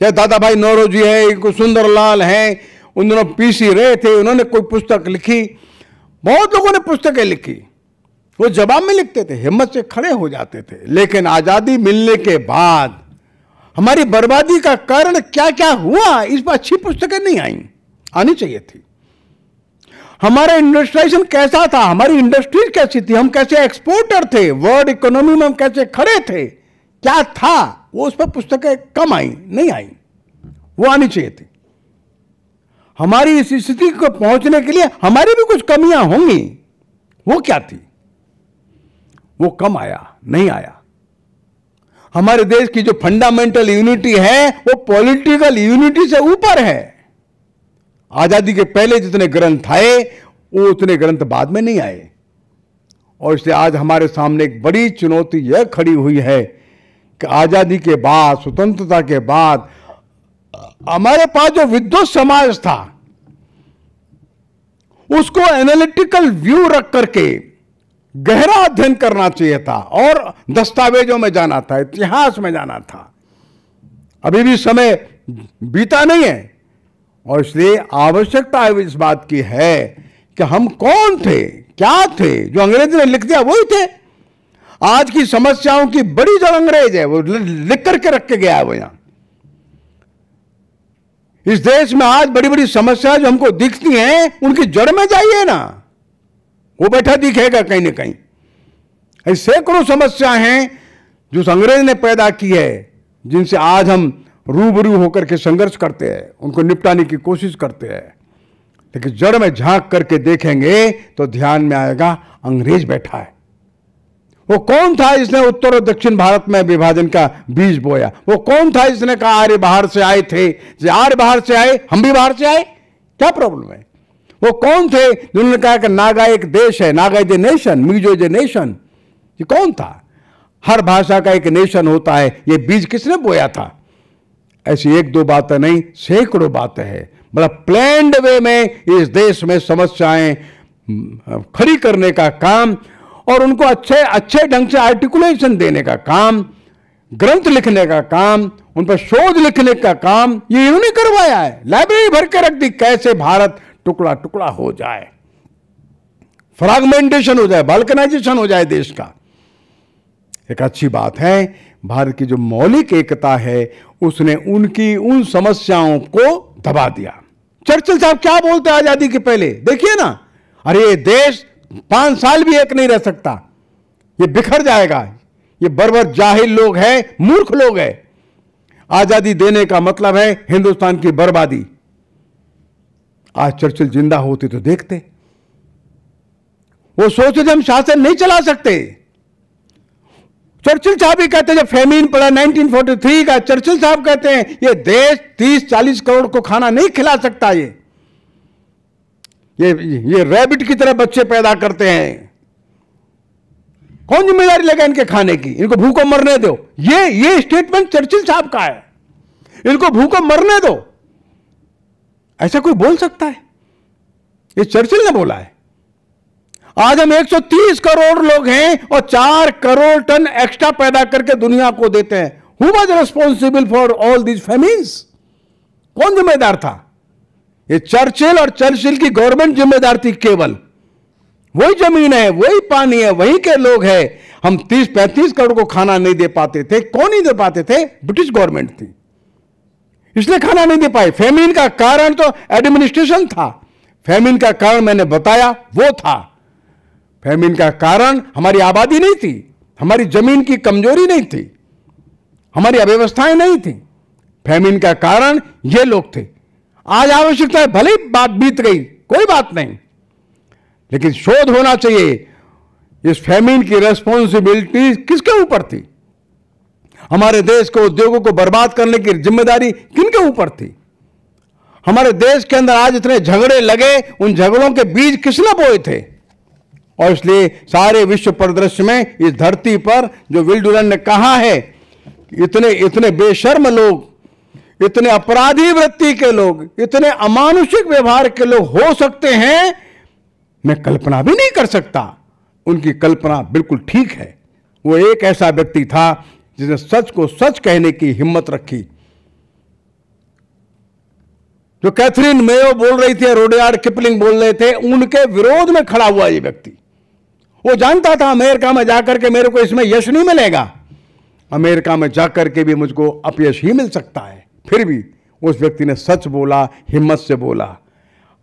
चाहे दादा भाई नौरोजी है सुंदरलाल है उन दोनों पीसी रहे थे उन्होंने कोई पुस्तक लिखी बहुत लोगों ने पुस्तकें लिखी वो जवाब में लिखते थे हिम्मत से खड़े हो जाते थे लेकिन आज़ादी मिलने के बाद हमारी बर्बादी का कारण क्या क्या हुआ इस पर अच्छी पुस्तकें नहीं आई आनी चाहिए थी हमारा इंडस्ट्राइजेशन कैसा था हमारी इंडस्ट्रीज कैसी थी हम कैसे एक्सपोर्टर थे वर्ल्ड इकोनॉमी में हम कैसे खड़े थे क्या था वो उस पर पुस्तकें कम आई नहीं आई वो आनी चाहिए थी हमारी इस स्थिति को पहुंचने के लिए हमारी भी कुछ कमियां होंगी वो क्या थी वो कम आया नहीं आया हमारे देश की जो फंडामेंटल यूनिटी है वो पॉलिटिकल यूनिटी से ऊपर है आज़ादी के पहले जितने ग्रंथ आए वो उतने ग्रंथ बाद में नहीं आए और इसलिए आज हमारे सामने एक बड़ी चुनौती यह खड़ी हुई है कि आज़ादी के बाद स्वतंत्रता के बाद हमारे पास जो विद्वत समाज था उसको एनालिटिकल व्यू रख करके गहरा अध्ययन करना चाहिए था और दस्तावेजों में जाना था इतिहास में जाना था अभी भी समय बीता नहीं है और इसलिए आवश्यकता इस बात की है कि हम कौन थे क्या थे जो अंग्रेज ने लिख दिया वही थे आज की समस्याओं की बड़ी जड़ अंग्रेज है वो लिख करके रख के गया है वो यहां इस देश में आज बड़ी बड़ी समस्या जो हमको दिखती हैं उनकी जड़ में जाइए ना वो बैठा दिखेगा कहीं ना कहीं ऐसे सैकड़ों समस्या हैं जो अंग्रेज ने पैदा की है जिनसे आज हम रूबरू होकर के संघर्ष करते हैं उनको निपटाने की कोशिश करते हैं लेकिन जड़ में झांक करके देखेंगे तो ध्यान में आएगा अंग्रेज बैठा है वो कौन था जिसने उत्तर और दक्षिण भारत में विभाजन का बीज बोया वो कौन था जिसने कहा आर्य बाहर से आए थे आर्य बाहर से आए हम भी बाहर से आए क्या प्रॉब्लम है वो कौन थे जिन्होंने कहा कि नागा एक देश है Naga is a nation Mizo is a nation ये कौन था हर भाषा का एक नेशन होता है ये बीज किसने बोया था ऐसी एक दो बातें नहीं सैकड़ों बातें हैं मतलब प्लैंड वे में इस देश में समस्याएं खड़ी करने का काम और उनको अच्छे अच्छे ढंग से आर्टिकुलेशन देने का काम ग्रंथ लिखने का काम उन पर शोध लिखने का काम ये इन्होंने करवाया है लाइब्रेरी भर के रख दी कैसे भारत टुकड़ा टुकड़ा हो जाए फ्रागमेंटेशन हो जाए बाल्कनाइजेशन हो जाए देश का एक अच्छी बात है भारत की जो मौलिक एकता है उसने उनकी उन समस्याओं को दबा दिया चर्चिल साहब क्या बोलते आजादी के पहले देखिए ना अरे ये देश पांच साल भी एक नहीं रह सकता ये बिखर जाएगा ये बर्बर जाहिल लोग हैं मूर्ख लोग हैं आजादी देने का मतलब है हिंदुस्तान की बर्बादी आज चर्चिल जिंदा होते तो देखते वो सोचते थे हम शासन नहीं चला सकते चर्चिल साहब ही कहते जब फेमिन पड़ा 1943 का चर्चिल साहब कहते हैं ये देश 30-40 करोड़ को खाना नहीं खिला सकता ये ये ये रैबिट की तरह बच्चे पैदा करते हैं कौन जिम्मेदारी लेगा इनके खाने की इनको भूखों मरने दो ये ये स्टेटमेंट चर्चिल साहब का है इनको भूखों मरने दो ऐसा कोई बोल सकता है ये चर्चिल ने बोला है आज हम 130 करोड़ लोग हैं और चार करोड़ टन एक्स्ट्रा पैदा करके दुनिया को देते हैं who was responsible for all these famines कौन जिम्मेदार था ये चर्चिल और चर्चिल की गवर्नमेंट जिम्मेदार थी केवल वही जमीन है वही पानी है वही के लोग है हम 30-35 करोड़ को खाना नहीं दे पाते थे कौन नहीं दे पाते थे ब्रिटिश गवर्नमेंट थी इसलिए खाना नहीं दे पाए फेमिन का कारण तो एडमिनिस्ट्रेशन था फेमिन का कारण मैंने बताया वो था फैमिन का कारण हमारी आबादी नहीं थी हमारी जमीन की कमजोरी नहीं थी हमारी अव्यवस्थाएं नहीं थी फेमिन का कारण ये लोग थे आज आवश्यकता है भले ही बात बीत गई कोई बात नहीं लेकिन शोध होना चाहिए इस फेमिन की रेस्पॉन्सिबिलिटी किसके ऊपर थी हमारे देश को उद्योगों को बर्बाद करने की जिम्मेदारी किनके ऊपर थी हमारे देश के अंदर आज इतने झगड़े लगे उन झगड़ों के बीज किसने बोए थे और इसलिए सारे विश्व परिदृश्य में इस धरती पर जो विल ने कहा है इतने इतने बेशर्म लोग इतने अपराधी वृत्ति के लोग इतने अमानुषिक व्यवहार के लोग हो सकते हैं मैं कल्पना भी नहीं कर सकता उनकी कल्पना बिल्कुल ठीक है वो एक ऐसा व्यक्ति था जिसने सच को सच कहने की हिम्मत रखी जो कैथरीन मेयो बोल रही थी रोडेयार्ड किपलिंग बोल रहे थे उनके विरोध में खड़ा हुआ ये व्यक्ति वो जानता था अमेरिका में जाकर के मेरे को इसमें यश नहीं मिलेगा अमेरिका में जाकर के भी मुझको अपयश ही मिल सकता है फिर भी उस व्यक्ति ने सच बोला हिम्मत से बोला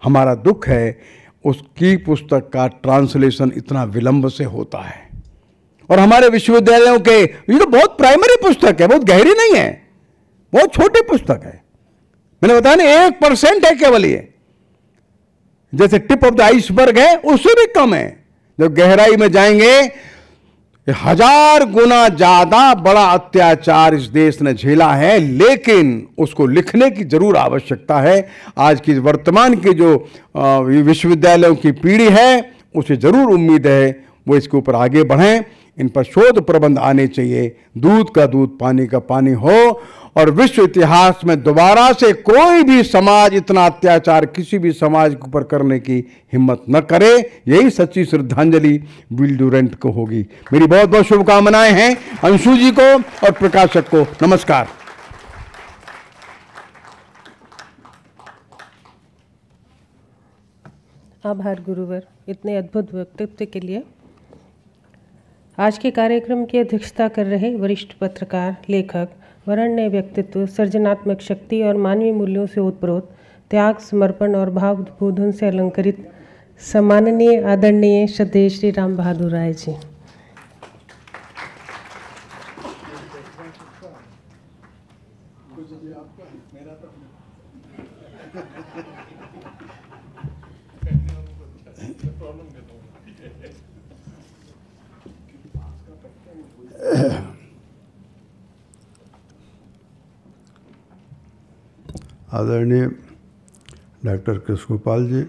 हमारा दुख है उसकी पुस्तक का ट्रांसलेशन इतना विलंब से होता है और हमारे विश्वविद्यालयों के ये तो बहुत प्राइमरी पुस्तक है बहुत गहरी नहीं है बहुत छोटी पुस्तक है मैंने बताया ना एक परसेंट है केवल ये जैसे टिप ऑफ द आइसबर्ग है उससे भी कम है जब गहराई में जाएंगे हजार गुना ज्यादा बड़ा अत्याचार इस देश ने झेला है लेकिन उसको लिखने की जरूर आवश्यकता है आज की वर्तमान की जो विश्वविद्यालयों की पीढ़ी है उसे जरूर उम्मीद है वो इसके ऊपर आगे बढ़ें इन पर शोध प्रबंध आने चाहिए दूध का दूध पानी का पानी हो और विश्व इतिहास में दोबारा से कोई भी समाज इतना अत्याचार किसी भी समाज के ऊपर करने की हिम्मत न करे यही सच्ची श्रद्धांजलि विल डूरेंट को होगी मेरी बहुत बहुत शुभकामनाएं हैं अंशु जी को और प्रकाशक को नमस्कार आभार गुरुवर इतने अद्भुत व्यक्तित्व के लिए आज के कार्यक्रम की अध्यक्षता कर रहे वरिष्ठ पत्रकार लेखक वरण्य व्यक्तित्व सृजनात्मक शक्ति और मानवीय मूल्यों से ओतप्रोत त्याग समर्पण और भावबोधन से अलंकृत सम्माननीय आदरणीय श्रद्धेय श्री राम बहादुर राय जी आदरणीय डॉक्टर कृष्ण गोपाल जी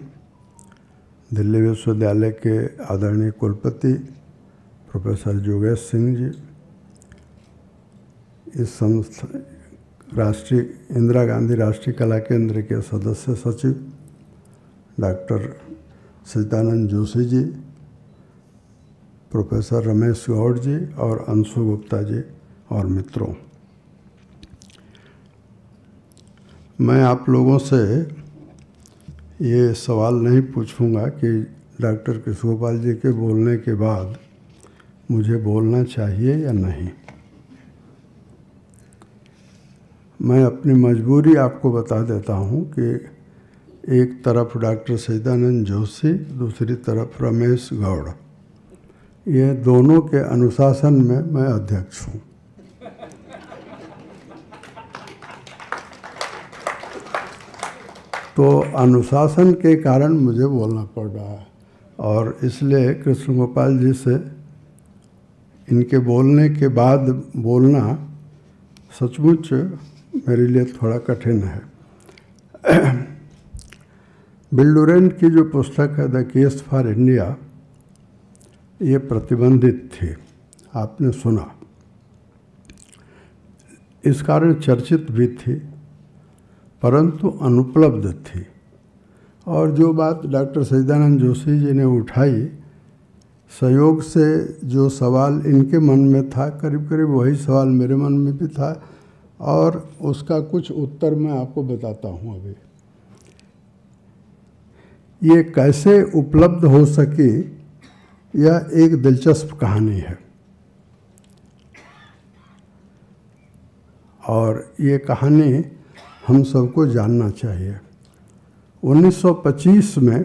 दिल्ली विश्वविद्यालय के आदरणीय कुलपति प्रोफेसर जोगेश सिंह जी इस संस्था राष्ट्रीय इंदिरा गांधी राष्ट्रीय कला केंद्र के सदस्य सचिव डॉक्टर सचिदानंद जोशी जी प्रोफेसर रमेश गौड़ जी और अंशु गुप्ता जी और मित्रों मैं आप लोगों से ये सवाल नहीं पूछूंगा कि डॉक्टर किशोपाल जी के बोलने के बाद मुझे बोलना चाहिए या नहीं मैं अपनी मजबूरी आपको बता देता हूँ कि एक तरफ डॉक्टर सैदानंद जोशी दूसरी तरफ रमेश गौड़ ये दोनों के अनुशासन में मैं अध्यक्ष हूँ तो अनुशासन के कारण मुझे बोलना पड़ रहा है और इसलिए कृष्ण गोपाल जी से इनके बोलने के बाद बोलना सचमुच मेरे लिए थोड़ा कठिन है बिल्डोरेंट की जो पुस्तक है द केस फॉर इंडिया ये प्रतिबंधित थे आपने सुना इस कारण चर्चित भी थे परंतु अनुपलब्ध थे और जो बात डॉक्टर सचिदानंद जोशी जी ने उठाई सहयोग से जो सवाल इनके मन में था करीब करीब वही सवाल मेरे मन में भी था और उसका कुछ उत्तर मैं आपको बताता हूँ अभी ये कैसे उपलब्ध हो सके यह एक दिलचस्प कहानी है और ये कहानी हम सबको जानना चाहिए 1925 में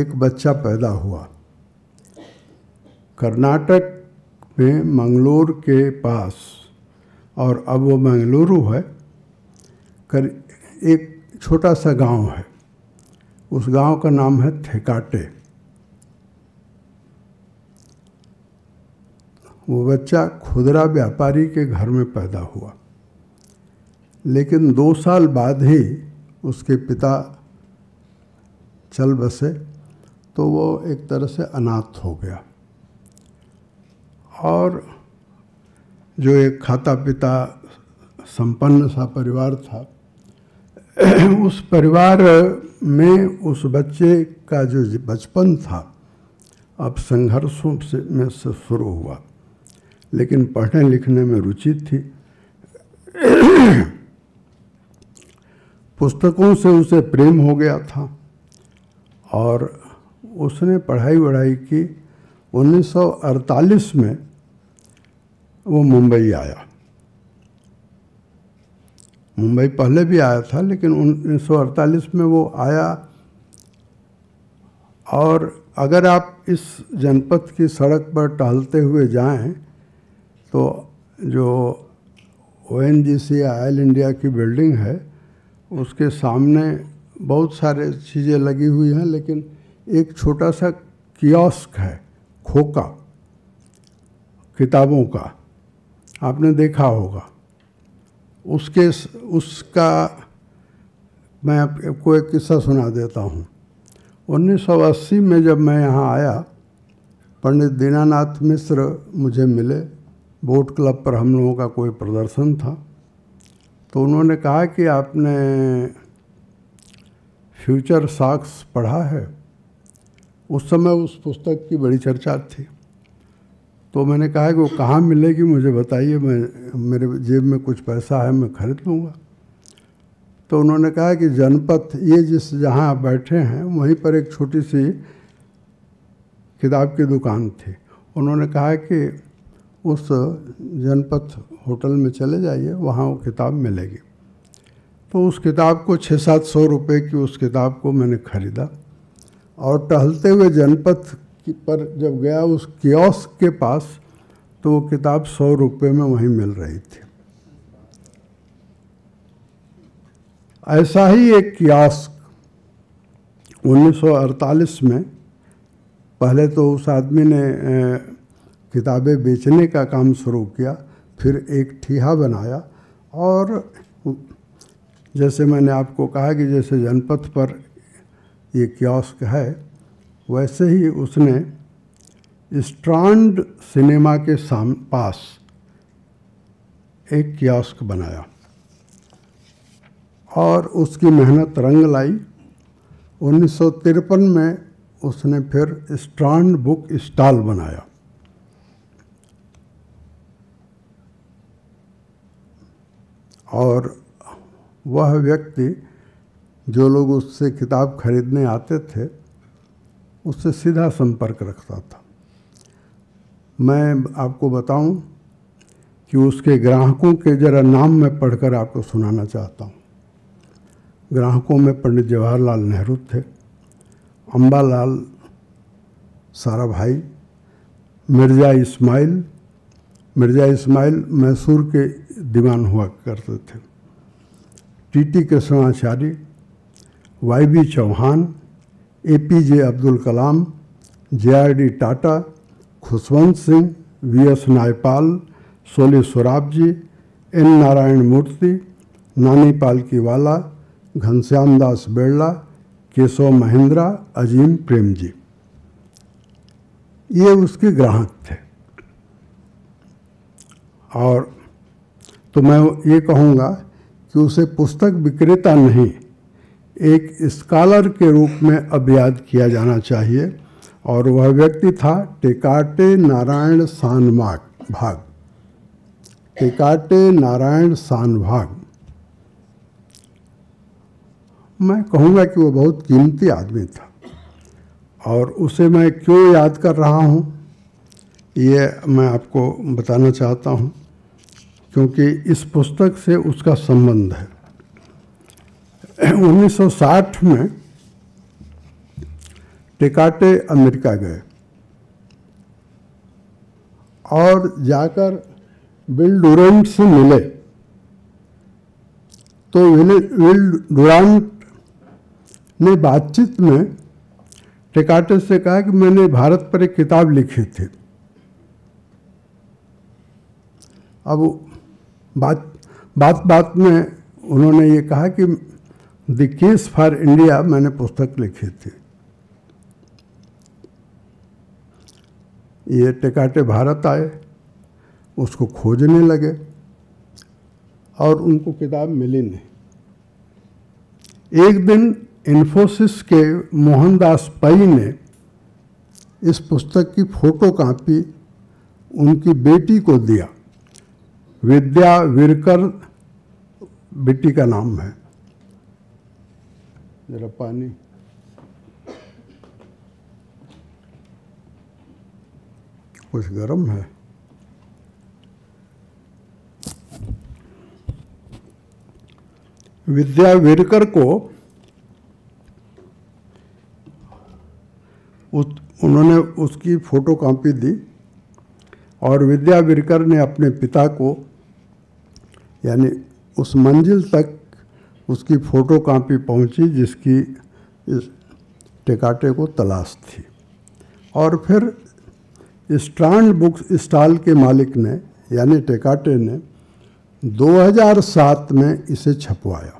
एक बच्चा पैदा हुआ कर्नाटक में मंगलोर के पास और अब वो मंगलुरु है कर एक छोटा सा गांव है उस गांव का नाम है थेकाटे वो बच्चा खुदरा व्यापारी के घर में पैदा हुआ लेकिन दो साल बाद ही उसके पिता चल बसे तो वो एक तरह से अनाथ हो गया और जो एक खाता पिता संपन्न सा परिवार था उस परिवार में उस बच्चे का जो बचपन था अब संघर्षों से में से शुरू हुआ लेकिन पढ़ने लिखने में रुचि थी पुस्तकों से उसे प्रेम हो गया था और उसने पढ़ाई वढ़ाई की 1948 में वो मुंबई आया मुंबई पहले भी आया था लेकिन 1948 में वो आया और अगर आप इस जनपद की सड़क पर टहलते हुए जाएं तो जो O N G C oil India की बिल्डिंग है उसके सामने बहुत सारे चीज़ें लगी हुई हैं लेकिन एक छोटा सा कियोस्क है खोका किताबों का आपने देखा होगा उसके उसका मैं आपको एक किस्सा सुना देता हूँ 1980 में जब मैं यहाँ आया पंडित दीनानाथ मिश्र मुझे मिले बोट क्लब पर हम लोगों का कोई प्रदर्शन था तो उन्होंने कहा कि आपने फ्यूचर साक्स पढ़ा है उस समय उस पुस्तक की बड़ी चर्चा थी तो मैंने कहा कि वो कहाँ मिलेगी मुझे बताइए मैं मेरे जेब में कुछ पैसा है मैं ख़रीद लूँगा तो उन्होंने कहा कि जनपथ ये जिस जहाँ आप बैठे हैं वहीं पर एक छोटी सी किताब की दुकान थी उन्होंने कहा कि उस जनपथ होटल में चले जाइए वहाँ वो किताब मिलेगी तो उस किताब को छः सात सौ रुपये की उस किताब को मैंने ख़रीदा और टहलते हुए जनपथ पर जब गया उस कियोस्क के पास तो वो किताब सौ रुपये में वहीं मिल रही थी ऐसा ही एक कियास्क 1948 में पहले तो उस आदमी ने किताबें बेचने का काम शुरू किया फिर एक ठीहा बनाया और जैसे मैंने आपको कहा कि जैसे जनपथ पर ये क्योस्क है वैसे ही उसने स्ट्रांड सिनेमा के साम पास एक क्योस्क बनाया और उसकी मेहनत रंग लाई उन्नीस में उसने फिर स्ट्रांड बुक स्टॉल बनाया और वह व्यक्ति जो लोग उससे किताब खरीदने आते थे उससे सीधा संपर्क रखता था मैं आपको बताऊं कि उसके ग्राहकों के ज़रा नाम मैं पढ़कर आपको सुनाना चाहता हूं ग्राहकों में पंडित जवाहरलाल नेहरू थे अम्बालाल सारा भाई मिर्ज़ा इस्माइल मिर्ज़ा इस्माइल मैसूर के दीवान हुआ करते थे T T Krishnacharya Y B Chavan A P J Abdul Kalam J R D Tata Khushwant Singh V S Naipaul Soli Sorabjee N Narayana Murthy Nani Palkhivala Ghanshyam दास बिरला केशव महिंद्रा अजीम प्रेम जी ये उसके ग्राहक थे और तो मैं ये कहूँगा कि उसे पुस्तक विक्रेता नहीं एक स्कॉलर के रूप में अब याद किया जाना चाहिए और वह व्यक्ति था टेकाटे नारायण सानभाग भाग टेकाटे नारायण सानभाग मैं कहूँगा कि वो बहुत कीमती आदमी था और उसे मैं क्यों याद कर रहा हूँ ये मैं आपको बताना चाहता हूँ क्योंकि इस पुस्तक से उसका संबंध है 1960 में टिकाटे अमेरिका गए और जाकर बिल डूरेंट से मिले तो विल डूरांट ने बातचीत में टिकाटे से कहा कि मैंने भारत पर एक किताब लिखी थी अब बात बात बात में उन्होंने ये कहा कि द केस फॉर इंडिया मैंने पुस्तक लिखी थी ये टिकाटे भारत आए उसको खोजने लगे और उनको किताब मिली नहीं एक दिन इन्फोसिस के मोहनदास पई ने इस पुस्तक की फोटो कापी उनकी बेटी को दिया विद्या विरकर बेटी का नाम है जरा पानी कुछ गर्म है विद्या विरकर को उस उन्होंने उसकी फोटो कॉपी दी और विद्या विरकर ने अपने पिता को यानी उस मंजिल तक उसकी फ़ोटो कापी पहुँची जिसकी इस टिकाटे को तलाश थी और फिर स्ट्रांड बुक स्टॉल के मालिक ने यानी टेकाटे ने 2007 में इसे छपवाया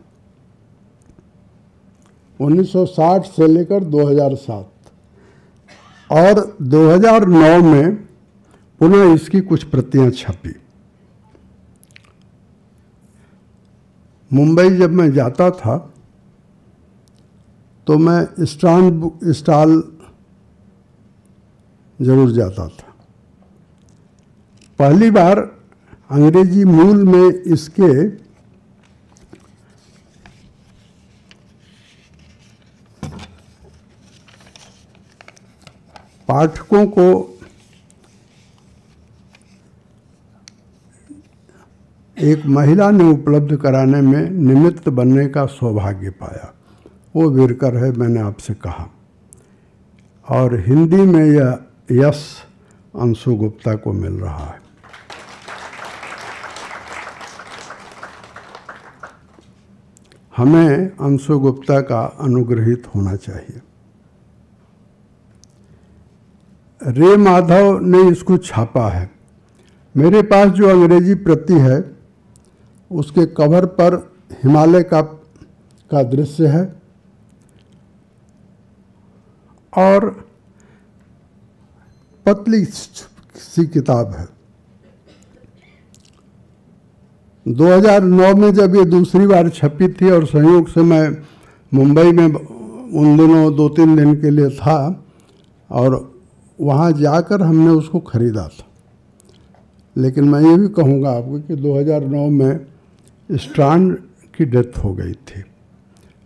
1960 से लेकर 2007 और 2009 में पुनः इसकी कुछ प्रतियां छपी मुंबई जब मैं जाता था तो मैं स्टॉल स्टॉल ज़रूर जाता था पहली बार अंग्रेजी मूल में इसके पाठकों को एक महिला ने उपलब्ध कराने में निमित्त बनने का सौभाग्य पाया वो वीरकर है मैंने आपसे कहा और हिंदी में यह यश अंशु गुप्ता को मिल रहा है हमें अंशु गुप्ता का अनुग्रहित होना चाहिए रे माधव ने इसको छापा है मेरे पास जो अंग्रेजी प्रति है उसके कवर पर हिमालय का का दृश्य है और पतली सी किताब है 2009 में जब ये दूसरी बार छपी थी और संयोग से मैं मुंबई में उन दिनों दो तीन दिन के लिए था और वहाँ जाकर हमने उसको ख़रीदा था लेकिन मैं ये भी कहूँगा आपको कि 2009 में स्ट्रांड की डेथ हो गई थी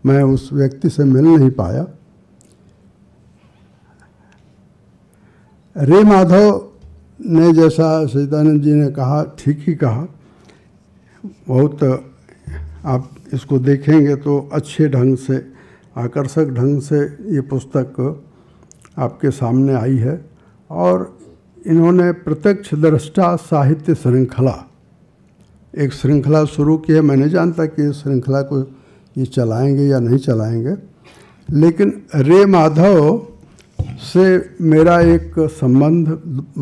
मैं उस व्यक्ति से मिल नहीं पाया रे माधव ने जैसा सचिदानंद जी ने कहा ठीक ही कहा बहुत आप इसको देखेंगे तो अच्छे ढंग से आकर्षक ढंग से ये पुस्तक आपके सामने आई है और इन्होंने प्रत्यक्ष दृष्टा साहित्य श्रृंखला एक श्रृंखला शुरू की है मैं नहीं जानता कि इस श्रृंखला को ये चलाएंगे या नहीं चलाएंगे लेकिन रे माधव से मेरा एक संबंध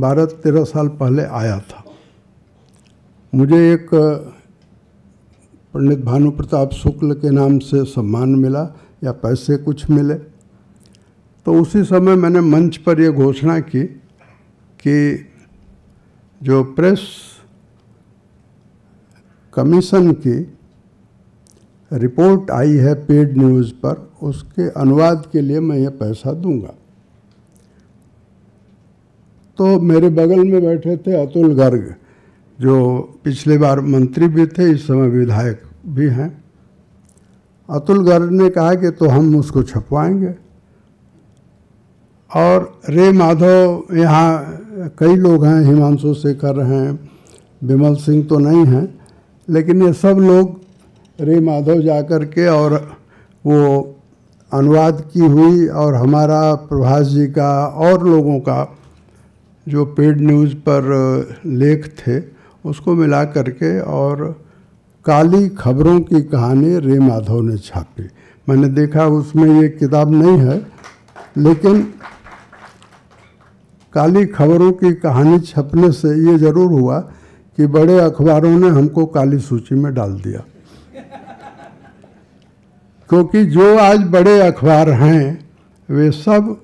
बारह तेरह साल पहले आया था मुझे एक पंडित भानु प्रताप शुक्ल के नाम से सम्मान मिला या पैसे कुछ मिले तो उसी समय मैंने मंच पर ये घोषणा की कि जो प्रेस कमीशन की रिपोर्ट आई है पेड न्यूज़ पर उसके अनुवाद के लिए मैं ये पैसा दूंगा तो मेरे बगल में बैठे थे अतुल गर्ग जो पिछले बार मंत्री भी थे इस समय विधायक भी हैं अतुल गर्ग ने कहा कि तो हम उसको छपवाएंगे और रे माधव यहाँ कई लोग हैं हिमांशु शेखर हैं विमल सिंह तो नहीं हैं लेकिन ये सब लोग रे माधव जा कर के और वो अनुवाद की हुई और हमारा प्रभास जी का और लोगों का जो पेड न्यूज़ पर लेख थे उसको मिला करके और काली खबरों की कहानी रे माधव ने छापी मैंने देखा उसमें ये किताब नहीं है लेकिन काली खबरों की कहानी छपने से ये ज़रूर हुआ कि बड़े अखबारों ने हमको काली सूची में डाल दिया क्योंकि जो आज बड़े अखबार हैं वे सब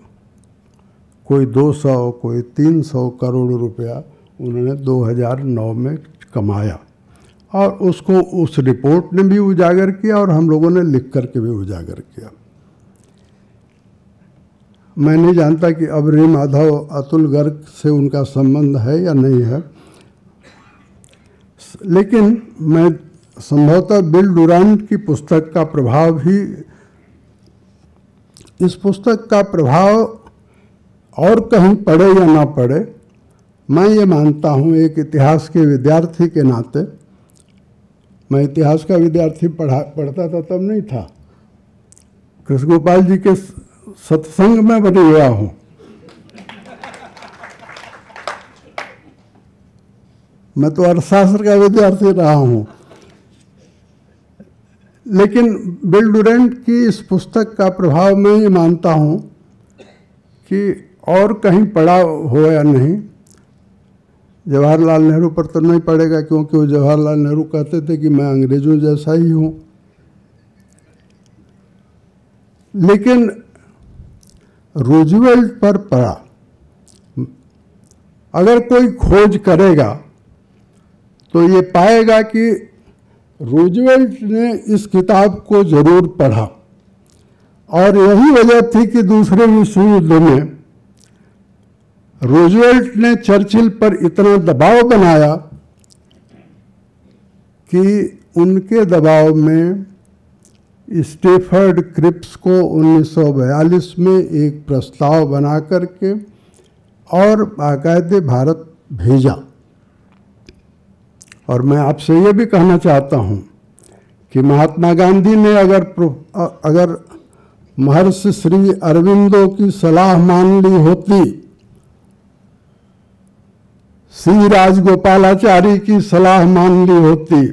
कोई 200 कोई 300 करोड़ रुपया उन्होंने 2009 में कमाया और उसको उस रिपोर्ट ने भी उजागर किया और हम लोगों ने लिख करके भी उजागर किया मैं नहीं जानता कि अब रे माधव अतुल गर्ग से उनका संबंध है या नहीं है लेकिन मैं संभवतः बिल डुरान की पुस्तक का प्रभाव भी इस पुस्तक का प्रभाव और कहीं पड़े या ना पड़े मैं ये मानता हूँ एक इतिहास के विद्यार्थी के नाते मैं इतिहास का विद्यार्थी पढ़ा पढ़ता था तब नहीं था कृष्ण गोपाल जी के सत्संग में बने हुआ हूँ मैं तो अर्थशास्त्र का विद्यार्थी रहा हूँ लेकिन बिल डूरेंट की इस पुस्तक का प्रभाव मैं ये मानता हूँ कि और कहीं पढ़ा हो या नहीं जवाहरलाल नेहरू पर तो नहीं पड़ेगा क्योंकि वो जवाहरलाल नेहरू कहते थे कि मैं अंग्रेज़ों जैसा ही हूँ लेकिन रोजवेल्ट पर पड़ा अगर कोई खोज करेगा तो ये पाएगा कि रोजवेल्ट ने इस किताब को ज़रूर पढ़ा और यही वजह थी कि दूसरे विश्व युद्ध में रोजवेल्ट ने चर्चिल पर इतना दबाव बनाया कि उनके दबाव में स्टेफर्ड क्रिप्स को 1942 में एक प्रस्ताव बना करके और बाकायदे भारत भेजा और मैं आपसे ये भी कहना चाहता हूँ कि महात्मा गांधी ने अगर अगर महर्षि श्री अरविंदो की सलाह मान ली होती श्री राजगोपालाचारी की सलाह मान ली होती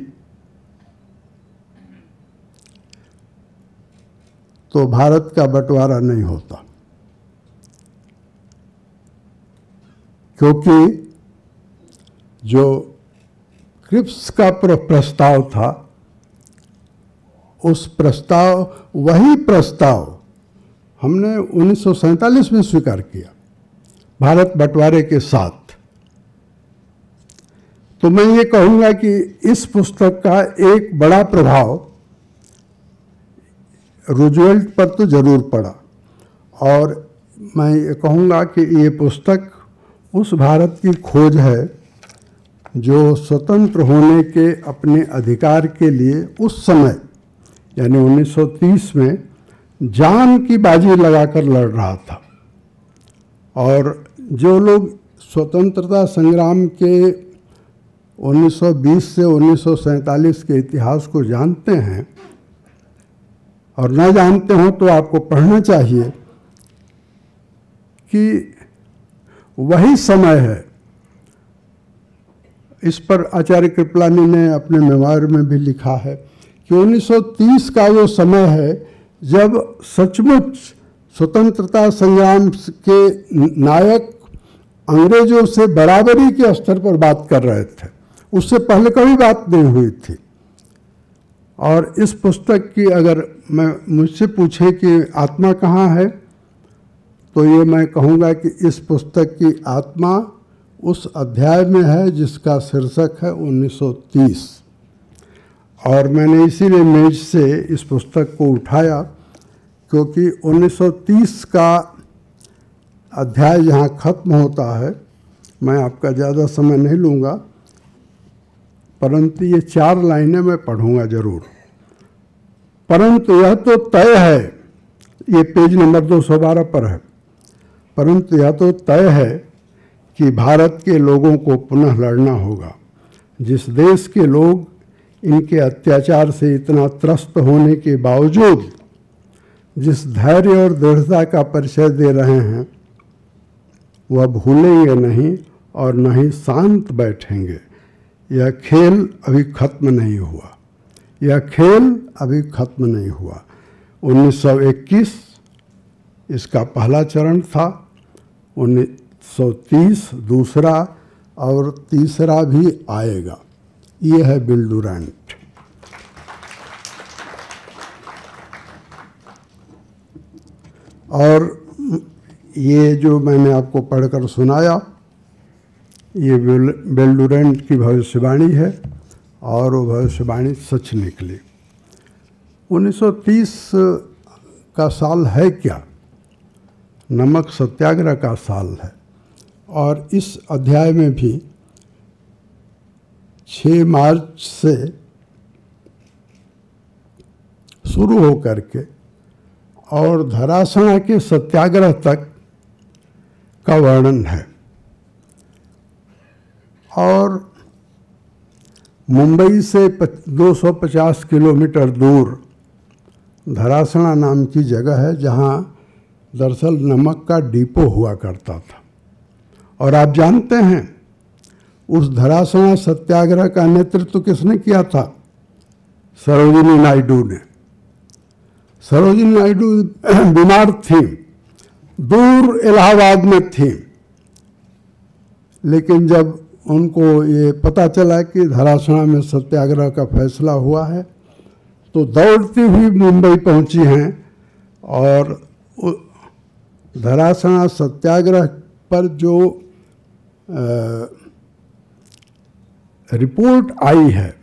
तो भारत का बंटवारा नहीं होता क्योंकि जो क्रिप्स का प्रस्ताव था उस प्रस्ताव वही प्रस्ताव हमने उन्नीस में स्वीकार किया भारत बंटवारे के साथ तो मैं ये कहूँगा कि इस पुस्तक का एक बड़ा प्रभाव रुजवेल्ट पर तो ज़रूर पड़ा और मैं ये कहूँगा कि ये पुस्तक उस भारत की खोज है जो स्वतंत्र होने के अपने अधिकार के लिए उस समय यानी 1930 में जान की बाजी लगाकर लड़ रहा था और जो लोग स्वतंत्रता संग्राम के 1920 से 1947 के इतिहास को जानते हैं और न जानते हों तो आपको पढ़ना चाहिए कि वही समय है इस पर आचार्य कृपलानी ने अपने मेवार में भी लिखा है कि 1930 का वो समय है जब सचमुच स्वतंत्रता संग्राम के नायक अंग्रेजों से बराबरी के स्तर पर बात कर रहे थे उससे पहले कभी बात नहीं हुई थी और इस पुस्तक की अगर मैं मुझसे पूछे कि आत्मा कहाँ है तो ये मैं कहूँगा कि इस पुस्तक की आत्मा उस अध्याय में है जिसका शीर्षक है 1930 और मैंने इसीलिए मेज से इस पुस्तक को उठाया क्योंकि 1930 का अध्याय यहाँ ख़त्म होता है मैं आपका ज़्यादा समय नहीं लूँगा परंतु ये चार लाइनें मैं पढ़ूँगा ज़रूर परंतु यह तो तय है ये पेज नंबर दो सौ बारह पर है परंतु यह तो तय है कि भारत के लोगों को पुनः लड़ना होगा जिस देश के लोग इनके अत्याचार से इतना त्रस्त होने के बावजूद जिस धैर्य और दृढ़ता का परिचय दे रहे हैं वह भूलेंगे नहीं और न ही शांत बैठेंगे यह खेल अभी खत्म नहीं हुआ यह खेल अभी खत्म नहीं हुआ 1921 इसका पहला चरण था उन्नीस 130 दूसरा और तीसरा भी आएगा ये है बिल डूरेंट और ये जो मैंने आपको पढ़कर सुनाया ये डूरेंट की भविष्यवाणी है और वो भविष्यवाणी सच निकली 1930 का साल है क्या नमक सत्याग्रह का साल है और इस अध्याय में भी 6 मार्च से शुरू होकर के और धरासना के सत्याग्रह तक का वर्णन है और मुंबई से 250 किलोमीटर दूर धरासना नाम की जगह है जहाँ दरअसल नमक का डिपो हुआ करता था और आप जानते हैं उस धरासना सत्याग्रह का नेतृत्व तो किसने किया था सरोजिनी नायडू ने सरोजिनी नायडू बीमार थी दूर इलाहाबाद में थी लेकिन जब उनको ये पता चला कि धरासना में सत्याग्रह का फैसला हुआ है तो दौड़ती हुई मुंबई पहुंची हैं और धरासना सत्याग्रह पर जो रिपोर्ट आई है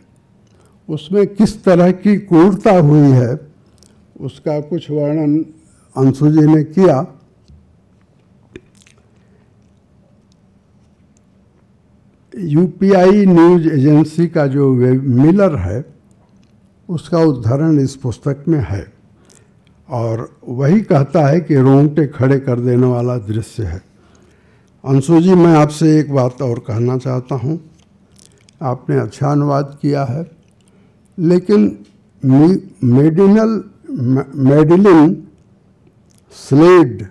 उसमें किस तरह की क्रूरता हुई है उसका कुछ वर्णन अंशु जी ने किया यूपीआई न्यूज एजेंसी का जो वेब मिलर है उसका उदाहरण इस पुस्तक में है और वही कहता है कि रोंगटे खड़े कर देने वाला दृश्य है अंशु जी मैं आपसे एक बात और कहना चाहता हूँ आपने अच्छा अनुवाद किया है लेकिन मेडिनल मेडिलिन स्लेड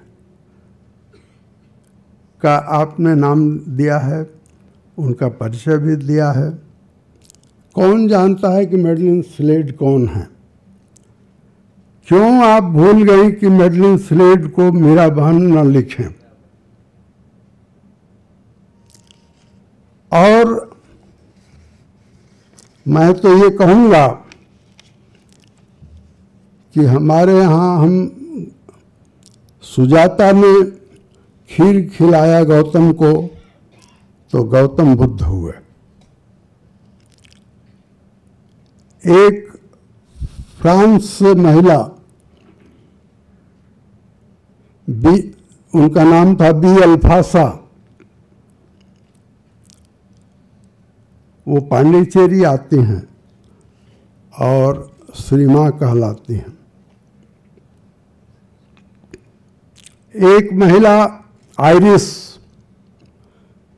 का आपने नाम दिया है उनका परिचय भी दिया है कौन जानता है कि मेडलिन स्लेड कौन है क्यों आप भूल गई कि मेडलिन स्लेड को मेरा बहन न लिखें और मैं तो ये कहूँगा कि हमारे यहाँ हम सुजाता ने खीर खिलाया गौतम को तो गौतम बुद्ध हुए एक फ्रांस से महिला बी उनका नाम था बी अल्फासा वो पांडिचेरी आते हैं और श्री माँ कहलाती हैं एक महिला आयरिस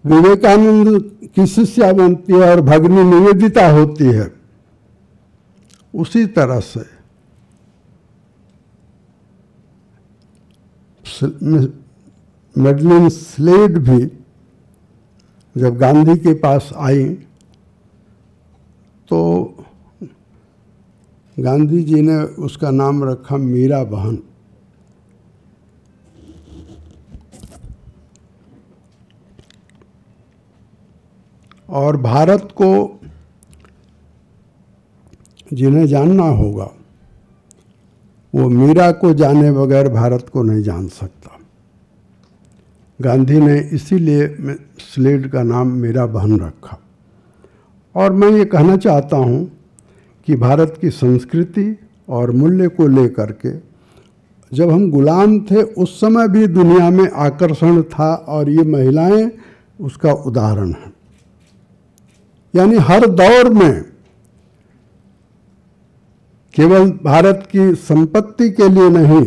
विवेकानंद की शिष्या बनती है और भग्नि निवेदिता होती है उसी तरह से मेडलिन स्लेड भी जब गांधी के पास आई तो गांधी जी ने उसका नाम रखा मीरा बहन और भारत को जिन्हें जानना होगा वो मीरा को जाने बगैर भारत को नहीं जान सकता गांधी ने इसीलिए स्लेट का नाम मीरा बहन रखा और मैं ये कहना चाहता हूँ कि भारत की संस्कृति और मूल्य को लेकर के जब हम गुलाम थे उस समय भी दुनिया में आकर्षण था और ये महिलाएं उसका उदाहरण है यानी हर दौर में केवल भारत की संपत्ति के लिए नहीं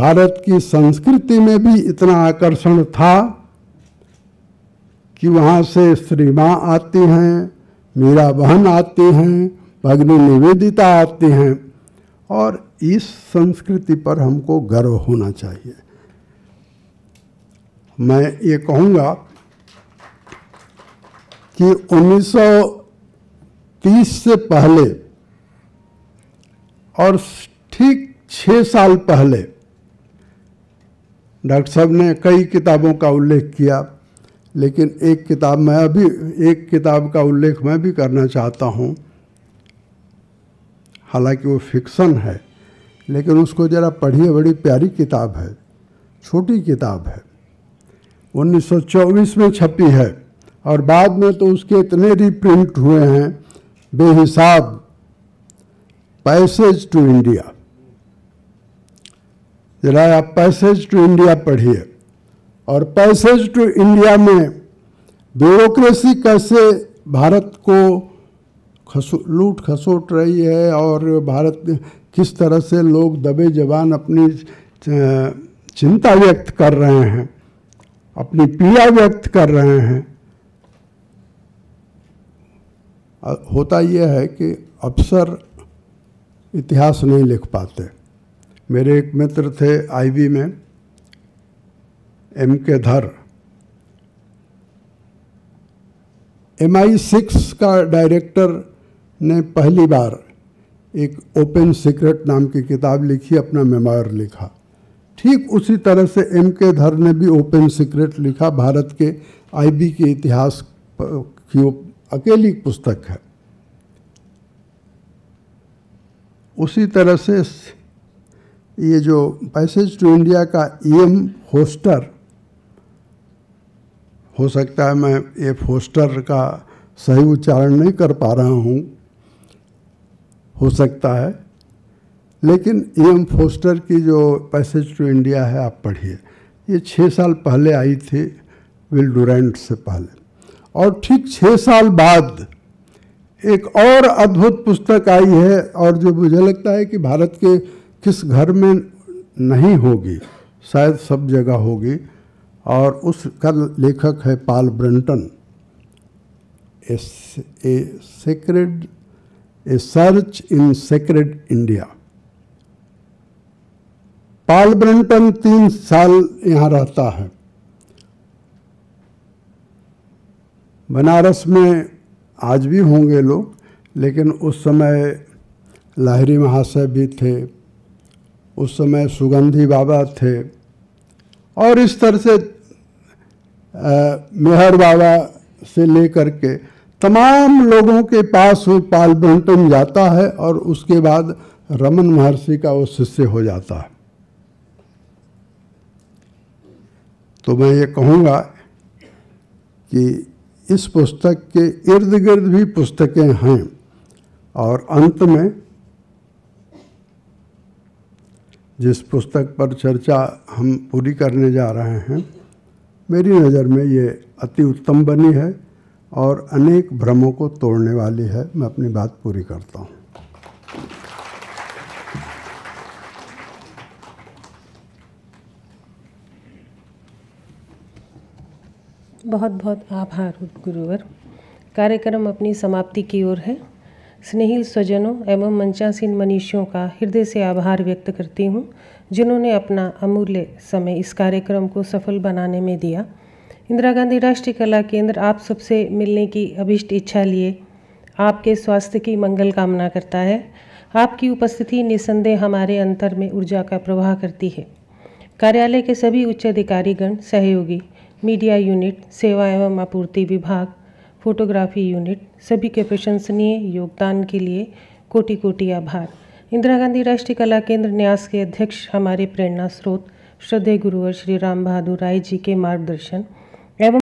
भारत की संस्कृति में भी इतना आकर्षण था कि वहाँ से श्री माँ आती हैं मीरा बहन आते हैं भग्नि निवेदिता आते हैं और इस संस्कृति पर हमको गर्व होना चाहिए मैं ये कहूँगा कि 1930 से पहले और ठीक छः साल पहले डॉक्टर साहब ने कई किताबों का उल्लेख किया लेकिन एक किताब मैं अभी एक किताब का उल्लेख मैं भी करना चाहता हूँ हालांकि वो फिक्सन है लेकिन उसको ज़रा पढ़िए बड़ी प्यारी किताब है छोटी किताब है 1924 में छपी है और बाद में तो उसके इतने रिप्रिंट हुए हैं बेहिसाब पैसेज टू इंडिया जरा आप पैसेज टू इंडिया पढ़िए और पैसेज टू इंडिया में ब्यूरोक्रेसी कैसे भारत को खसो लूट खसोट रही है और भारत किस तरह से लोग दबे जबान अपनी चिंता व्यक्त कर रहे हैं अपनी पीड़ा व्यक्त कर रहे हैं होता यह है कि अफसर इतिहास नहीं लिख पाते मेरे एक मित्र थे आईबी में M K Dhar M I six का डायरेक्टर ने पहली बार एक ओपन सीक्रेट नाम की किताब लिखी अपना मेमोर लिखा ठीक उसी तरह से एम के धर ने भी ओपन सीक्रेट लिखा भारत के आईबी के इतिहास की अकेली पुस्तक है उसी तरह से ये जो पैसेज टू इंडिया का ई एम होस्टर हो सकता है मैं ये फोस्टर का सही उच्चारण नहीं कर पा रहा हूँ हो सकता है लेकिन ई एम फोस्टर की जो पैसेज टू इंडिया है आप पढ़िए ये छः साल पहले आई थी विल डूरेंट से पहले और ठीक छः साल बाद एक और अद्भुत पुस्तक आई है और जो मुझे लगता है कि भारत के किस घर में नहीं होगी शायद सब जगह होगी और उसका लेखक है Paul Brunton a sacred a search in sacred India Paul Brunton तीन साल यहाँ रहता है बनारस में आज भी होंगे लोग लेकिन उस समय लाहरी महाशय भी थे उस समय सुगंधी बाबा थे और इस तरह से मेहर बाबा से लेकर के तमाम लोगों के पास वो पाल ब्रंटन जाता है और उसके बाद रमन महर्षि का वो शिष्य हो जाता है तो मैं ये कहूँगा कि इस पुस्तक के इर्द गिर्द भी पुस्तकें हैं और अंत में जिस पुस्तक पर चर्चा हम पूरी करने जा रहे हैं मेरी नज़र में ये अति उत्तम बनी है और अनेक भ्रमों को तोड़ने वाली है मैं अपनी बात पूरी करता हूँ बहुत बहुत आभार गुरुवर कार्यक्रम अपनी समाप्ति की ओर है स्नेहिल स्वजनों एवं मंचासीन मनीषियों का हृदय से आभार व्यक्त करती हूँ जिन्होंने अपना अमूल्य समय इस कार्यक्रम को सफल बनाने में दिया इंदिरा गांधी राष्ट्रीय कला केंद्र आप सबसे मिलने की अभिष्ट इच्छा लिए आपके स्वास्थ्य की मंगल कामना करता है आपकी उपस्थिति निसंदेह हमारे अंतर में ऊर्जा का प्रवाह करती है कार्यालय के सभी उच्च अधिकारीगण सहयोगी मीडिया यूनिट सेवा एवं आपूर्ति विभाग फोटोग्राफी यूनिट सभी के प्रशंसनीय योगदान के लिए कोटि कोटि आभार इंदिरा गांधी राष्ट्रीय कला केंद्र न्यास के अध्यक्ष हमारे प्रेरणा स्रोत श्रद्धेय गुरुवर श्री राम बहादुर राय जी के मार्गदर्शन एवं